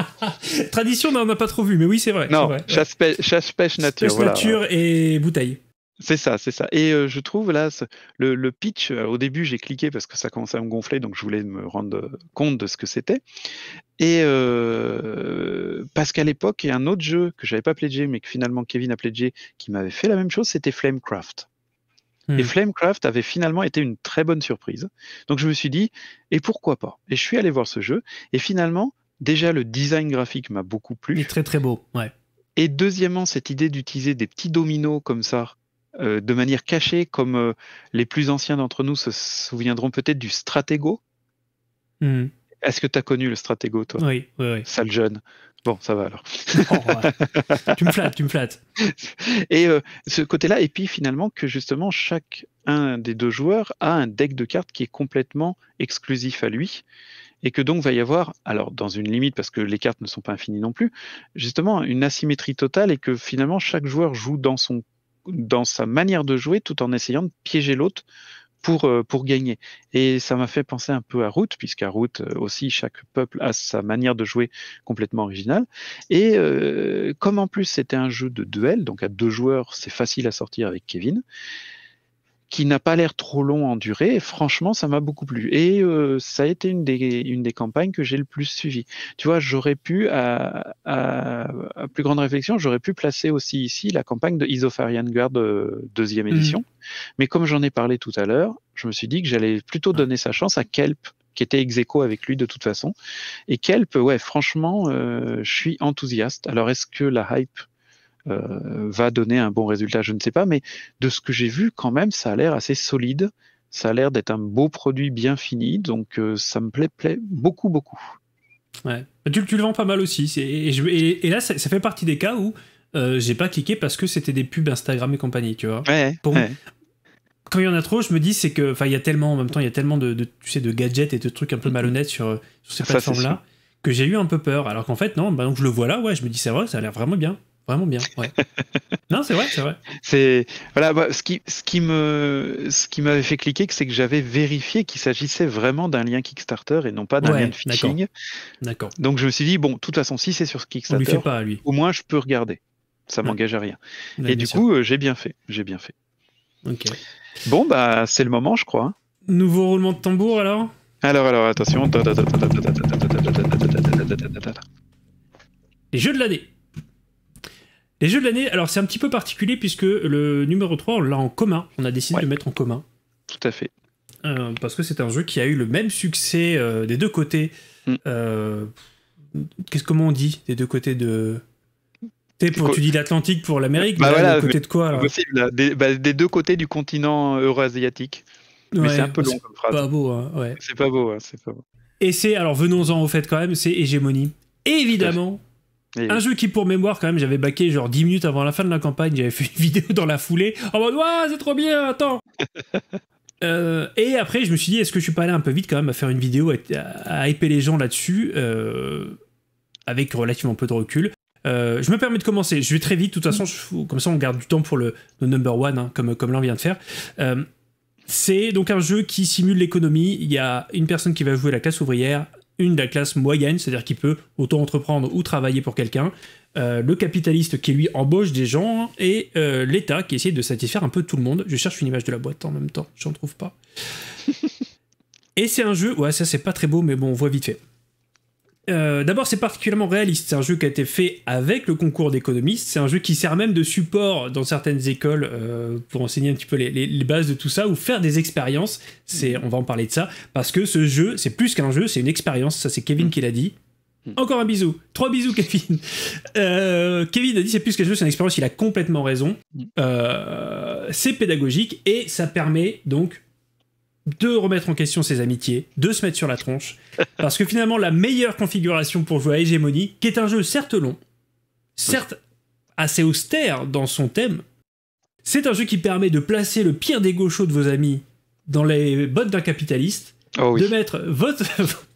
tradition, on on n'a pas trop vu, mais oui, c'est vrai. Non, chasse, pêche, chasse, pêche, nature. nature et bouteille. C'est ça, c'est ça. Et je trouve là le, pitch. au début, j'ai cliqué parce que ça commençait à me gonfler, donc je voulais me rendre compte de ce que c'était. Et parce qu'à l'époque, il y a un autre jeu que j'avais pas pledgé, mais que finalement Kevin a pledgé, qui m'avait fait la même chose, c'était Flamecraft. Et mmh. Flamecraft avait finalement été une très bonne surprise. Donc je me suis dit, et pourquoi pas Et je suis allé voir ce jeu. Et finalement, déjà le design graphique m'a beaucoup plu. Il est très très beau. Ouais. Et deuxièmement, cette idée d'utiliser des petits dominos comme ça euh, de manière cachée, comme euh, les plus anciens d'entre nous se souviendront peut-être du Stratego. Hmm. Est-ce que tu as connu le Stratego, toi Oui, oui, oui. Sale jeune. Bon, ça va alors. Oh, tu me flattes, tu me flattes. Et euh, ce côté-là, et puis finalement que justement chaque un des deux joueurs a un deck de cartes qui est complètement exclusif à lui, et que donc va y avoir, alors dans une limite parce que les cartes ne sont pas infinies non plus, justement une asymétrie totale et que finalement chaque joueur joue dans son dans sa manière de jouer tout en essayant de piéger l'autre pour, euh, pour gagner. Et ça m'a fait penser un peu à Route, puisqu'à Route euh, aussi, chaque peuple a sa manière de jouer complètement originale. Et euh, comme en plus c'était un jeu de duel, donc à deux joueurs, c'est facile à sortir avec Kevin, qui n'a pas l'air trop long en durée. franchement, ça m'a beaucoup plu. Et euh, ça a été une des, une des campagnes que j'ai le plus suivie. Tu vois, j'aurais pu, à, plus grande réflexion, j'aurais pu placer aussi ici la campagne de Isofarian Guard deuxième mm. édition. Mais comme j'en ai parlé tout à l'heure, je me suis dit que j'allais plutôt donner sa chance à Kelp, qui était ex aequo avec lui de toute façon. Et Kelp, ouais, franchement, euh, je suis enthousiaste. Alors, est-ce que la hype euh, va donner un bon résultat, je ne sais pas, mais de ce que j'ai vu, quand même, ça a l'air assez solide. Ça a l'air d'être un beau produit bien fini, donc euh, ça me plaît, plaît beaucoup, beaucoup. Ouais. Bah, tu, le vends pas mal aussi. Et, là, ça, fait partie des cas où euh, j'ai pas cliqué parce que c'était des pubs Instagram et compagnie, tu vois. Ouais, quand il y en a trop, je me dis c'est que, enfin, il y a tellement, en même temps, il y a tellement de, tu sais, de gadgets et de trucs un peu malhonnêtes sur, ces plateformes-là que j'ai eu un peu peur. Alors qu'en fait, non, bah, donc je le vois là, ouais, je me dis c'est vrai, ça a l'air vraiment bien vraiment bien. Ouais. non, c'est vrai, c'est vrai. voilà, ce qui ce qui me ce qui m'avait fait cliquer, c'est que j'avais vérifié qu'il s'agissait vraiment d'un lien Kickstarter et non pas d'un lien de phishing. D'accord. Donc je me suis dit bon, de toute façon, si c'est sur Kickstarter, au moins je peux regarder. Ça m'engage à rien. et du coup, j'ai bien fait, j'ai bien fait. OK. Bon bah c'est le moment, je crois. Nouveau roulement de tambour alors. Alors alors attention. Les jeux de l'année. Les jeux de l'année, alors c'est un petit peu particulier puisque le numéro 3, on l'a en commun. On a décidé de le mettre en commun. Tout à fait. Euh, parce que c'est un jeu qui a eu le même succès euh, des deux côtés. Mm. Euh, qu'est-ce comment on dit des deux côtés de pour, tu dis l'Atlantique pour l'Amérique, bah mais voilà, côté de quoi bah, Des, deux côtés du continent euro-asiatique. mais c'est un peu long comme phrase. Pas beau, hein, ouais. C'est pas beau, hein, c'est pas beau. Et c'est alors venons-en au fait quand même, c'est hégémonie. Évidemment, un jeu qui, pour mémoire, quand même, j'avais baqué genre 10 minutes avant la fin de la campagne, j'avais fait une vidéo dans la foulée en mode Waouh, c'est trop bien, attends euh, Et après, je me suis dit, est-ce que je suis pas allé un peu vite quand même à faire une vidéo, à, hyper les gens là-dessus, euh, avec relativement peu de recul euh, je me permets de commencer, je vais très vite, de toute façon, comme ça on garde du temps pour le, number one, hein, comme, comme l'on vient de faire. c'est donc un jeu qui simule l'économie, il y a une personne qui va jouer la classe ouvrière, une de la classe moyenne, c'est-à-dire qui peut auto-entreprendre ou travailler pour quelqu'un, euh, le capitaliste qui lui embauche des gens et euh, l'État qui essaie de satisfaire un peu tout le monde. Je cherche une image de la boîte en même temps, j'en trouve pas. et c'est un jeu, ouais ça c'est pas très beau mais bon on voit vite fait. Euh, d'abord, c'est particulièrement réaliste. C'est un jeu qui a été fait avec le concours d'économistes. C'est un jeu qui sert même de support dans certaines écoles euh, pour enseigner un petit peu les, bases de tout ça ou faire des expériences. on va en parler de ça parce que ce jeu, c'est plus qu'un jeu, c'est une expérience. Ça, c'est Kevin mm. qui l'a dit. Mm. Encore un bisou. Trois bisous, Kevin. Euh, Kevin a dit c'est plus qu'un jeu, c'est une expérience. Il a complètement raison. Mm. c'est pédagogique et ça permet donc de remettre en question ses amitiés, de se mettre sur la tronche, parce que finalement la meilleure configuration pour jouer à Hégémonie, qui est un jeu certes long, certes assez austère dans son thème, c'est un jeu qui permet de placer le pire des gauchos de vos amis dans les bottes d'un capitaliste, oh de mettre votre,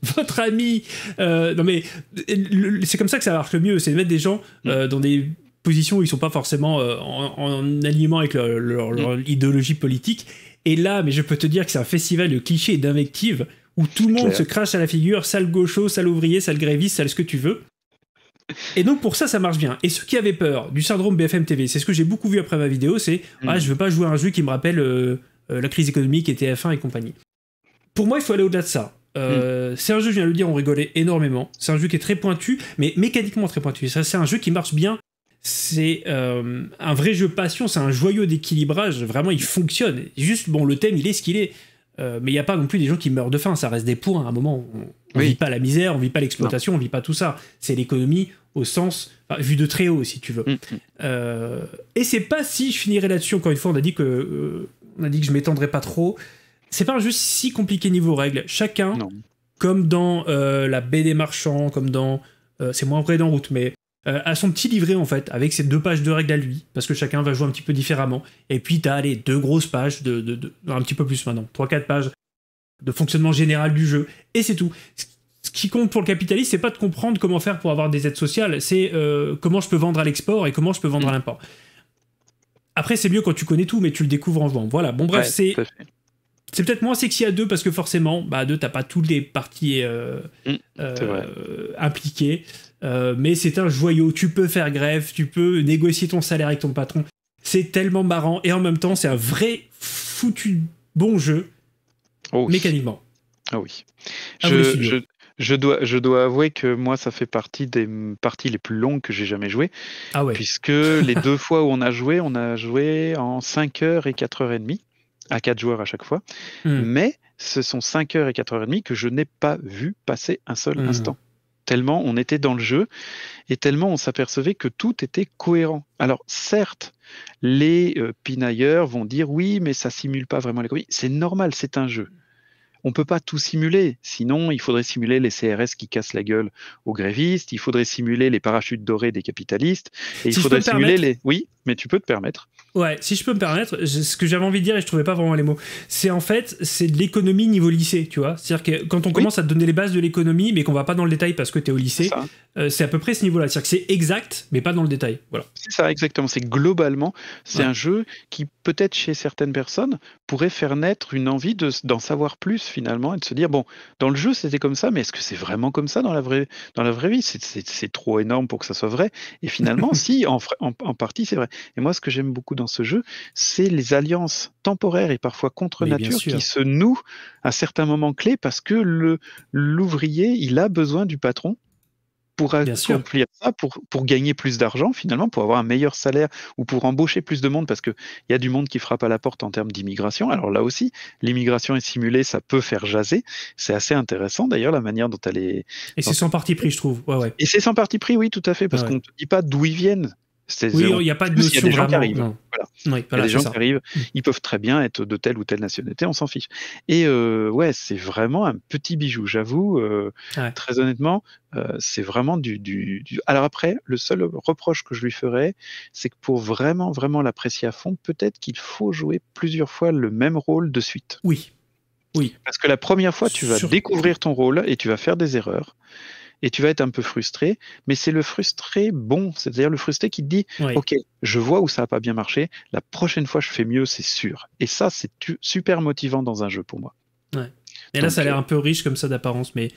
votre ami... Euh, non mais c'est comme ça que ça marche le mieux, c'est de mettre des gens mm. euh, dans des positions où ils sont pas forcément euh, en, alignement avec leur mm. idéologie politique et là, mais je peux te dire que c'est un festival de clichés et d'invectives où tout le monde se crache à la figure, sale gaucho, sale ouvrier, sale gréviste, sale ce que tu veux. Et donc pour ça, ça marche bien. Et ceux qui avaient peur du syndrome BFM TV, c'est ce que j'ai beaucoup vu après ma vidéo, c'est mm. ah je veux pas jouer un jeu qui me rappelle euh, euh, la crise économique et TF1 et compagnie. Pour moi, il faut aller au-delà de ça. Euh, mm. C'est un jeu, je viens de le dire, on rigolait énormément. C'est un jeu qui est très pointu, mais mécaniquement très pointu. C'est un jeu qui marche bien c'est euh, un vrai jeu passion, c'est un joyau d'équilibrage, vraiment il fonctionne. Juste, bon, le thème il est ce qu'il est, euh, mais il n'y a pas non plus des gens qui meurent de faim, ça reste des points à un moment. On ne vit pas la misère, on ne vit pas l'exploitation, on ne vit pas tout ça. C'est l'économie au sens, vu de très haut si tu veux. Mm, mm. Euh, et c'est pas si, je finirai là-dessus, encore une fois, on a dit que, on a dit que je m'étendrai pas trop. C'est pas un jeu si compliqué niveau règles. Chacun, comme dans la baie des marchands comme dans. c'est moins vrai dans route, mais euh, à son petit livret en fait, avec ses deux pages de règles à lui, parce que chacun va jouer un petit peu différemment. Et puis t'as les deux grosses pages de, un petit peu plus maintenant, 3 quatre pages de fonctionnement général du jeu, et c'est tout. Ce qui compte pour le capitaliste, c'est pas de comprendre comment faire pour avoir des aides sociales, c'est euh, comment je peux vendre à l'export et comment je peux vendre à mm. l'import. Après, c'est mieux quand tu connais tout, mais tu le découvres en jouant. Voilà. Bon, bref, c'est c'est peut-être moins sexy à deux parce que forcément, bah, à deux, t'as pas toutes les parties euh, mm. impliquées. Euh, mais c'est un joyau, tu peux faire grève, tu peux négocier ton salaire avec ton patron. C'est tellement marrant et en même temps, c'est un vrai foutu bon jeu oh mécaniquement. Ah oui. Ah je, dois, je dois avouer que moi, ça fait partie des parties les plus longues que j'ai jamais jouées. Ah Puisque les deux fois où on a joué, on a joué en 5h et 4h30 à 4 joueurs à chaque fois. Hmm. Mais ce sont 5h et 4h30 que je n'ai pas vu passer un seul hmm. instant tellement on était dans le jeu et tellement on s'apercevait que tout était cohérent. Alors certes, les euh, pinailleurs vont dire oui, mais ça simule pas vraiment les C'est normal, c'est un jeu. On ne peut pas tout simuler, sinon il faudrait simuler les CRS qui cassent la gueule aux grévistes, il faudrait simuler les parachutes dorés des capitalistes, et il faudrait simuler les... Oui mais tu peux te permettre. Ouais, si je peux me permettre, ce que j'avais envie de dire et je trouvais pas vraiment les mots, c'est en fait c'est de l'économie niveau lycée, tu vois. C'est-à-dire que quand on commence à te donner les bases de l'économie, mais qu'on va pas dans le détail parce que tu es au lycée, euh, c'est à peu près ce niveau-là. C'est-à-dire que c'est exact, mais pas dans le détail. Voilà. C'est ça, exactement. C'est globalement, c'est un jeu qui peut-être chez certaines personnes pourrait faire naître une envie d'en savoir plus finalement et de se dire bon, dans le jeu c'était comme ça, mais est-ce que c'est vraiment comme ça dans la vraie dans la vraie vie C'est trop énorme pour que ça soit vrai. Et finalement, si en, en partie c'est vrai. Et moi, ce que j'aime beaucoup dans ce jeu, c'est les alliances temporaires et parfois contre nature qui se nouent à certains moments clés parce que l'ouvrier, il a besoin du patron pour accomplir ça, pour, gagner plus d'argent finalement, pour avoir un meilleur salaire ou pour embaucher plus de monde parce qu'il y a du monde qui frappe à la porte en termes d'immigration. Alors là aussi, l'immigration est simulée, ça peut faire jaser. C'est assez intéressant d'ailleurs la manière dont elle est. Et c'est sans parti pris, je trouve. Et c'est sans parti pris, oui, tout à fait, parce qu'on ne dit pas d'où ils viennent. Oui, il n'y a pas de notion. Il y a des gens qui arrivent. gens arrivent. Mm. Ils peuvent très bien être de telle ou telle nationalité, on s'en fiche. Et euh, ouais, c'est vraiment un petit bijou, j'avoue. Euh, très honnêtement, euh, c'est vraiment du, du, Alors après, le seul reproche que je lui ferais, c'est que pour vraiment, vraiment l'apprécier à fond, peut-être qu'il faut jouer plusieurs fois le même rôle de suite. Oui. Oui. Parce que la première fois, tu vas découvrir ton rôle et tu vas faire des erreurs et tu vas être un peu frustré, mais c'est le frustré bon, c'est-à-dire le frustré qui te dit Ok, je vois où ça n'a pas bien marché, la prochaine fois je fais mieux, c'est sûr. Et ça, c'est super motivant dans un jeu pour moi. Et là, ça a l'air euh, un peu riche comme ça d'apparence, mais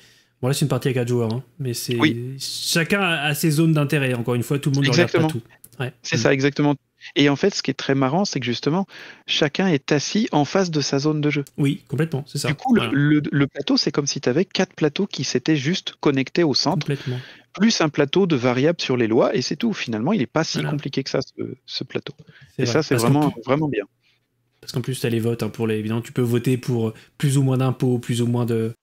bon, là, c'est une partie à quatre joueurs. Hein. Mais c'est chacun a, ses zones d'intérêt, encore une fois, tout le monde ne regarde pas tout. C'est mm. ça, exactement. Et en fait, ce qui est très marrant, c'est que justement, chacun est assis en face de sa zone de jeu. Oui, complètement, c'est ça. Du coup, le, plateau, c'est comme si tu avais quatre plateaux qui s'étaient juste connectés au centre, plus un plateau de variables sur les lois, et c'est tout. Finalement, il n'est pas si compliqué que ça, ce, plateau. Et ça, c'est vraiment, vraiment bien. Parce qu'en plus, tu as les votes. Hein, pour les... Évidemment, tu peux voter pour euh, plus ou moins d'impôts, plus ou moins de,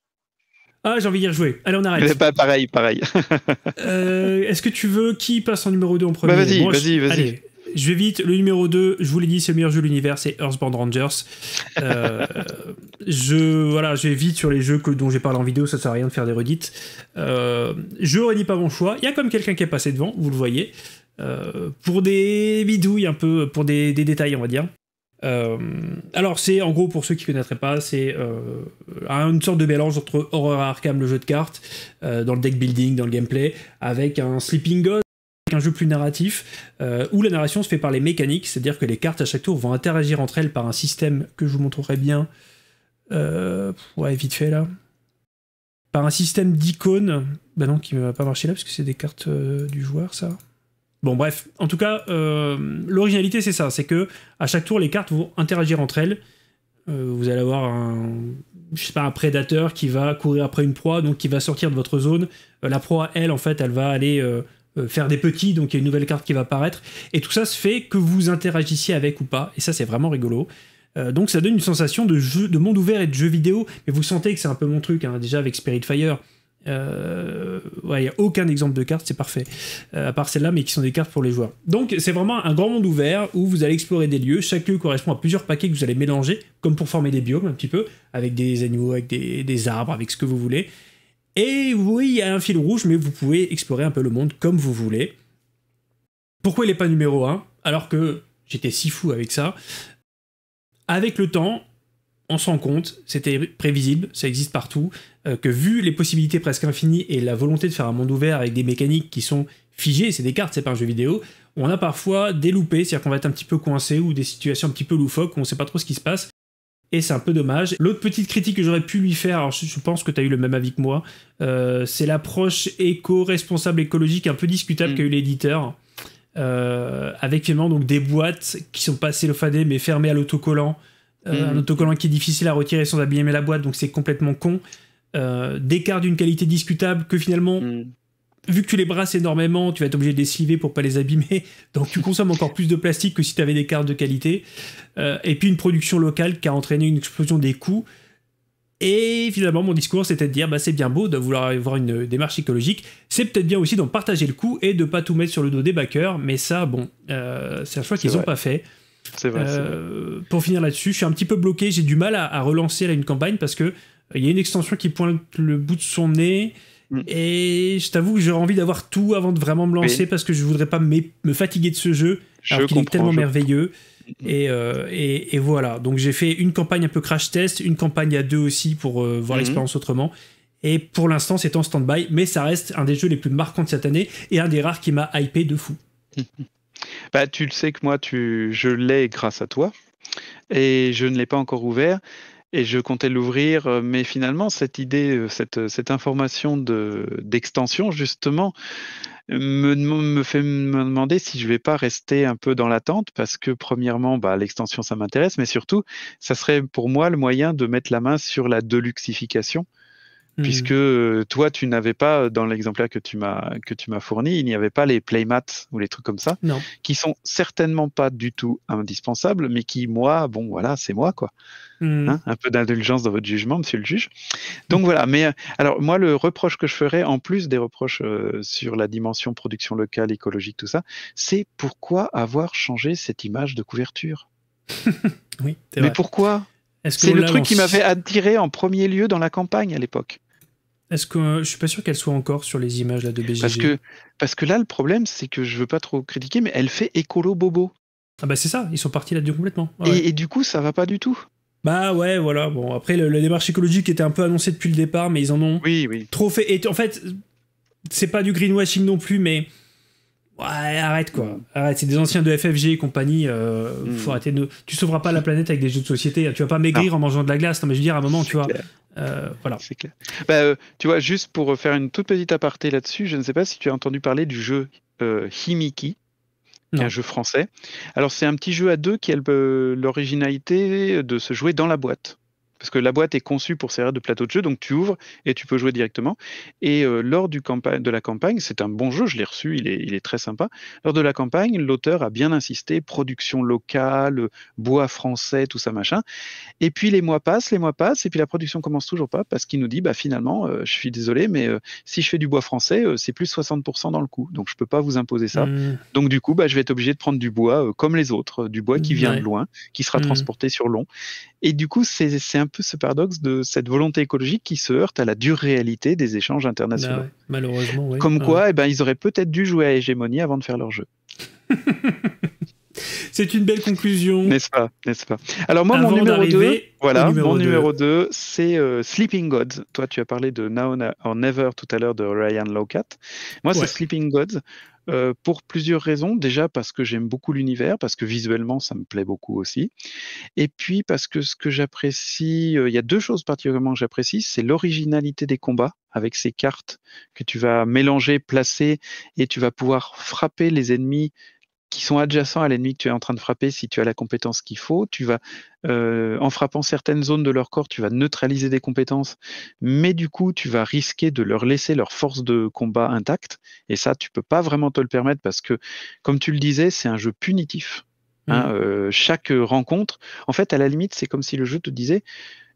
ah, j'ai envie d'y rejouer. Allez, on arrête. pareil, pareil. Euh, est-ce que tu veux qui passe en numéro 2 en premier bah, Vas-y, vas-y, vas-y je vais vite. Le numéro 2, je vous l'ai dit, c'est le meilleur jeu de l'univers, c'est Earthbound Rangers. Euh, je, voilà, je vais vite sur les jeux que, dont j'ai parlé en vidéo, ça sert à rien de faire des redites. Euh, je redis pas mon choix. Il y a comme quelqu'un qui est passé devant, vous le voyez. Euh, pour des bidouilles un peu, pour des, détails, on va dire. Euh, alors c'est en gros pour ceux qui connaîtraient pas, c'est une sorte de mélange entre Horror Arkham, le jeu de cartes, dans le deck building, dans le gameplay, avec un Sleeping God, un jeu plus narratif, euh, où la narration se fait par les mécaniques, c'est-à-dire que les cartes à chaque tour vont interagir entre elles par un système que je vous montrerai bien. Euh, ouais, vite fait là. Par un système d'icônes, bah non, qui ne va pas marcher là, parce que c'est des cartes euh, du joueur, ça. Bon, bref, en tout cas, l'originalité c'est ça, c'est que à chaque tour, les cartes vont interagir entre elles. vous allez avoir un, je sais pas, un prédateur qui va courir après une proie, donc qui va sortir de votre zone. la proie, elle, en fait, elle va aller euh, faire des petits, donc il y a une nouvelle carte qui va apparaître. Et tout ça se fait que vous interagissiez avec ou pas. Et ça, c'est vraiment rigolo. Euh, donc ça donne une sensation de, jeu, de monde ouvert et de jeu vidéo. Mais vous sentez que c'est un peu mon truc, hein. déjà avec Spirit Fire. Euh, il ouais, n'y a aucun exemple de carte, c'est parfait. à part celle là mais qui sont des cartes pour les joueurs. Donc c'est vraiment un grand monde ouvert où vous allez explorer des lieux. Chaque lieu correspond à plusieurs paquets que vous allez mélanger, comme pour former des biomes un petit peu, avec des animaux, avec des arbres, avec ce que vous voulez. Et oui, il y a un fil rouge, mais vous pouvez explorer un peu le monde comme vous voulez. Pourquoi il n'est pas numéro 1 Alors que j'étais si fou avec ça. Avec le temps, on se rend compte, c'était prévisible, ça existe partout, euh, que vu les possibilités presque infinies et la volonté de faire un monde ouvert avec des mécaniques qui sont figées, c'est des cartes, c'est pas un jeu vidéo, on a parfois des loupés, c'est-à-dire qu'on va être un petit peu coincé ou des situations un petit peu loufoques où on sait pas trop ce qui se passe, et c'est un peu dommage. L'autre petite critique que j'aurais pu lui faire, alors je, pense que tu as eu le même avis que moi, euh, c'est l'approche éco-responsable écologique un peu discutable mm. qu'a eu l'éditeur. Euh, avec finalement donc des boîtes qui sont pas cellophanées mais fermées à l'autocollant, euh, mm. un autocollant qui est difficile à retirer sans abîmer la boîte, donc c'est complètement con. d'écart d'une qualité discutable que finalement mm vu que tu les brasses énormément, tu vas être obligé de les sliver pour pas les abîmer. Donc tu consommes encore plus de plastique que si tu avais des cartes de qualité. Euh, et puis une production locale qui a entraîné une explosion des coûts. Et finalement, mon discours, c'était de dire, bah, c'est bien beau de vouloir avoir une démarche écologique, c'est peut-être bien aussi d'en partager le coût et de pas tout mettre sur le dos des backers, mais ça, bon, euh, c'est un choix qu'ils n'ont pas fait. vrai, euh, Pour finir là-dessus, je suis un petit peu bloqué, j'ai du mal à, relancer une campagne parce que il y a une extension qui pointe le bout de son nez, Mm. Et je t'avoue que j'aurais envie d'avoir tout avant de vraiment me lancer parce que je voudrais pas me fatiguer de ce jeu je alors qu'il est tellement merveilleux. Euh, et, voilà. Donc j'ai fait une campagne un peu crash test, une campagne à deux aussi pour euh, voir l'expérience autrement. Et pour l'instant, c'est en stand-by, mais ça reste un des jeux les plus marquants de cette année et un des rares qui m'a hypé de fou. Bah, tu le sais que moi, je l'ai grâce à toi et je ne l'ai pas encore ouvert et je comptais l'ouvrir, euh, mais finalement, cette idée, euh, euh, cette, information d'extension, justement, me, fait me demander si je ne vais pas rester un peu dans l'attente, parce que premièrement, bah, l'extension, ça m'intéresse, mais surtout, ça serait pour moi le moyen de mettre la main sur la deluxification Mmh. puisque euh, toi, tu n'avais pas, euh, dans l'exemplaire que tu m'as fourni, il n'y avait pas les playmats ou les trucs comme ça, non. qui sont certainement pas du tout indispensables, mais qui, moi, bon, voilà, c'est moi, quoi. Mmh. Hein, un peu d'indulgence dans votre jugement, monsieur le juge. Donc voilà, mais euh, alors moi, le reproche que je ferais, en plus des reproches sur la dimension production locale, écologique, tout ça, c'est pourquoi avoir changé cette image de couverture oui, mais vrai. pourquoi c'est le truc qui m'avait attiré en premier lieu dans la campagne à l'époque. Est-ce que je suis pas sûr qu'elle soit encore sur les images là, de BGG parce que, parce que là, le problème, c'est que je veux pas trop critiquer, mais elle fait écolo bobo. Ah bah c'est ça, ils sont partis là-dessus complètement. et, du coup, ça va pas du tout. Bah ouais, voilà. Bon, après, la démarche écologique était un peu annoncée depuis le départ, mais ils en ont oui, trop fait. Et en fait, c'est pas du greenwashing non plus, mais arrête quoi. Arrête, c'est des anciens de FFG et compagnie. Euh, hmm. faut arrêter Tu sauveras pas la planète avec des jeux de société. Hein. Tu vas pas maigrir en mangeant de la glace. Non, mais je veux dire, à un moment, tu vois. Euh, voilà. C'est clair. Bah, euh, tu vois, juste pour faire une toute petite aparté là-dessus, je ne sais pas si tu as entendu parler du jeu Himiki. un jeu français. Alors, c'est un petit jeu à deux qui a l'originalité de se jouer dans la boîte parce que la boîte est conçue pour servir de plateau de jeu, donc tu ouvres et tu peux jouer directement. Et euh, lors du de la campagne, c'est un bon jeu, je l'ai reçu, il est, très sympa. Lors de la campagne, l'auteur a bien insisté, production locale, bois français, tout ça machin. Et puis les mois passent, les mois passent, et puis la production commence toujours pas parce qu'il nous dit, bah finalement, euh, je suis désolé, mais euh, si je fais du bois français, c'est plus 60% dans le coût, donc je peux pas vous imposer ça. Mmh. Donc du coup, bah, je vais être obligé de prendre du bois comme les autres, du bois qui vient de loin, qui sera mmh. transporté sur long. Et du coup, c'est un peu ce paradoxe de cette volonté écologique qui se heurte à la dure réalité des échanges internationaux. Bah malheureusement, oui. Comme ah quoi, et eh ben, ils auraient peut-être dû jouer à hégémonie avant de faire leur jeu. C'est une belle conclusion. N'est-ce pas, n'est-ce pas Alors moi, mon numéro 2, voilà, c'est euh, Sleeping Gods. Toi, tu as parlé de Now or Never tout à l'heure de Ryan Lowcat. Moi, c'est Sleeping Gods. Euh, pour plusieurs raisons. Déjà parce que j'aime beaucoup l'univers, parce que visuellement ça me plaît beaucoup aussi. Et puis parce que ce que j'apprécie, euh, il y a deux choses particulièrement que j'apprécie, c'est l'originalité des combats avec ces cartes que tu vas mélanger, placer, et tu vas pouvoir frapper les ennemis qui sont adjacents à l'ennemi que tu es en train de frapper si tu as la compétence qu'il faut. Tu vas, euh, en frappant certaines zones de leur corps, tu vas neutraliser des compétences, mais du coup, tu vas risquer de leur laisser leur force de combat intacte. Et ça, tu peux pas vraiment te le permettre parce que, comme tu le disais, c'est un jeu punitif. Hein, mmh. euh, chaque euh, rencontre, en fait, à la limite, c'est comme si le jeu te disait,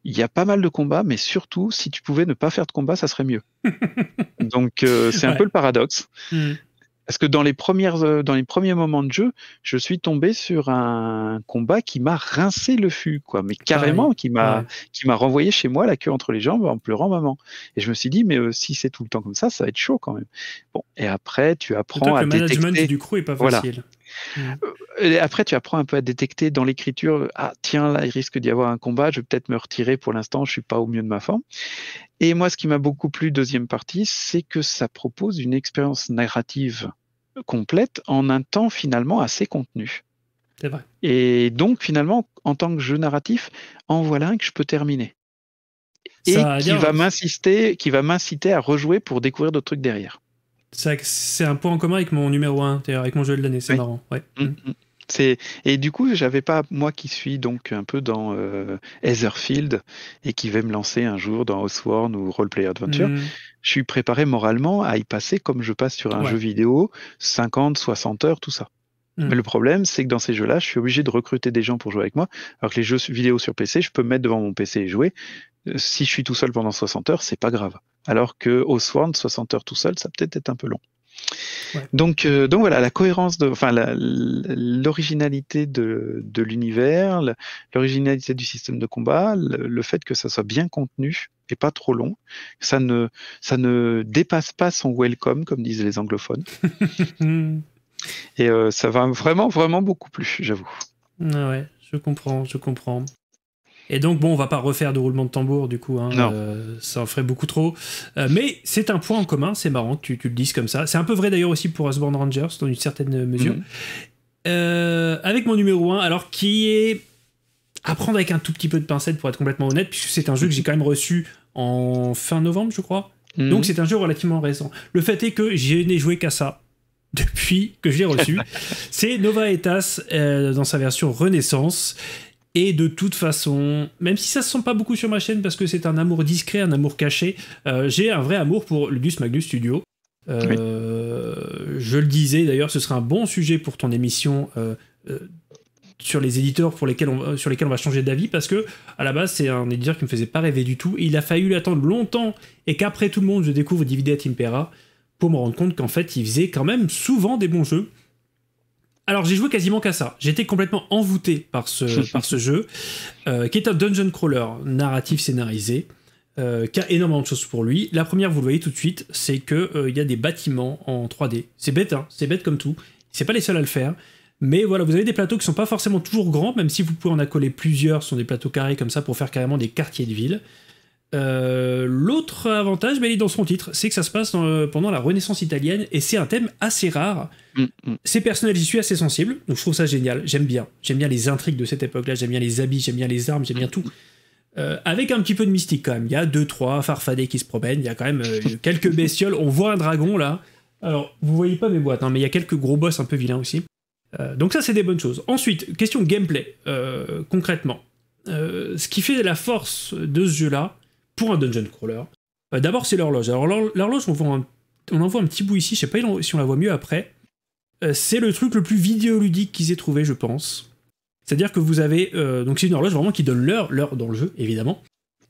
il y a pas mal de combats, mais surtout, si tu pouvais ne pas faire de combat, ça serait mieux. Donc, c'est un peu le paradoxe. Mmh. Parce que dans les, premières, euh, dans les premiers moments de jeu, je suis tombé sur un combat qui m'a rincé le fût, quoi, mais ah carrément, qui m'a qui m'a renvoyé chez moi la queue entre les jambes en pleurant maman. Et je me suis dit, mais euh, si c'est tout le temps comme ça, ça va être chaud quand même. Bon, et après, tu apprends à détecter. du crew et pas facile. Mm. Euh, et après, tu apprends un peu à détecter dans l'écriture, ah tiens, là, il risque d'y avoir un combat, je vais peut-être me retirer pour l'instant, je suis pas au mieux de ma forme. Et moi, ce qui m'a beaucoup plu, deuxième partie, c'est que ça propose une expérience narrative complète en un temps finalement assez contenu. C'est vrai. Et donc, finalement, en tant que jeu narratif, en voilà un que je peux terminer. Et qui va, qui va m'inciter à rejouer pour découvrir d'autres trucs derrière. C'est un point en commun avec mon numéro 1, avec mon jeu de l'année, c'est marrant. Mm, mm. Mm. et du coup, j'avais pas moi qui suis donc un peu dans euh, et qui vais me lancer un jour dans Osworn ou Roleplay Adventure. Je suis préparé moralement à y passer comme je passe sur un jeu vidéo 50, 60 heures, tout ça. Mais le problème, c'est que dans ces jeux-là, je suis obligé de recruter des gens pour jouer avec moi, alors que les jeux vidéo sur PC, je peux me mettre devant mon PC et jouer. Euh, si je suis tout seul pendant 60 heures, c'est pas grave. Alors que Swan, 60 heures tout seul, ça peut-être est un peu long. Donc, euh, donc voilà, la cohérence, de, l'originalité de, l'univers, l'originalité du système de combat, le, fait que ça soit bien contenu et pas trop long, ça ne, ça ne dépasse pas son welcome, comme disent les anglophones. et euh, ça va vraiment, vraiment beaucoup plus, j'avoue. Ah ouais, je comprends, je comprends. Et donc, bon, on va pas refaire de roulement de tambour, du coup, hein, euh, ça en ferait beaucoup trop. Euh, mais c'est un point en commun, c'est marrant, tu, tu, le dises comme ça. C'est un peu vrai d'ailleurs aussi pour Osborne Rangers, dans une certaine mesure. Mhm. Euh, avec mon numéro 1, alors qui est à prendre avec un tout petit peu de pincette, pour être complètement honnête, puisque c'est un jeu que j'ai quand même reçu en fin novembre, je crois. Mhm. Donc, c'est un jeu relativement récent. Le fait est que je n'ai joué qu'à ça depuis que je l'ai reçu. c'est Nova Etas dans sa version Renaissance. Et de toute façon, même si ça se sent pas beaucoup sur ma chaîne parce que c'est un amour discret, un amour caché, euh, j'ai un vrai amour pour Ludus Magnus Studio. Euh, je le disais d'ailleurs, ce sera un bon sujet pour ton émission euh, sur les éditeurs pour lesquels sur lesquels on va changer d'avis parce que à la base c'est un éditeur qui me faisait pas rêver du tout. il a fallu l'attendre longtemps et qu'après tout le monde je découvre Divided Impera pour me rendre compte qu'en fait il faisait quand même souvent des bons jeux alors j'ai joué quasiment qu'à ça. J'étais complètement envoûté par ce, par ce jeu, euh, qui est un dungeon crawler narratif scénarisé, euh, qui a énormément de choses pour lui. La première, vous le voyez tout de suite, c'est que euh, il y a des bâtiments en 3D. C'est bête, hein. c'est bête comme tout. C'est pas les seuls à le faire. Mais voilà, vous avez des plateaux qui sont pas forcément toujours grands, même si vous pouvez en accoler plusieurs, ce sont des plateaux carrés comme ça pour faire carrément des quartiers de ville. Euh, l'autre avantage, mais il est dans son titre, c'est que ça se passe euh, pendant la Renaissance italienne et c'est un thème assez rare. Mm, mm. Ces personnages, j'y suis assez sensible, donc je trouve ça génial. J'aime bien. J'aime bien les intrigues de cette époque-là, j'aime bien les habits, j'aime bien les armes, j'aime bien mm. tout. Euh, avec un petit peu de mystique quand même. Il y a deux, trois farfadés qui se promènent, il y a quand même quelques bestioles. On voit un dragon là. Alors, vous voyez pas mes boîtes, hein, mais il y a quelques gros boss un peu vilains aussi. donc, ça, c'est des bonnes choses. Ensuite, question gameplay, concrètement. ce qui fait la force de ce jeu-là, pour un dungeon crawler. Euh, d'abord, c'est l'horloge. Alors, l'horloge, on, on, en voit un petit bout ici, je sais pas si on la voit mieux après. Euh, c'est le truc le plus vidéoludique qu'ils aient trouvé, je pense. C'est-à-dire que vous avez. Euh, donc, c'est une horloge vraiment qui donne l'heure, l'heure dans le jeu, évidemment.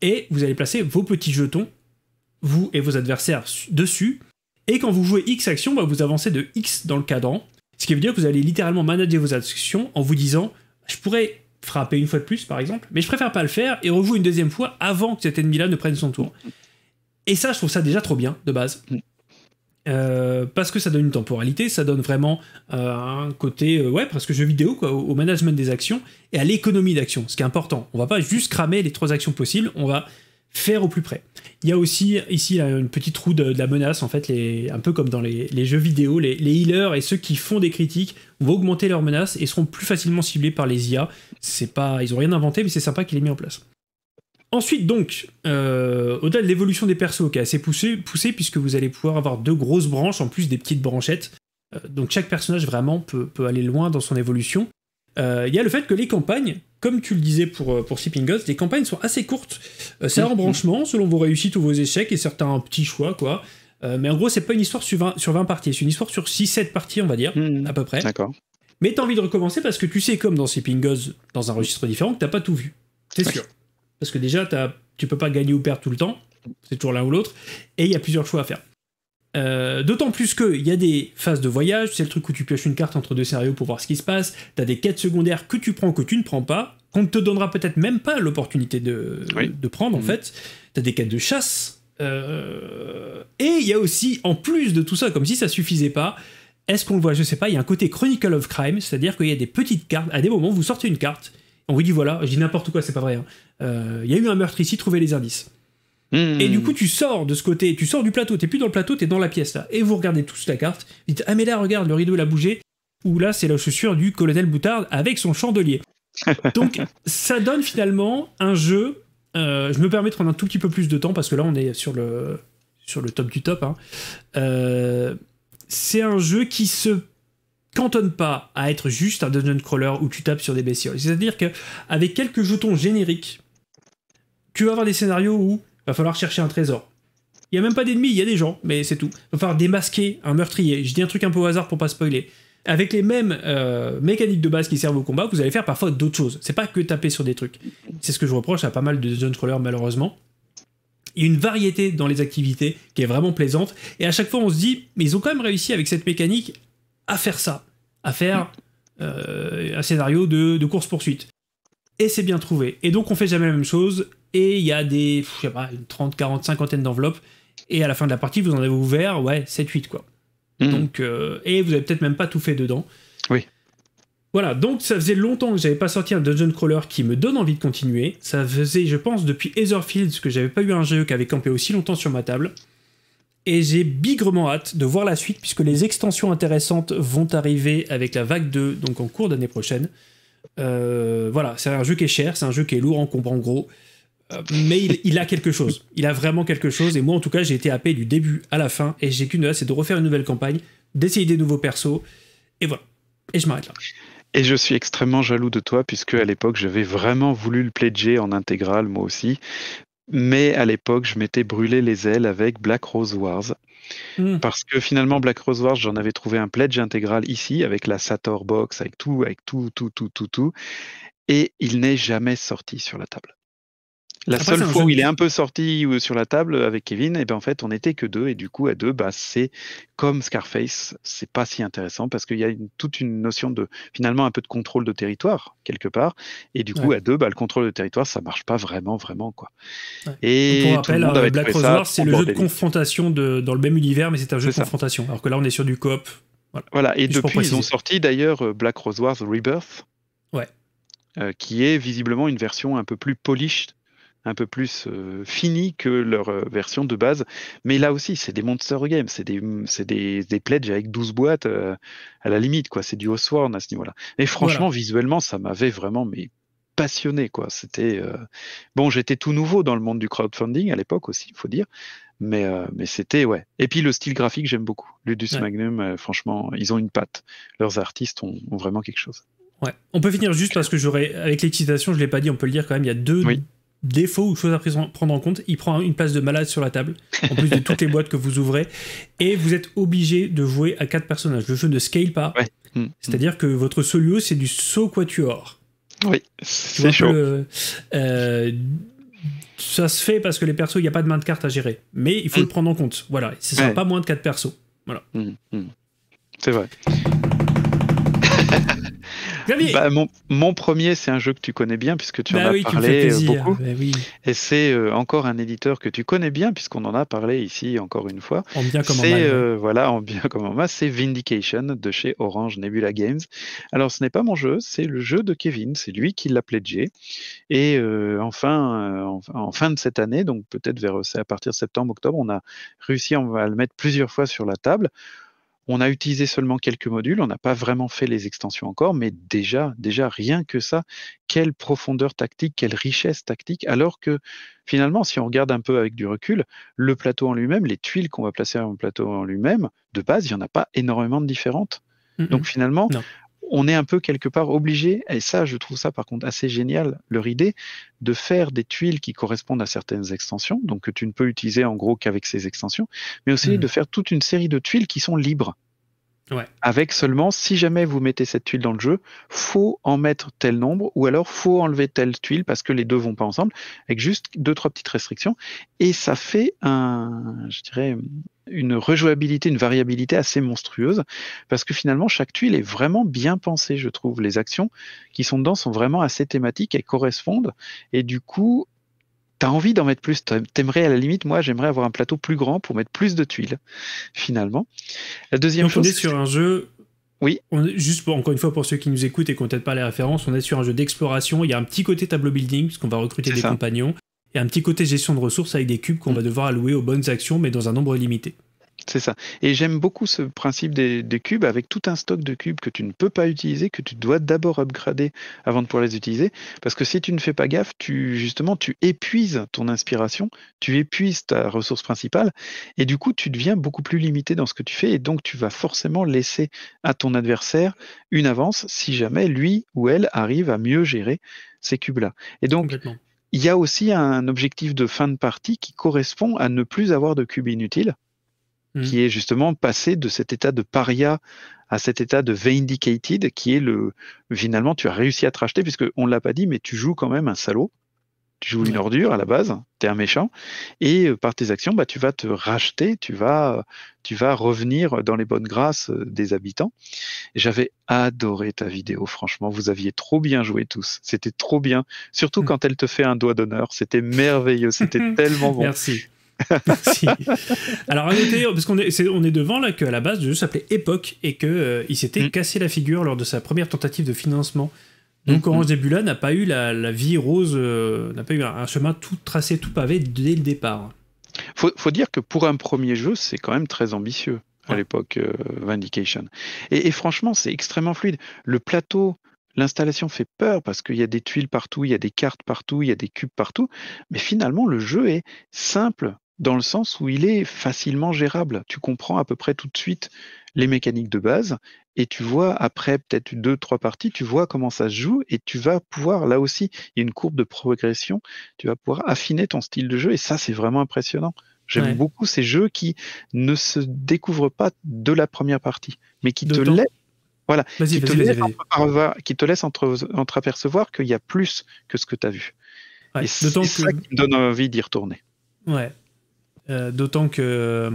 Et vous allez placer vos petits jetons, vous et vos adversaires, dessus. Et quand vous jouez X action, bah, vous avancez de X dans le cadran. Ce qui veut dire que vous allez littéralement manager vos actions en vous disant je pourrais frapper une fois de plus, par exemple. Mais je préfère pas le faire et rejouer une deuxième fois avant que cet ennemi-là ne prenne son tour. Et ça, je trouve ça déjà trop bien, de base. Euh, parce que ça donne une temporalité, ça donne vraiment euh, un côté, euh, ouais, presque jeu vidéo, quoi, au, management des actions et à l'économie d'action, ce qui est important. On va pas juste cramer les trois actions possibles, on va faire au plus près. Il y a aussi ici une petite roue de, la menace, en fait, les, un peu comme dans les, jeux vidéo, les, healers et ceux qui font des critiques vont augmenter leurs menaces et seront plus facilement ciblés par les IA. C'est pas, ils ont rien inventé, mais c'est sympa qu'il ait mis en place. Ensuite, donc, euh, au-delà de l'évolution des persos qui est assez poussée, puisque vous allez pouvoir avoir deux grosses branches en plus des petites branchettes. Euh, donc chaque personnage vraiment peut, aller loin dans son évolution. Euh, il y a le fait que les campagnes, comme tu le disais pour, pour Sleeping Gods, les campagnes sont assez courtes. c'est un branchement selon vos réussites ou vos échecs et certains petits choix, quoi. Euh, mais en gros, c'est pas une histoire sur 20, parties, c'est une histoire sur 6-7 parties, on va dire, hmm. à peu près. D'accord. Mais t'as envie de recommencer parce que tu sais, comme dans ces pingos, dans un registre différent, que t'as pas tout vu. C'est sûr. Parce que déjà, as, tu peux pas gagner ou perdre tout le temps. C'est toujours l'un ou l'autre. Et il y a plusieurs choix à faire. Euh, d'autant plus qu'il y a des phases de voyage, c'est le truc où tu pioches une carte entre deux scénarios pour voir ce qui se passe, t'as des quêtes secondaires que tu prends, que tu ne prends pas, qu'on te donnera peut-être même pas l'opportunité de, prendre en hmm. fait, t'as des quêtes de chasse euh, et il y a aussi, en plus de tout ça, comme si ça suffisait pas, est-ce qu'on le voit Je sais pas, il y a un côté Chronicle of Crime, c'est-à-dire qu'il y a des petites cartes, à des moments, vous sortez une carte, on vous dit voilà, je dis n'importe quoi, c'est pas vrai, hein. euh, il y a eu un meurtre ici, trouvez les indices. Mmh. Et du coup, tu sors de ce côté, tu sors du plateau, t'es plus dans le plateau, t'es dans la pièce là. Et vous regardez tous la carte, vous dites Ah, mais là, regarde, le rideau l'a bougé, ou là, c'est la chaussure du colonel Boutard avec son chandelier. Donc, ça donne finalement un jeu euh, je me permets de prendre un tout petit peu plus de temps parce que là on est sur le, sur le top du top. Hein. Euh, c'est un jeu qui se cantonne pas à être juste un dungeon crawler où tu tapes sur des bestioles. C'est-à-dire qu'avec quelques jetons génériques, tu vas avoir des scénarios où il va falloir chercher un trésor. Il n'y a même pas d'ennemis, il y a des gens, mais c'est tout. Va falloir démasquer un meurtrier. Je dis un truc un peu au hasard pour pas spoiler avec les mêmes euh, mécaniques de base qui servent au combat, vous allez faire parfois d'autres choses. C'est pas que taper sur des trucs. C'est ce que je reproche à pas mal de zone crawlers malheureusement. Il y a une variété dans les activités qui est vraiment plaisante. Et à chaque fois, on se dit, mais ils ont quand même réussi avec cette mécanique à faire ça, à faire euh, un scénario de, course-poursuite. Et c'est bien trouvé. Et donc, on fait jamais la même chose. Et il y a des, je sais pas, une 30, 40, 50 d'enveloppes. Et à la fin de la partie, vous en avez ouvert, ouais, 7-8 quoi. Mmh. Donc, euh, et vous avez peut-être même pas tout fait dedans. Oui. Voilà, donc ça faisait longtemps que j'avais pas sorti un dungeon crawler qui me donne envie de continuer. Ça faisait, je pense, depuis Etherfields que j'avais pas eu un jeu qui avait campé aussi longtemps sur ma table. Et j'ai bigrement hâte de voir la suite puisque les extensions intéressantes vont arriver avec la vague 2, donc en cours d'année prochaine. Euh, voilà, c'est un jeu qui est cher, c'est un jeu qui est lourd, encombrant gros. Euh, mais il, a quelque chose. Il a vraiment quelque chose. Et moi, en tout cas, j'ai été happé du début à la fin. Et j'ai qu'une hâte, c'est de refaire une nouvelle campagne, d'essayer des nouveaux persos. Et voilà. Et je m'arrête là. Et je suis extrêmement jaloux de toi, puisque à l'époque, j'avais vraiment voulu le pledger en intégrale, moi aussi. Mais à l'époque, je m'étais brûlé les ailes avec Black Rose Wars. Hmm. Parce que finalement, Black Rose Wars, j'en avais trouvé un pledge intégral ici, avec la Sator Box, avec tout, avec tout, tout, tout, tout, tout. Et il n'est jamais sorti sur la table. La seule fois où il est un peu sorti sur la table avec Kevin, et eh ben en fait, on n'était que deux, et du coup, à deux, bah, c'est comme Scarface, c'est pas si intéressant parce qu'il y a une, toute une notion de finalement un peu de contrôle de territoire quelque part, et du coup, à deux, bah, le contrôle de territoire, ça marche pas vraiment, vraiment quoi. Et pour rappel, euh, Black Rose c'est le jeu de confrontation de, dans le même univers, mais c'est un jeu de confrontation. Alors que là, on est sur du coop. Voilà. Et depuis, ils ont sorti d'ailleurs euh, Black Rose Wars Rebirth. Ouais. Euh, qui est visiblement une version un peu plus polished un peu plus euh, fini que leur euh, version de base. Mais là aussi, c'est des monster games, c'est des, des, des pledges avec 12 boîtes euh, à la limite, quoi. C'est du Osworn à ce niveau-là. Et franchement, visuellement, ça m'avait vraiment mais passionné, quoi. C'était bon, j'étais tout nouveau dans le monde du crowdfunding à l'époque aussi, il faut dire. Mais, mais c'était ouais. Et puis le style graphique, j'aime beaucoup. Ludus Magnum, franchement, ils ont une patte. Leurs artistes ont, vraiment quelque chose. Ouais. On peut finir juste parce que j'aurais, avec l'excitation, je l'ai pas dit, on peut le dire quand même. Il y a deux, défaut ou chose à prendre en compte, il prend une place de malade sur la table, en plus de toutes les boîtes que vous ouvrez, et vous êtes obligé de jouer à quatre personnages. Le jeu ne scale pas. Mm. C'est-à-dire que votre solo c'est du saut quatuor. Oui, c'est chaud. Euh, euh, ça se fait parce que les persos, il n'y a pas de main de carte à gérer, mais il faut mm. le prendre en compte. Voilà, ce ne sera pas moins de quatre persos. Voilà. Mm, c'est vrai. Bah, mon, premier, c'est un jeu que tu connais bien puisque tu en bah as parlé euh, beaucoup. Bah Et c'est euh, encore un éditeur que tu connais bien puisqu'on en a parlé ici encore une fois. En bien euh, voilà, en bien comme en c'est Vindication de chez Orange Nebula Games. Alors ce n'est pas mon jeu, c'est le jeu de Kevin, c'est lui qui l'a pledgé. Et enfin, en, fin de cette année, donc peut-être vers à partir de septembre, octobre, on a réussi à le mettre plusieurs fois sur la table. On a utilisé seulement quelques modules, on n'a pas vraiment fait les extensions encore, mais déjà, déjà rien que ça, quelle profondeur tactique, quelle richesse tactique, alors que finalement, si on regarde un peu avec du recul, le plateau en lui-même, les tuiles qu'on va placer en le plateau en lui-même, de base, il n'y en a pas énormément de différentes. Donc finalement, on est un peu quelque part obligé, et ça je trouve ça par contre assez génial, leur idée, de faire des tuiles qui correspondent à certaines extensions, donc que tu ne peux utiliser en gros qu'avec ces extensions, mais aussi mmh. de faire toute une série de tuiles qui sont libres. Avec seulement, si jamais vous mettez cette tuile dans le jeu, faut en mettre tel nombre, ou alors faut enlever telle tuile parce que les deux vont pas ensemble, avec juste deux trois petites restrictions, et ça fait un, je dirais, une rejouabilité, une variabilité assez monstrueuse, parce que finalement, chaque tuile est vraiment bien pensée, je trouve. Les actions qui sont dedans sont vraiment assez thématiques, elles correspondent, et du coup, tu as envie d'en mettre plus. T'aimerais, à la limite, moi, j'aimerais avoir un plateau plus grand pour mettre plus de tuiles, finalement. La deuxième Donc, chose. On est sur un jeu. Oui. juste pour, encore une fois, pour ceux qui nous écoutent et qui n'ont peut-être pas les références, on est sur un jeu d'exploration. Il y a un petit côté tableau building, qu'on va recruter des compagnons et un petit côté gestion de ressources avec des cubes qu'on va mm. devoir allouer aux bonnes actions, mais dans un nombre limité. C'est ça. Et j'aime beaucoup ce principe des, cubes avec tout un stock de cubes que tu ne peux pas utiliser, que tu dois d'abord upgrader avant de pouvoir les utiliser. Parce que si tu ne fais pas gaffe, tu justement tu épuises ton inspiration, tu épuises ta ressource principale, et du coup tu deviens beaucoup plus limité dans ce que tu fais, et donc tu vas forcément laisser à ton adversaire une avance si jamais lui ou elle arrive à mieux gérer ces cubes-là. Et donc il y a aussi un objectif de fin de partie qui correspond à ne plus avoir de cube inutile, hmm. qui est justement passer de cet état de paria à cet état de vindicated, qui est le finalement tu as réussi à te racheter, puisque on l'a pas dit, mais tu joues quand même un salaud tu joues une ordure à la base, tu es un méchant, et euh, par tes actions, bah, tu vas te racheter, tu vas, euh, tu vas revenir dans les bonnes grâces euh, des habitants. J'avais adoré ta vidéo, franchement, vous aviez trop bien joué tous, c'était trop bien, surtout mm. quand elle te fait un doigt d'honneur, c'était merveilleux, c'était tellement bon. Merci. Merci. Alors, parce qu'on est, on est devant là qu'à la base, le jeu s'appelait Époque et qu'il il s'était mm. cassé la figure lors de sa première tentative de financement. Donc mm, Orange mm. là, n'a pas eu la, vie rose, euh, n'a pas eu un chemin tout tracé, tout pavé dès le départ. Faut, faut dire que pour un premier jeu, c'est quand même très ambitieux à l'époque euh, Vindication. Et, et franchement, c'est extrêmement fluide. Le plateau, l'installation fait peur parce qu'il y a des tuiles partout, il y a des cartes partout, il y a des cubes partout. Mais finalement, le jeu est simple dans le sens où il est facilement gérable. Tu comprends à peu près tout de suite les mécaniques de base et tu vois après peut-être deux trois parties, tu vois comment ça se joue et tu vas pouvoir là aussi, il y a une courbe de progression, tu vas pouvoir affiner ton style de jeu et ça c'est vraiment impressionnant. J'aime beaucoup ces jeux qui ne se découvrent pas de la première partie, mais qui te laissent voilà, qui te, laisse entre, entre, entreapercevoir qu'il y a plus que ce que tu as vu. et c'est ça qui me donne envie d'y retourner. Ouais, euh, D'autant que euh,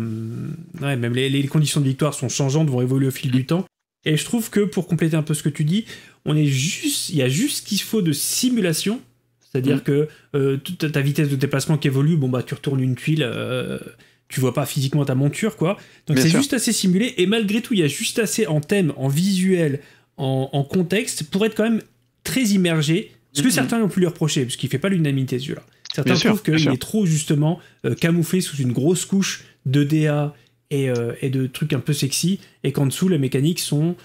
même les, conditions de victoire sont changeantes, vont évoluer au fil du mm. temps. Et je trouve que pour compléter un peu ce que tu dis, on est juste, il y a juste ce qu'il faut de simulation. C'est-à-dire mm. que euh, ta vitesse de déplacement qui évolue, bon bah tu retournes une tuile, euh, tu vois pas physiquement ta monture quoi. Donc c'est juste assez simulé et malgré tout il y a juste assez en thème, en visuel, en, contexte pour être quand même très immergé. Ce que mm-hmm. certains ont pu lui reprocher, parce qu'il fait pas l'unanimité ce là Certains trouvent qu'il est trop justement euh, camouflé sous une grosse couche de DA euh, et, de trucs un peu sexy, et qu'en dessous, les mécaniques sont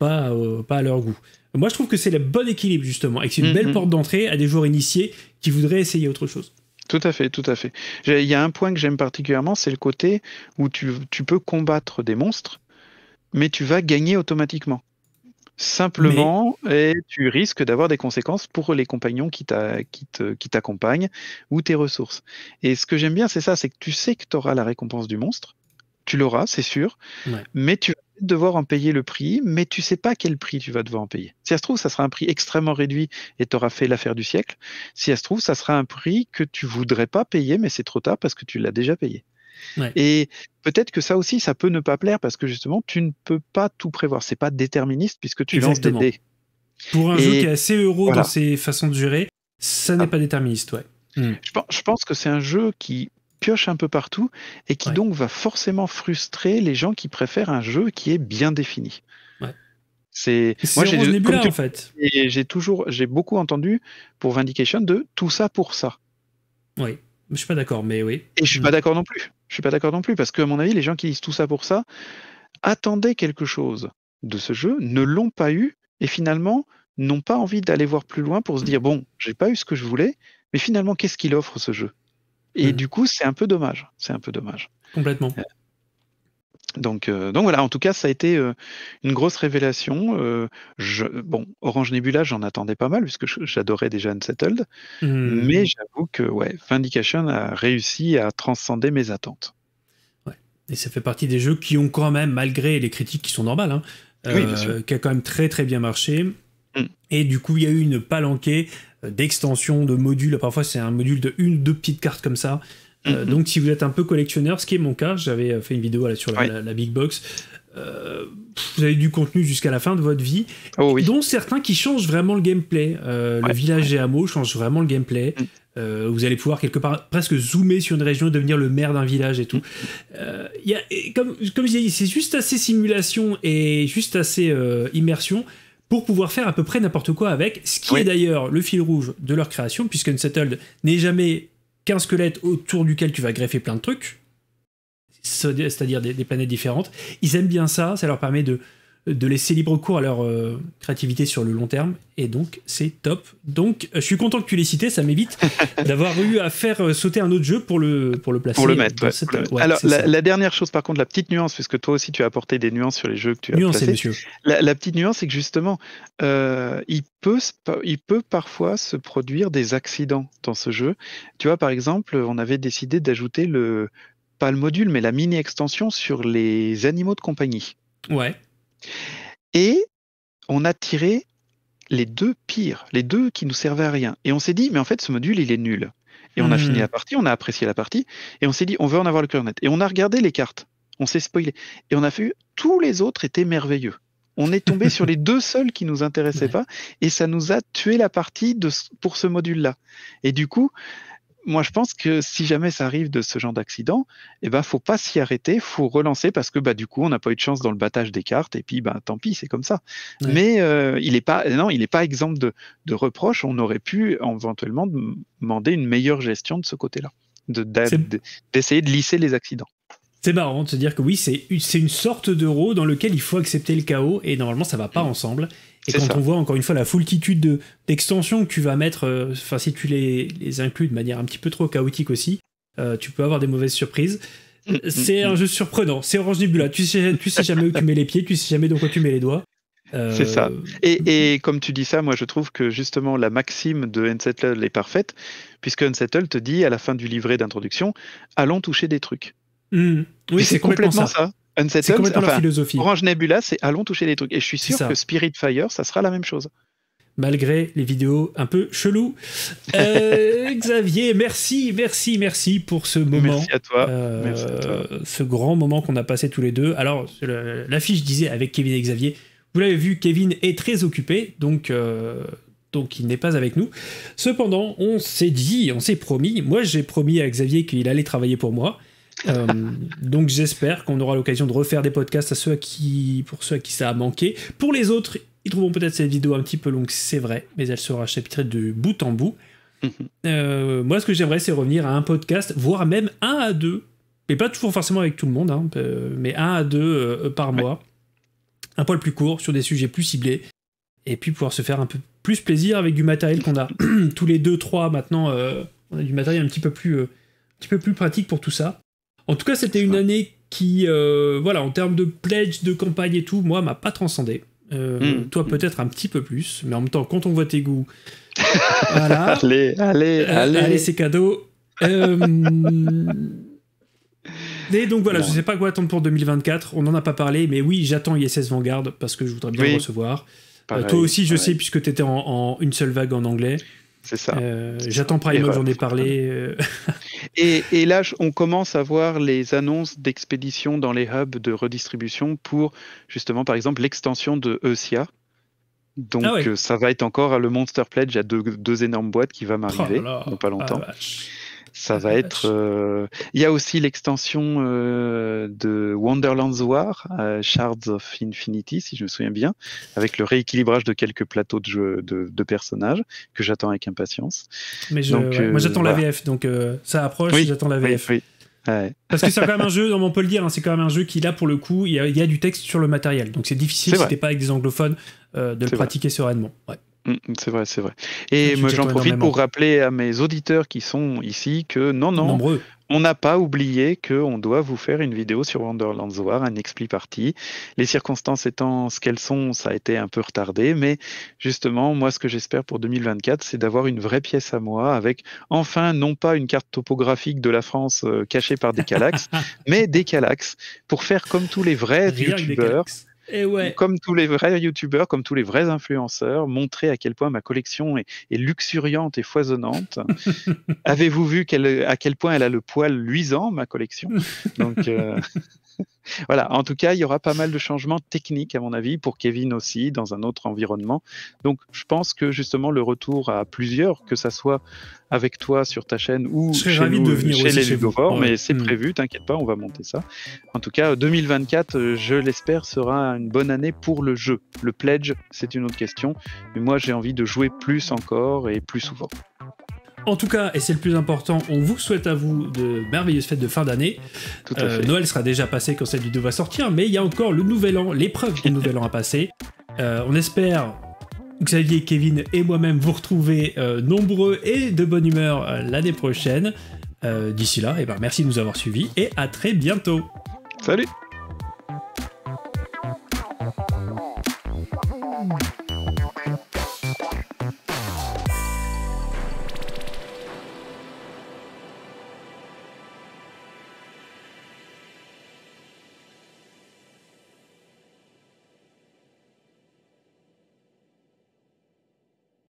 pas, euh, pas à leur goût. Moi, je trouve que c'est le bon équilibre, justement, et que c'est une belle mhm. porte d'entrée à des joueurs initiés qui voudraient essayer autre chose. Tout à fait, tout à fait. Il y a un point que j'aime particulièrement, c'est le côté où tu, peux combattre des monstres, mais tu vas gagner automatiquement. Simplement, et tu risques d'avoir des conséquences pour les compagnons qui t'accompagnent ou tes ressources. Et ce que j'aime bien, c'est ça, c'est que tu sais que tu auras la récompense du monstre, tu l'auras, c'est sûr, mais tu vas devoir en payer le prix, mais tu sais pas quel prix tu vas devoir en payer. Si ça se trouve, ça sera un prix extrêmement réduit et tu auras fait l'affaire du siècle. Si ça se trouve, ça sera un prix que tu voudrais pas payer, mais c'est trop tard parce que tu l'as déjà payé. Et peut-être que ça aussi, ça peut ne pas plaire parce que justement, tu ne peux pas tout prévoir. C'est pas déterministe puisque tu lances des dés. Pour un jeu qui est assez euro dans ses façons de durer, ça n'est ah. pas déterministe, ouais. Hmm. je pense que c'est un jeu qui pioche un peu partout et qui donc va forcément frustrer les gens qui préfèrent un jeu qui est bien défini. C'est moi j'ai toujours j'ai beaucoup entendu pour Vindication de tout ça pour ça. Oui, je suis pas d'accord mais oui. Et je suis pas mm. d'accord non plus. Je suis pas d'accord non plus parce que à mon avis les gens qui disent tout ça pour ça attendaient quelque chose de ce jeu, ne l'ont pas eu et finalement n'ont pas envie d'aller voir plus loin pour se dire bon, j'ai pas eu ce que je voulais, mais finalement qu'est-ce qu'il offre ce jeu et du coup, c'est un peu dommage. C'est un peu dommage. Complètement. Euh, donc, euh, donc, voilà, en tout cas, ça a été euh, une grosse révélation. bon, Orange Nebula, j'en attendais pas mal, puisque j'adorais déjà Unsettled. Hmm. Mais j'avoue que ouais, Vindication a réussi à transcender mes attentes. Ouais. Et ça fait partie des jeux qui ont quand même, malgré les critiques qui sont normales, hein, qui a quand même très très bien marché. Mm. Et du coup, il y a eu une palanquée euh, d'extensions, de modules. Parfois, c'est un module de une deux petites cartes comme ça. Euh, mm-hmm. donc, si vous êtes un peu collectionneur, ce qui est mon cas, j'avais euh, fait une vidéo là, sur la, Big Box. vous avez du contenu jusqu'à la fin de votre vie, oh dont certains qui changent vraiment le gameplay. Le village et hameau change vraiment le gameplay. Mm. vous allez pouvoir quelque part presque zoomer sur une région, devenir le maire d'un village et tout. Mm. y a, comme, comme je c'est juste assez simulation et juste assez immersion pour pouvoir faire à peu près n'importe quoi avec, ce qui est d'ailleurs le fil rouge de leur création, puisque Unsettled n'est jamais qu'un squelette autour duquel tu vas greffer plein de trucs, c'est-à-dire des, des, planètes différentes. Ils aiment bien ça, ça leur permet de de laisser libre cours à leur euh, créativité sur le long terme. Et donc, c'est top. Donc, euh, je suis content que tu l'aies cité. Ça m'évite d'avoir eu à faire euh, sauter un autre jeu pour le, pour le placer. Pour le mettre. Alors, la, dernière chose, par contre, la petite nuance, puisque toi aussi, tu as apporté des nuances sur les jeux que tu as La, petite nuance, c'est que justement, il, peut, il peut parfois se produire des accidents dans ce jeu. Tu vois, par exemple, on avait décidé d'ajouter le pas le module, mais la mini-extension sur les animaux de compagnie. Ouais. Et on a tiré les deux pires, les deux qui nous servaient à rien. Et on s'est dit, mais en fait, ce module, il est nul. Et on a fini mmh. la partie, on a apprécié la partie, et on s'est dit, on veut en avoir le cœur net. Et on a regardé les cartes, on s'est spoilé. Et on a vu, tous les autres étaient merveilleux. On est tombé sur les deux seuls qui nous intéressaient pas, et ça nous a tué la partie pour ce module-là. Et du coup, moi, je pense que si jamais ça arrive de ce genre d'accident, eh ben, faut pas s'y arrêter, faut relancer parce que bah, du coup, on n'a pas eu de chance dans le battage des cartes et puis, bah, tant pis, c'est comme ça. Mais euh, il n'est pas, euh, non, il est pas exemple de, reproche. On aurait pu éventuellement demander une meilleure gestion de ce côté-là, d'essayer de, de lisser les accidents. C'est marrant de se dire que oui, c'est une sorte d'euro dans lequel il faut accepter le chaos et normalement ça va pas mm. ensemble. Et quand on voit encore une fois la foultitude d'extensions que tu vas mettre, euh, enfin si tu les, les, inclus de manière un petit peu trop chaotique aussi, euh, tu peux avoir des mauvaises surprises. Mm, mm, c'est un mm. jeu surprenant, c'est Orange Nebula, tu sais, tu sais jamais où tu mets les pieds, tu sais jamais dans quoi tu mets les doigts. Euh, c'est ça. Et, comme tu dis ça, moi je trouve que justement la maxime de Unsettled est parfaite, puisque Unsettled te dit à la fin du livret d'introduction, allons toucher des trucs. Oui, c'est complètement, ça. C'est comme une philosophie. Orange Nebula, c'est allons toucher des trucs. Et je suis sûr que Spirit Fire, ça sera la même chose malgré les vidéos un peu cheloues. Euh, Xavier, merci, merci, merci pour ce moment. Euh, merci à toi. Ce grand moment qu'on a passé tous les deux. Alors, l'affiche disait avec Kevin et Xavier. Vous l'avez vu, Kevin est très occupé, donc, euh, donc il n'est pas avec nous. Cependant, on s'est dit, on s'est promis, moi j'ai promis à Xavier qu'il allait travailler pour moi. Euh, donc j'espère qu'on aura l'occasion de refaire des podcasts à ceux à qui, pour ceux à qui ça a manqué. Pour les autres, ils trouveront peut-être cette vidéo un petit peu longue, c'est vrai, mais elle sera chapitrée de bout en bout. Mhm. Euh, moi, ce que j'aimerais, c'est revenir à un podcast, voire même un à deux, mais pas toujours forcément avec tout le monde, hein, euh, mais un à deux par mois, un poil plus court sur des sujets plus ciblés, et puis pouvoir se faire un peu plus plaisir avec du matériel qu'on a tous les deux, trois maintenant. on a du matériel un petit peu plus, un petit peu plus pratique pour tout ça. En tout cas, c'était une année qui, euh, voilà, en termes de pledge, de campagne et tout, moi, m'a pas transcendé. Euh, hmm. Toi, peut-être un petit peu plus, mais en même temps, quand on voit tes goûts, allez, euh, allez, allez, c'est cadeau. et donc voilà, je sais pas quoi attendre pour 2024. On n'en a pas parlé, mais oui, j'attends ISS Vanguard parce que je voudrais bien recevoir. toi aussi, je sais, puisque tu étais en, une seule vague en anglais. C'est ça. Euh, j'attends Primal, j'en ai parlé. Euh. et, là, on commence à voir les annonces d'expédition dans les hubs de redistribution pour justement, par exemple, l'extension de ESIA. Donc ah euh, ça va être encore le Monster Pledge à deux, énormes boîtes qui va oh m'arriver dans pas longtemps. Ah ça va être. Euh, il y a aussi l'extension euh, de Wonderland's War, euh, Shards of Infinity, si je me souviens bien, avec le rééquilibrage de quelques plateaux de, jeu, de, personnages que j'attends avec impatience. Mais je, moi j'attends la VF, donc ça approche. j'attends la VF. Parce que c'est quand même un jeu, on peut le dire, hein, c'est quand même un jeu qui là pour le coup, il y, a, du texte sur le matériel, donc c'est difficile si t'es pas avec des anglophones de le pratiquer sereinement. Ouais. Mm, mm, c'est vrai, c'est vrai. Et j'en profite pour rappeler à mes auditeurs qui sont ici que non, non, on n'a pas oublié qu'on doit vous faire une vidéo sur Wonderland war un expli party. Les circonstances étant ce qu'elles sont, ça a été un peu retardé, mais justement, moi, ce que j'espère pour 2024, c'est d'avoir une vraie pièce à moi avec enfin, non pas une carte topographique de la France euh, cachée par des calax, mais des calax pour faire comme tous les vrais youtubeurs. Comme tous les vrais youtubeurs, comme tous les vrais influenceurs, montrer à quel point ma collection est, luxuriante et foisonnante. Avez-vous vu à quel point elle a le poil luisant, ma collection Donc. Euh, voilà, en tout cas, il y aura pas mal de changements techniques, à mon avis, pour Kevin aussi, dans un autre environnement. Donc, je pense que justement, le retour à plusieurs, que ça soit avec toi sur ta chaîne ou chez, de les mais c'est hmm. prévu, t'inquiète pas, on va monter ça. En tout cas, 2024, euh, je l'espère, sera une bonne année pour le jeu. Le pledge, c'est une autre question, mais moi j'ai envie de jouer plus encore et plus souvent. En tout cas, et c'est le plus important, on vous souhaite à vous de merveilleuses fêtes de fin d'année. Euh, Noël sera déjà passé quand cette vidéo va sortir, mais il y a encore le nouvel an, l'épreuve du nouvel an à passer. Euh, on espère Xavier, Kevin et moi-même vous retrouvez euh, nombreux et de bonne humeur euh, l'année prochaine. Euh, d'ici là, et eh ben, merci de nous avoir suivis et à très bientôt. Salut